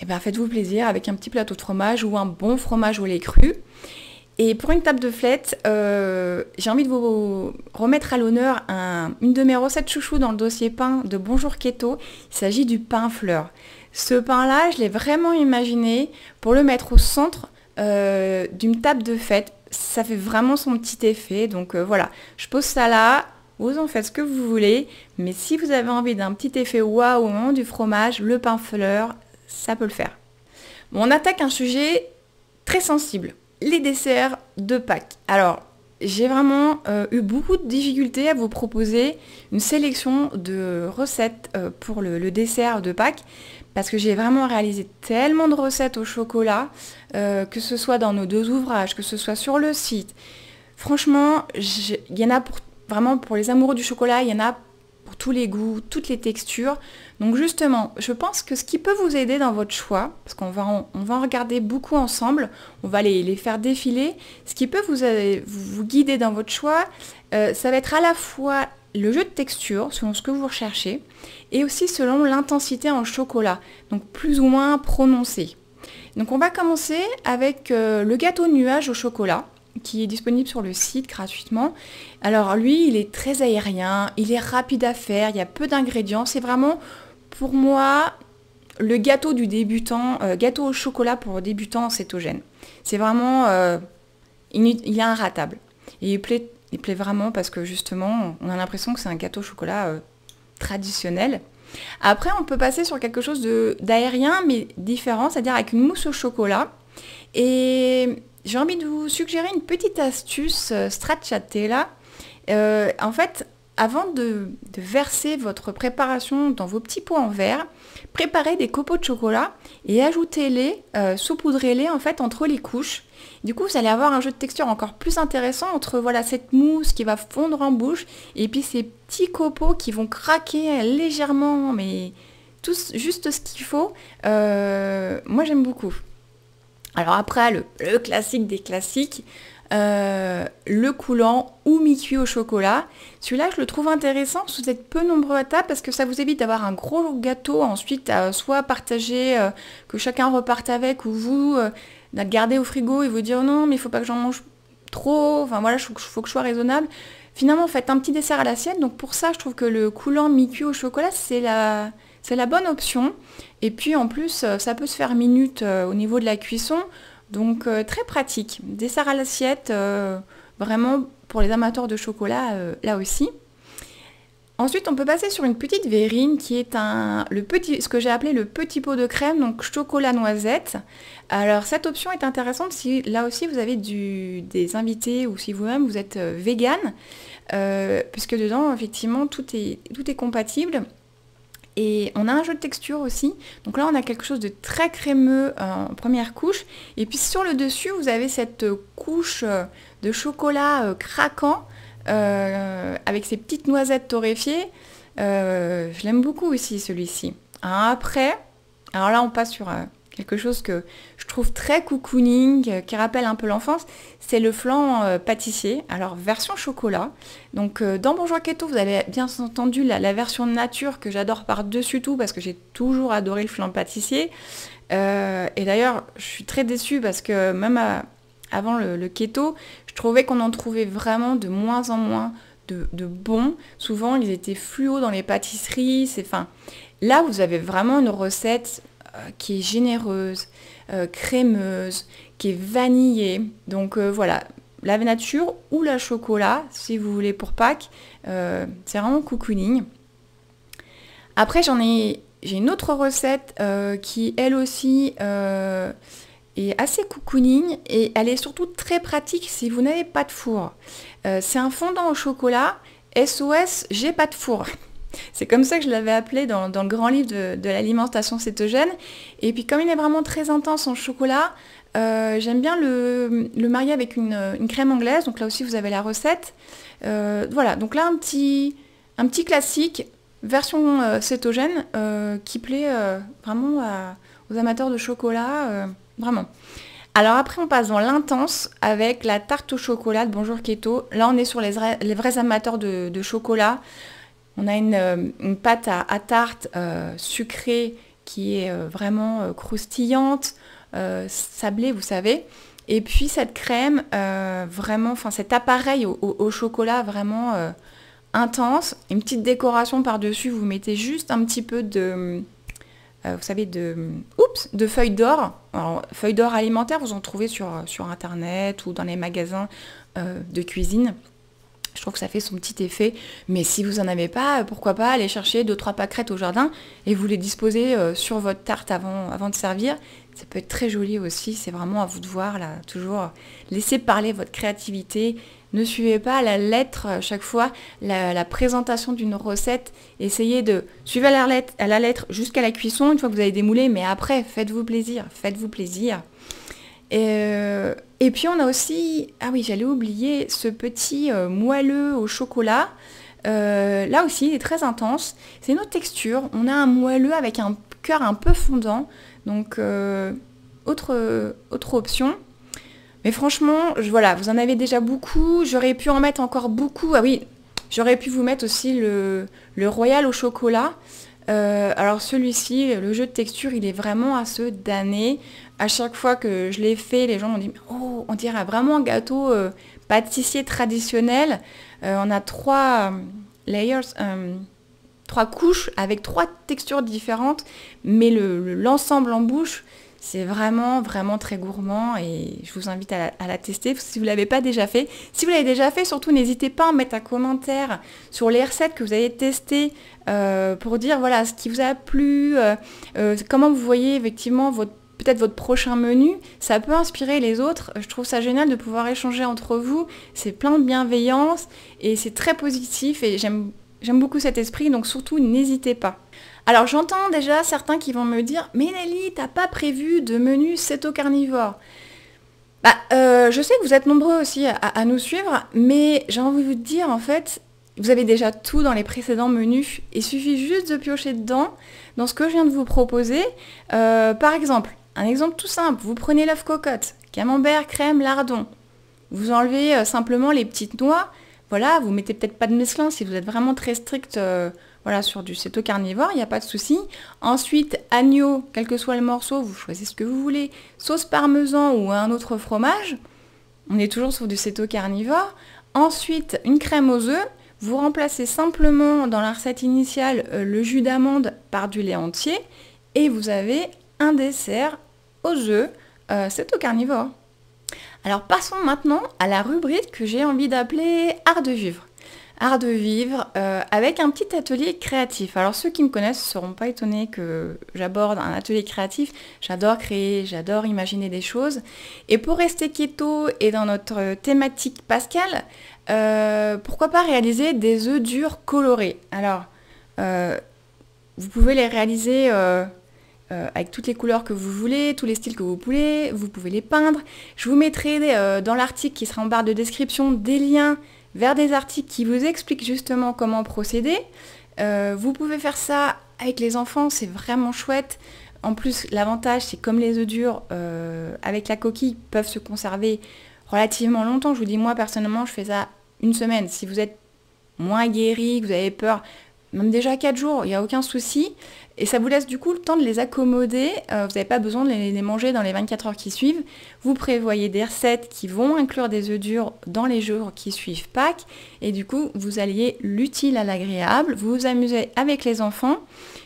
et eh bien faites-vous plaisir avec un petit plateau de fromage ou un bon fromage au lait cru. Et pour une table de fête, euh, j'ai envie de vous remettre à l'honneur une de mes recettes chouchou dans le dossier pain de Bonjour Keto. Il s'agit du pain fleur. Ce pain-là, je l'ai vraiment imaginé pour le mettre au centre euh, d'une table de fête. Ça fait vraiment son petit effet. Donc euh, voilà, je pose ça là. Vous en faites ce que vous voulez. Mais si vous avez envie d'un petit effet waouh au moment du fromage, le pain fleur, ça peut le faire. on attaque un sujet très sensible, les desserts de Pâques. Alors, j'ai vraiment euh, eu beaucoup de difficultés à vous proposer une sélection de recettes euh, pour le, dessert de Pâques parce que j'ai vraiment réalisé tellement de recettes au chocolat, euh, que ce soit dans nos deux ouvrages, que ce soit sur le site. Franchement, il y en a vraiment pour les amoureux du chocolat, il y en a tous les goûts, toutes les textures. Donc justement, je pense que ce qui peut vous aider dans votre choix, parce qu'on va, on va regarder beaucoup ensemble, on va les, les faire défiler, ce qui peut vous, euh, vous guider dans votre choix, euh, ça va être à la fois le jeu de texture selon ce que vous recherchez et aussi selon l'intensité en chocolat, donc plus ou moins prononcé. Donc on va commencer avec euh, le gâteau nuage au chocolat qui est disponible sur le site gratuitement. Alors lui, il est très aérien, il est rapide à faire, il y a peu d'ingrédients. C'est vraiment, pour moi, le gâteau du débutant, euh, gâteau au chocolat pour débutants cétogène. C'est vraiment, euh, il est inratable. Et il plaît, il plaît vraiment parce que justement, on a l'impression que c'est un gâteau au chocolat euh, traditionnel. Après, on peut passer sur quelque chose d'aérien, mais différent, c'est-à-dire avec une mousse au chocolat. Et j'ai envie de vous suggérer une petite astuce euh, stracciatella. Euh, en fait, avant de, verser votre préparation dans vos petits pots en verre, préparez des copeaux de chocolat et ajoutez-les, euh, saupoudrez-les en fait entre les couches. Du coup, vous allez avoir un jeu de texture encore plus intéressant entre voilà cette mousse qui va fondre en bouche et puis ces petits copeaux qui vont craquer légèrement, mais tout juste ce qu'il faut. Euh, moi, j'aime beaucoup. Alors après, le, classique des classiques, euh, le coulant ou mi-cuit au chocolat. Celui-là, je le trouve intéressant si vous êtes peu nombreux à table parce que ça vous évite d'avoir un gros gâteau ensuite à soit partager, euh, que chacun reparte avec ou vous, euh, le garder au frigo et vous dire non, mais il faut pas que j'en mange trop. Enfin voilà, il faut, que je sois raisonnable. Finalement, faites un petit dessert à l'assiette. Donc pour ça, je trouve que le coulant mi-cuit au chocolat, c'est la, c'est la bonne option. Et puis en plus, euh, ça peut se faire minute euh, au niveau de la cuisson, donc euh, très pratique. Dessert à l'assiette, vraiment pour les amateurs de chocolat, là aussi. Ensuite, on peut passer sur une petite verrine qui est un, le petit, ce que j'ai appelé le petit pot de crème, donc chocolat noisette. Alors cette option est intéressante si là aussi vous avez des invités ou si vous-même vous êtes vegan, puisque dedans effectivement tout est, tout est compatible. Et on a un jeu de texture aussi. Donc là, on a quelque chose de très crémeux euh, en première couche. Et puis sur le dessus, vous avez cette couche euh, de chocolat euh, craquant avec ses petites noisettes torréfiées. je l'aime beaucoup aussi celui-ci. Après, alors là, on passe sur quelque chose que trouve très cocooning, euh, qui rappelle un peu l'enfance, c'est le flan euh, pâtissier, alors version chocolat. Donc euh, dans Bonjour Keto, vous avez bien entendu la, version nature que j'adore par-dessus tout parce que j'ai toujours adoré le flan pâtissier. et d'ailleurs, je suis très déçue parce que même avant le, keto, je trouvais qu'on en trouvait vraiment de moins en moins de, bons. Souvent, ils étaient fluo dans les pâtisseries. C'est, fin, là, vous avez vraiment une recette qui est généreuse, euh, crémeuse, qui est vanillée. Donc euh, voilà, la nature ou la chocolat, si vous voulez pour Pâques, euh, c'est vraiment cocooning. Après j'en ai, j'ai une autre recette qui elle aussi est assez cocooning et elle est surtout très pratique si vous n'avez pas de four. c'est un fondant au chocolat, SOS, j'ai pas de four. C'est comme ça que je l'avais appelé dans, le grand livre de, l'alimentation cétogène. Et puis comme il est vraiment très intense en chocolat, euh, j'aime bien le, marier avec une, crème anglaise. Donc là aussi, vous avez la recette. Euh, voilà, donc là, un petit, classique, version euh, cétogène, qui plaît vraiment aux amateurs de chocolat. vraiment. Alors après, on passe dans l'intense avec la tarte au chocolat de Bonjour Keto. Là, on est sur les, vrais amateurs de chocolat. On a une, euh, pâte à, tarte euh, sucrée qui est euh, vraiment croustillante, sablée, vous savez. Et puis cette crème, vraiment, enfin cet appareil au, chocolat vraiment intense. Une petite décoration par-dessus, vous mettez juste un petit peu de, vous savez, de, oups, de feuilles d'or. Feuilles d'or alimentaires, vous en trouvez sur, sur Internet ou dans les magasins de cuisine. Je trouve que ça fait son petit effet. Mais si vous n'en avez pas, euh, pourquoi pas aller chercher 2-3 pâquerettes au jardin et vous les disposer euh, sur votre tarte avant, avant de servir. Ça peut être très joli aussi. C'est vraiment à vous de voir là. Toujours laisser parler votre créativité. Ne suivez pas la lettre euh, chaque fois la, présentation d'une recette. Essayez de suivre à la lettre, jusqu'à la cuisson une fois que vous avez démoulé. Mais après, faites-vous plaisir. Faites-vous plaisir. Et et puis on a aussi, ah oui j'allais oublier, ce petit euh, moelleux au chocolat. Euh, là aussi il est très intense. C'est une autre texture. On a un moelleux avec un cœur un peu fondant. Donc euh, autre, autre option. Mais franchement, voilà, vous en avez déjà beaucoup. J'aurais pu en mettre encore beaucoup. Ah oui, j'aurais pu vous mettre aussi le, royal au chocolat. alors celui-ci, le jeu de texture, il est vraiment à se damner à chaque fois que je l'ai fait, les gens m'ont dit Oh, on dirait vraiment un gâteau euh, pâtissier traditionnel. Euh, on a trois euh, layers, trois couches avec trois textures différentes, mais l'ensemble le, en bouche, c'est vraiment, vraiment très gourmand et je vous invite à la, tester si vous ne l'avez pas déjà fait. Si vous l'avez déjà fait, surtout n'hésitez pas à mettre un commentaire sur les recettes que vous avez testées pour dire voilà ce qui vous a plu, comment vous voyez effectivement votre peut-être votre prochain menu, ça peut inspirer les autres. Je trouve ça génial de pouvoir échanger entre vous. C'est plein de bienveillance et c'est très positif et j'aime beaucoup cet esprit, donc surtout n'hésitez pas. Alors j'entends déjà certains qui vont me dire, mais Nelly, t'as pas prévu de menu au carnivore. Bah, euh, je sais que vous êtes nombreux aussi à, nous suivre, mais j'ai envie de vous dire en fait, vous avez déjà tout dans les précédents menus. Il suffit juste de piocher dedans, dans ce que je viens de vous proposer. Euh, par exemple, un exemple tout simple, vous prenez l'œuf cocotte, camembert, crème, lardon. Vous enlevez euh, simplement les petites noix. Voilà, vous mettez peut-être pas de mesclin si vous êtes vraiment très strict euh, voilà, sur du céto carnivore, il n'y a pas de souci. Ensuite, agneau, quel que soit le morceau, vous choisissez ce que vous voulez. Sauce parmesan ou un autre fromage. On est toujours sur du céto carnivore. Ensuite, une crème aux œufs. Vous remplacez simplement dans la recette initiale euh, le jus d'amande par du lait entier et vous avez un dessert au jeu, euh, c'est au carnivore. Alors passons maintenant à la rubrique que j'ai envie d'appeler art de vivre. Art de vivre euh, avec un petit atelier créatif. Alors ceux qui me connaissent ne seront pas étonnés que j'aborde un atelier créatif. J'adore créer, j'adore imaginer des choses. Et pour rester keto et dans notre thématique Pascal, euh, pourquoi pas réaliser des oeufs durs colorés Alors vous pouvez les réaliser euh, avec toutes les couleurs que vous voulez, tous les styles que vous voulez, vous pouvez les peindre. Je vous mettrai euh, dans l'article qui sera en barre de description des liens vers des articles qui vous expliquent justement comment procéder. Euh, vous pouvez faire ça avec les enfants, c'est vraiment chouette. En plus, l'avantage, c'est comme les œufs durs avec la coquille peuvent se conserver relativement longtemps. Je vous dis, moi personnellement, je fais ça une semaine. Si vous êtes moins guéri, que vous avez peur, même déjà 4 jours, il n'y a aucun souci. Et ça vous laisse du coup le temps de les accommoder. Euh, vous n'avez pas besoin de les, manger dans les 24 heures qui suivent. Vous prévoyez des recettes qui vont inclure des œufs durs dans les jours qui suivent Pâques. Et du coup, vous alliez l'utile à l'agréable. Vous vous amusez avec les enfants.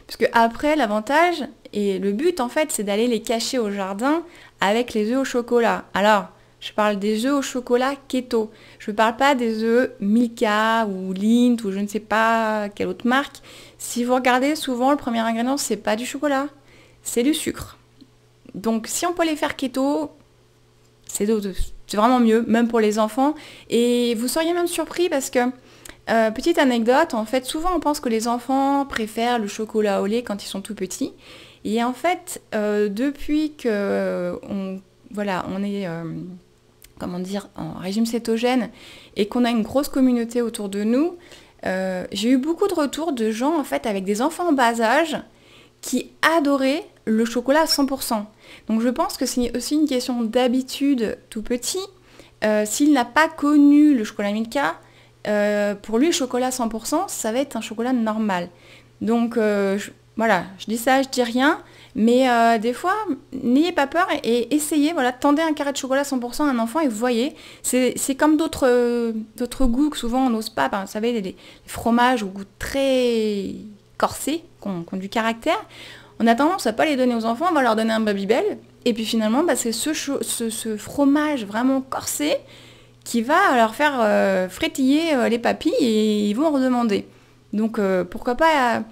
puisque après, l'avantage et le but en fait, c'est d'aller les cacher au jardin avec les œufs au chocolat. Alors, je parle des œufs au chocolat keto. Je ne parle pas des œufs Milka ou Lint ou je ne sais pas quelle autre marque. Si vous regardez, souvent le premier ingrédient, c'est pas du chocolat, c'est du sucre. Donc si on peut les faire keto, c'est vraiment mieux, même pour les enfants. Et vous seriez même surpris parce que, euh, petite anecdote, en fait, souvent on pense que les enfants préfèrent le chocolat au lait quand ils sont tout petits. Et en fait, euh, depuis que on, voilà, on est euh, comment dire, en régime cétogène et qu'on a une grosse communauté autour de nous, euh, j'ai eu beaucoup de retours de gens en fait avec des enfants en bas âge qui adoraient le chocolat à 100%. Donc je pense que c'est aussi une question d'habitude tout petit. Euh, s'il n'a pas connu le chocolat Milka, euh, pour lui le chocolat 100% ça va être un chocolat normal. Donc je, voilà, je dis ça, je dis rien, mais euh, des fois, n'ayez pas peur et essayez, voilà, tendez un carré de chocolat 100% à un enfant et vous voyez. C'est comme euh, d'autres goûts que souvent on n'ose pas, ben, vous savez, les, fromages au goût très corsé, qui ont, du caractère. On a tendance à pas les donner aux enfants, on va leur donner un Babybel. Et puis finalement, ben, c'est ce, fromage vraiment corsé qui va leur faire euh, frétiller les papilles et ils vont en redemander. Donc pourquoi pas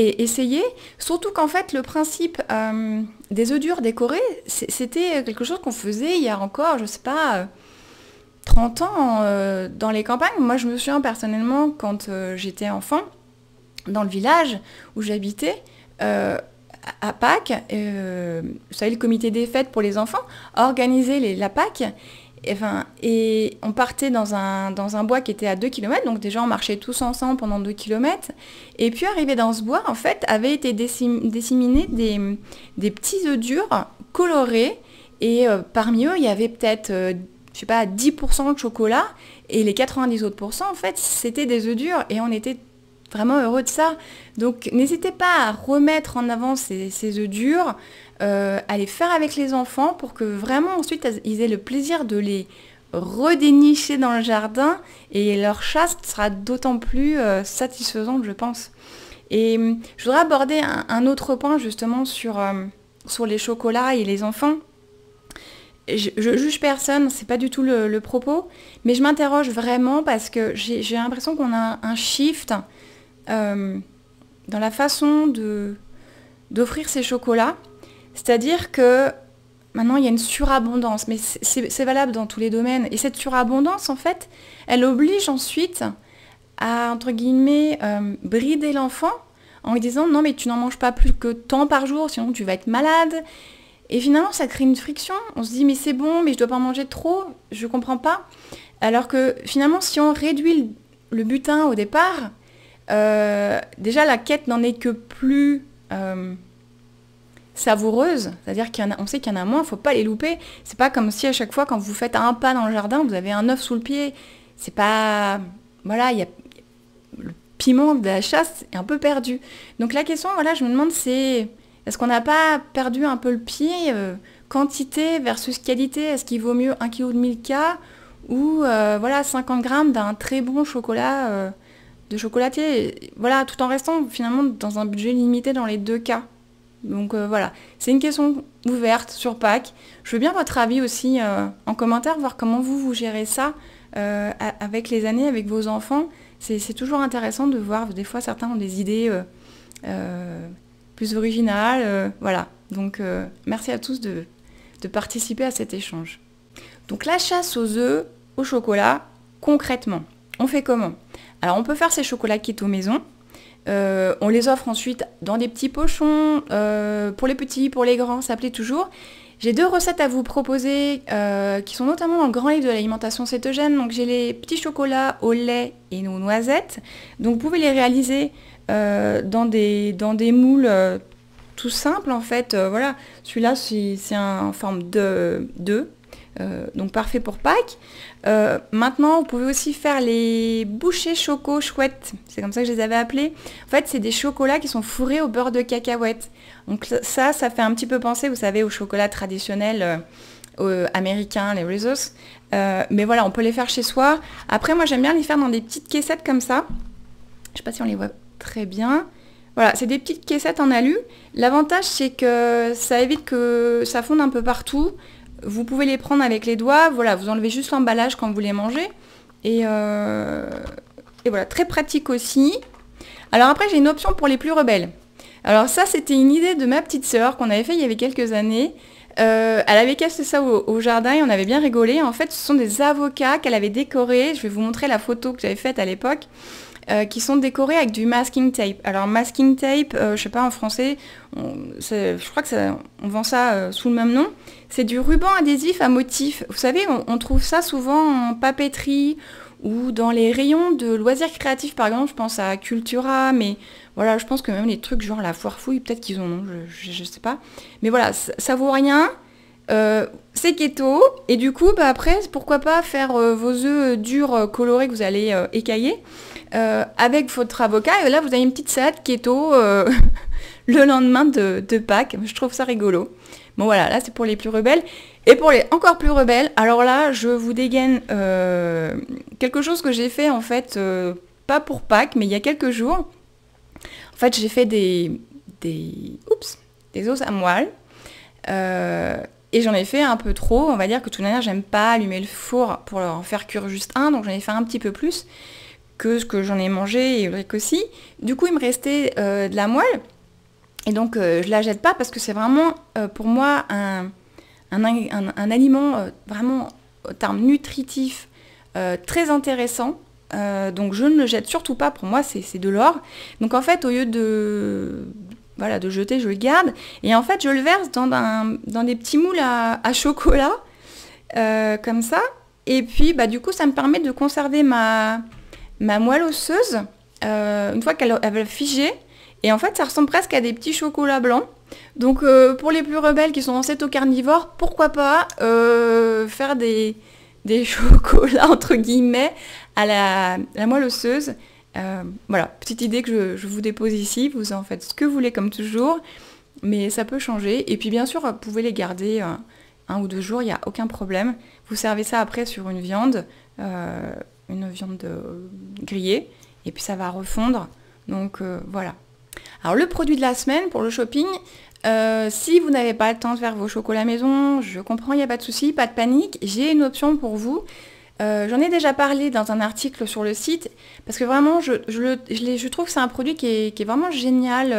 et essayer. Surtout qu'en fait, le principe euh, des œufs durs décorés, c'était quelque chose qu'on faisait il y a encore, je sais pas, 30 euh, ans euh, dans les campagnes. Moi, je me souviens personnellement, quand j'étais enfant, dans le village où j'habitais, à Pâques, vous savez, le comité des fêtes pour les enfants a les, la Pâques et, et on partait dans un, dans un bois qui était à 2 km, donc déjà on marchait tous ensemble pendant 2 km. Et puis arrivé dans ce bois, en fait, avaient été disséminés des, petits œufs durs colorés. Et euh, parmi eux, il y avait peut-être, euh, je sais pas, 10% de chocolat. Et les 90 autres en fait, c'était des œufs durs. Et on était vraiment heureux de ça. Donc n'hésitez pas à remettre en avant ces, ces œufs durs, à euh, les faire avec les enfants pour que vraiment ensuite ils aient le plaisir de les redénicher dans le jardin et leur chasse sera d'autant plus euh, satisfaisante je pense. Et hum, je voudrais aborder un, autre point justement sur, euh, sur les chocolats et les enfants. Je, juge personne, c'est pas du tout le, le propos, mais je m'interroge vraiment parce que j'ai l'impression qu'on a un shift dans la façon d'offrir ces chocolats c'est-à-dire que maintenant, il y a une surabondance, mais c'est valable dans tous les domaines. Et cette surabondance, en fait, elle oblige ensuite à, entre guillemets, euh, brider l'enfant en lui disant non mais tu n'en manges pas plus que tant par jour, sinon tu vas être malade. Et finalement, ça crée une friction. On se dit mais c'est bon, mais je ne dois pas en manger trop, je ne comprends pas. Alors que finalement, si on réduit le butin au départ, euh, déjà la quête n'en est que plus... Euh, savoureuse, c'est-à-dire qu'on sait qu'il y en a moins, il ne faut pas les louper. C'est pas comme si à chaque fois quand vous faites un pas dans le jardin, vous avez un œuf sous le pied. C'est pas... Voilà, il y a... le piment de la chasse est un peu perdu. Donc la question, voilà, je me demande, c'est est-ce qu'on n'a pas perdu un peu le pied euh, Quantité versus qualité, est-ce qu'il vaut mieux 1 kg de Milka ou euh, voilà 50 grammes d'un très bon chocolat euh, de chocolatier Voilà, tout en restant finalement dans un budget limité dans les deux cas. Donc euh, voilà, c'est une question ouverte sur Pâques. Je veux bien votre avis aussi euh, en commentaire, voir comment vous, vous gérez ça euh, avec les années, avec vos enfants. C'est toujours intéressant de voir, des fois certains ont des idées plus originales. voilà, donc merci à tous de, participer à cet échange. Donc la chasse aux œufs, au chocolat, concrètement, on fait comment Alors on peut faire ces chocolats aux maison. Euh, on les offre ensuite dans des petits pochons, euh, pour les petits, pour les grands, ça plaît toujours. J'ai deux recettes à vous proposer euh, qui sont notamment dans le grand livre de l'alimentation cétogène. Donc j'ai les petits chocolats au lait et nos noisettes. Donc vous pouvez les réaliser dans, des, dans des moules tout simples en fait. voilà, celui-là c'est en forme de 2. Euh, donc parfait pour Pâques. Euh, maintenant, vous pouvez aussi faire les bouchées choco chouettes. C'est comme ça que je les avais appelées. En fait, c'est des chocolats qui sont fourrés au beurre de cacahuètes. Donc ça, ça fait un petit peu penser, vous savez, au chocolat traditionnel euh, américain, les Reese's. mais voilà, on peut les faire chez soi. Après, moi, j'aime bien les faire dans des petites caissettes comme ça. Je ne sais pas si on les voit très bien. Voilà, c'est des petites caissettes en alu. L'avantage, c'est que ça évite que ça fonde un peu partout. Vous pouvez les prendre avec les doigts, voilà, vous enlevez juste l'emballage quand vous les mangez. Euh, et, voilà, très pratique aussi. Alors après, j'ai une option pour les plus rebelles. Alors ça, c'était une idée de ma petite sœur qu'on avait fait il y avait quelques années. Euh, elle avait cassé ça au, au, jardin et on avait bien rigolé. En fait, ce sont des avocats qu'elle avait décorés. Je vais vous montrer la photo que j'avais faite à l'époque. Euh, qui sont décorés avec du masking tape. Alors masking tape, je euh, je sais pas en français, je crois que on vend ça euh, sous le même nom. C'est du ruban adhésif à motif. Vous savez, on, trouve ça souvent en papeterie ou dans les rayons de loisirs créatifs par exemple. Je pense à Cultura, mais voilà, je pense que même les trucs genre la foire fouille, peut-être qu'ils ont, je, je, sais pas. Mais voilà, ça, vaut rien. c'est keto et du coup bah après pourquoi pas faire vos œufs durs colorés que vous allez écailler euh, avec votre avocat. Et là, vous avez une petite salade keto euh, le lendemain de, Pâques. Je trouve ça rigolo. Bon voilà, là c'est pour les plus rebelles. Et pour les encore plus rebelles, alors là, je vous dégaine euh, quelque chose que j'ai fait en fait, pas pour Pâques, mais il y a quelques jours. En fait, j'ai fait des, des, oups, des os à moelle. Et j'en ai fait un peu trop. On va dire que tout à l'heure, j'aime pas allumer le four pour en faire cuire juste un, donc j'en ai fait un petit peu plus que ce que j'en ai mangé et Ulrich aussi. Du coup, il me restait euh, de la moelle. Et donc, euh, je la jette pas parce que c'est vraiment euh, pour moi un, un, aliment vraiment au terme nutritif très intéressant. donc, je ne le jette surtout pas. Pour moi, c'est de l'or. Donc, en fait, au lieu de voilà, de jeter, je le garde. Et en fait, je le verse dans, dans des petits moules à, chocolat, comme ça. Et puis, bah, du coup, ça me permet de conserver ma, ma moelle osseuse, euh, une fois qu'elle va figer, et en fait ça ressemble presque à des petits chocolats blancs. Donc euh, pour les plus rebelles qui sont au carnivore, pourquoi pas euh, faire des, des, chocolats entre guillemets à la, moelle osseuse. voilà, petite idée que je, vous dépose ici, vous en faites ce que vous voulez comme toujours, mais ça peut changer. Et puis bien sûr, vous pouvez les garder un ou deux jours, il n'y a aucun problème. Vous servez ça après sur une viande, une viande euh, grillée et puis ça va refondre. Donc euh, voilà. Alors le produit de la semaine pour le shopping, euh, si vous n'avez pas le temps de faire vos chocolats maison, je comprends, il n'y a pas de souci, pas de panique, j'ai une option pour vous. J'en ai déjà parlé dans un article sur le site, parce que vraiment, je, je, trouve que c'est un produit qui est, vraiment génial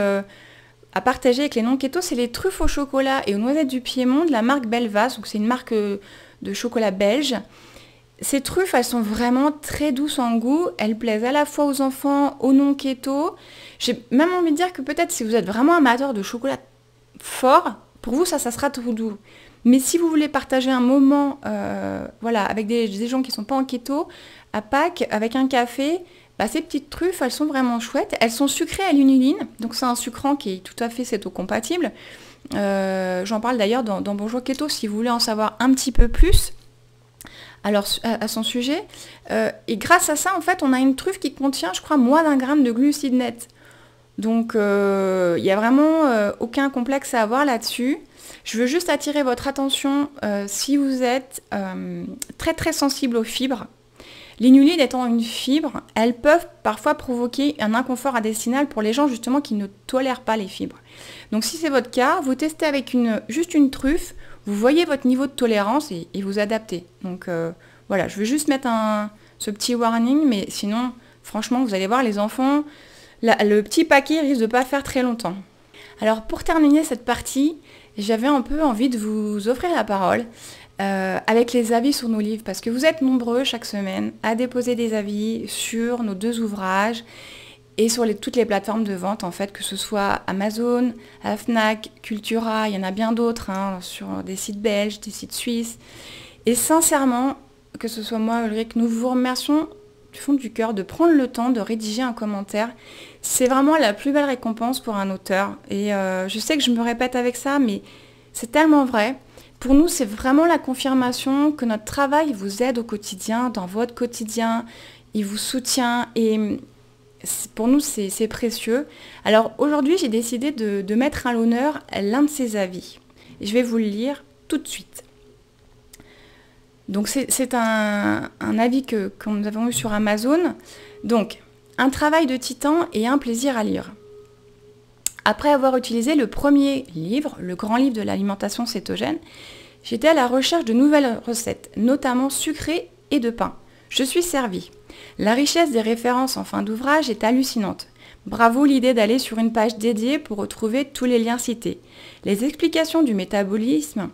à partager avec les non-keto, c'est les truffes au chocolat et aux noisettes du Piémont de la marque Belvas, donc c'est une marque de chocolat belge. Ces truffes, elles sont vraiment très douces en goût. Elles plaisent à la fois aux enfants, aux non-keto. J'ai même envie de dire que peut-être si vous êtes vraiment amateur de chocolat fort, pour vous, ça, ça sera tout doux. Mais si vous voulez partager un moment euh, voilà, avec des, gens qui ne sont pas en keto, à Pâques, avec un café, bah, ces petites truffes, elles sont vraiment chouettes. Elles sont sucrées à l'uniline, donc c'est un sucrant qui est tout à fait cétocompatible. compatible euh, J'en parle d'ailleurs dans, dans Bonjour Keto si vous voulez en savoir un petit peu plus alors, à, son sujet. Euh, et grâce à ça, en fait, on a une truffe qui contient, je crois, moins d'un gramme de glucides nets. Donc, euh, il n'y a vraiment euh, aucun complexe à avoir là-dessus. Je veux juste attirer votre attention si vous êtes très très sensible aux fibres. L'inuline étant une fibre, elles peuvent parfois provoquer un inconfort intestinal pour les gens justement qui ne tolèrent pas les fibres. Donc si c'est votre cas, vous testez avec une, juste une truffe, vous voyez votre niveau de tolérance et, vous adaptez. Donc euh, voilà, je veux juste mettre ce petit warning, mais sinon, franchement, vous allez voir, les enfants, le petit paquet risque de pas faire très longtemps. Alors pour terminer cette partie, j'avais un peu envie de vous offrir la parole euh, avec les avis sur nos livres, parce que vous êtes nombreux chaque semaine à déposer des avis sur nos deux ouvrages et sur toutes les plateformes de vente, en fait, que ce soit Amazon, Afnac, Cultura, il y en a bien d'autres, hein, sur des sites belges, des sites suisses. Et sincèrement, que ce soit moi, Ulrich, nous vous remercions du fond du cœur de prendre le temps de rédiger un commentaire. C'est vraiment la plus belle récompense pour un auteur. Et euh, je sais que je me répète avec ça, mais c'est tellement vrai. Pour nous, c'est vraiment la confirmation que notre travail vous aide au quotidien, dans votre quotidien, il vous soutient. Et pour nous, c'est précieux. Alors aujourd'hui, j'ai décidé de, mettre à l'honneur l'un de ses avis. Je vais vous le lire tout de suite. Donc c'est un, avis que, que, nous avons eu sur Amazon. Donc, un travail de titan et un plaisir à lire. Après avoir utilisé le premier livre, le grand livre de l'alimentation cétogène, j'étais à la recherche de nouvelles recettes, notamment sucrées et de pain. Je suis servie. La richesse des références en fin d'ouvrage est hallucinante. Bravo l'idée d'aller sur une page dédiée pour retrouver tous les liens cités. Les explications du métabolisme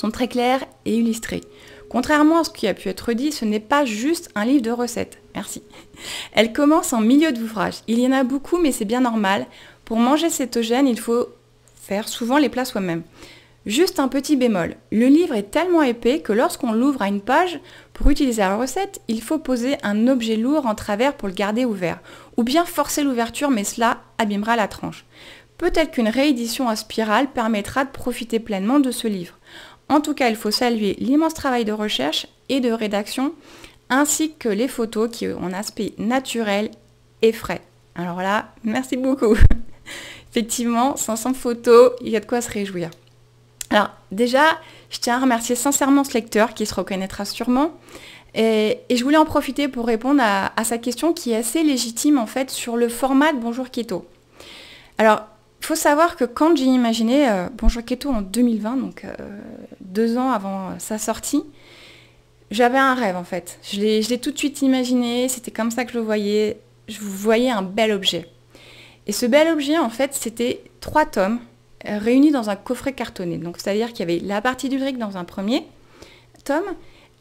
sont très claires et illustrées. Contrairement à ce qui a pu être dit, ce n'est pas juste un livre de recettes. Merci. Elle commence en milieu d'ouvrage. Il y en a beaucoup, mais c'est bien normal. Pour manger cétogène, il faut faire souvent les plats soi-même. Juste un petit bémol, le livre est tellement épais que lorsqu'on l'ouvre à une page, pour utiliser la recette, il faut poser un objet lourd en travers pour le garder ouvert, ou bien forcer l'ouverture mais cela abîmera la tranche. Peut-être qu'une réédition en spirale permettra de profiter pleinement de ce livre. En tout cas, il faut saluer l'immense travail de recherche et de rédaction, ainsi que les photos qui ont un aspect naturel et frais. Alors là, merci beaucoup. Effectivement, 500 photos, il y a de quoi se réjouir. Alors déjà, je tiens à remercier sincèrement ce lecteur qui se reconnaîtra sûrement. Et, je voulais en profiter pour répondre à, sa question qui est assez légitime en fait sur le format de Bonjour Keto. Alors, il faut savoir que quand j'ai imaginé euh, Bonjour Keto en 2020, donc euh, deux ans avant euh, sa sortie, j'avais un rêve en fait. Je l'ai tout de suite imaginé, c'était comme ça que je le voyais. Je voyais un bel objet. Et ce bel objet en fait, c'était trois tomes euh, réunis dans un coffret cartonné. Donc c'est-à-dire qu'il y avait la partie du dans un premier tome,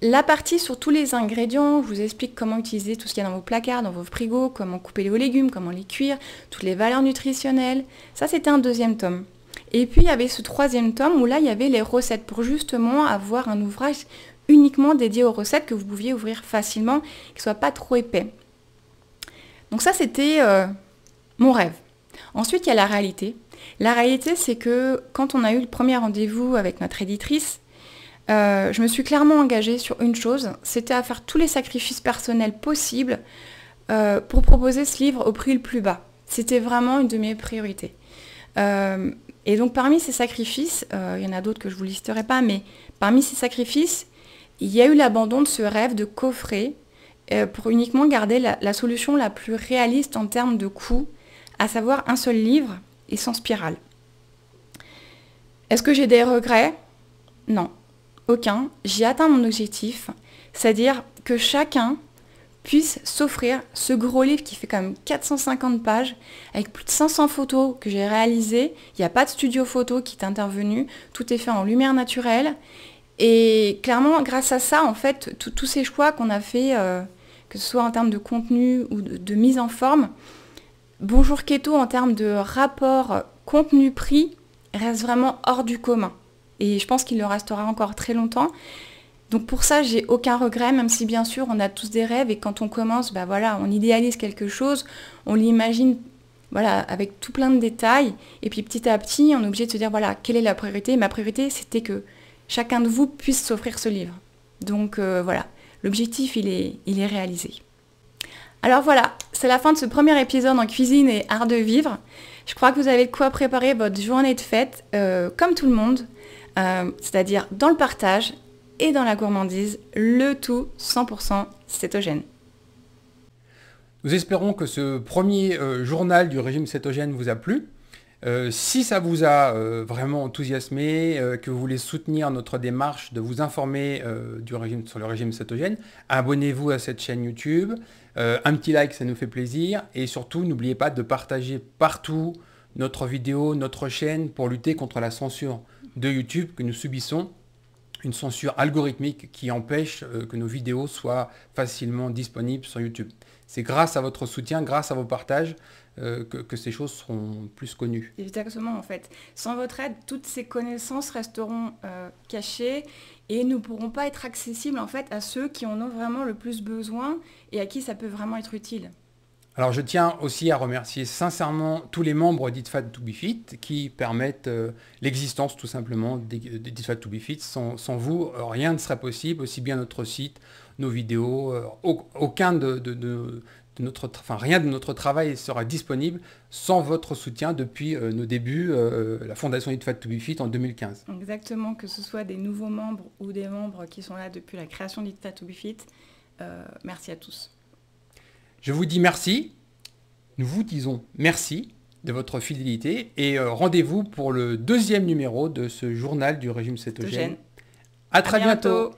la partie sur tous les ingrédients, je vous explique comment utiliser tout ce qu'il y a dans vos placards, dans vos frigos, comment couper les légumes, comment les cuire, toutes les valeurs nutritionnelles. Ça, c'était un deuxième tome. Et puis, il y avait ce troisième tome où là, il y avait les recettes pour justement avoir un ouvrage uniquement dédié aux recettes que vous pouviez ouvrir facilement, qui ne soit pas trop épais. Donc ça, c'était euh, mon rêve. Ensuite, il y a la réalité. La réalité, c'est que quand on a eu le premier rendez-vous avec notre éditrice, euh, je me suis clairement engagée sur une chose, c'était à faire tous les sacrifices personnels possibles euh, pour proposer ce livre au prix le plus bas. C'était vraiment une de mes priorités. Euh, et donc parmi ces sacrifices, il y en a d'autres que je ne vous listerai pas, mais parmi ces sacrifices, il y a eu l'abandon de ce rêve de coffret pour uniquement garder la, solution la plus réaliste en termes de coût, à savoir un seul livre et sans spirale. Est-ce que j'ai des regrets Non, aucun. J'ai atteint mon objectif, c'est-à-dire que chacun puisse s'offrir ce gros livre qui fait quand même 450 pages, avec plus de 500 photos que j'ai réalisées. Il n'y a pas de studio photo qui est intervenu, tout est fait en lumière naturelle. Et clairement, grâce à ça, en fait, tous ces choix qu'on a fait, euh, que ce soit en termes de contenu ou de mise en forme, Bonjour Keto en termes de rapport contenu-prix reste vraiment hors du commun. Et je pense qu'il le restera encore très longtemps. Donc pour ça, j'ai aucun regret, même si bien sûr on a tous des rêves et quand on commence, bah voilà, on idéalise quelque chose, on l'imagine voilà, avec tout plein de détails. Et puis petit à petit, on est obligé de se dire, voilà, quelle est la priorité Ma priorité, c'était que chacun de vous puisse s'offrir ce livre. Donc euh, voilà, l'objectif, il est, il est réalisé. Alors voilà, c'est la fin de ce premier épisode en cuisine et art de vivre. Je crois que vous avez de quoi préparer votre journée de fête, euh, comme tout le monde, euh, c'est-à-dire dans le partage et dans la gourmandise, le tout 100% cétogène. Nous espérons que ce premier euh, journal du régime cétogène vous a plu. si ça vous a vraiment enthousiasmé, que vous voulez soutenir notre démarche de vous informer sur le régime cétogène, abonnez-vous à cette chaîne YouTube, euh, un petit like, ça nous fait plaisir. Et surtout, n'oubliez pas de partager partout notre vidéo, notre chaîne pour lutter contre la censure de YouTube que nous subissons. Une censure algorithmique qui empêche euh, que nos vidéos soient facilement disponibles sur YouTube. C'est grâce à votre soutien, grâce à vos partages euh, que, ces choses seront plus connues. Exactement, en fait. Sans votre aide, toutes ces connaissances resteront euh, cachées et ne pourront pas être accessibles en fait à ceux qui en ont vraiment le plus besoin et à qui ça peut vraiment être utile. Alors je tiens aussi à remercier sincèrement tous les membres d'ITFAD to be fit qui permettent euh, l'existence tout simplement d'ITFAD to be fit. Sans, vous, rien ne serait possible, aussi bien notre site, nos vidéos, aucun de, rien de notre travail sera disponible sans votre soutien depuis euh, nos débuts, euh, euh, la fondation It Fat to Be en 2015. Exactement, que ce soit des nouveaux membres ou des membres qui sont là depuis la création d'It Fat to Be Fit, merci à tous. Je vous dis merci, nous vous disons merci de votre fidélité et rendez-vous pour le deuxième numéro de ce journal du régime cétogène. À très bientôt.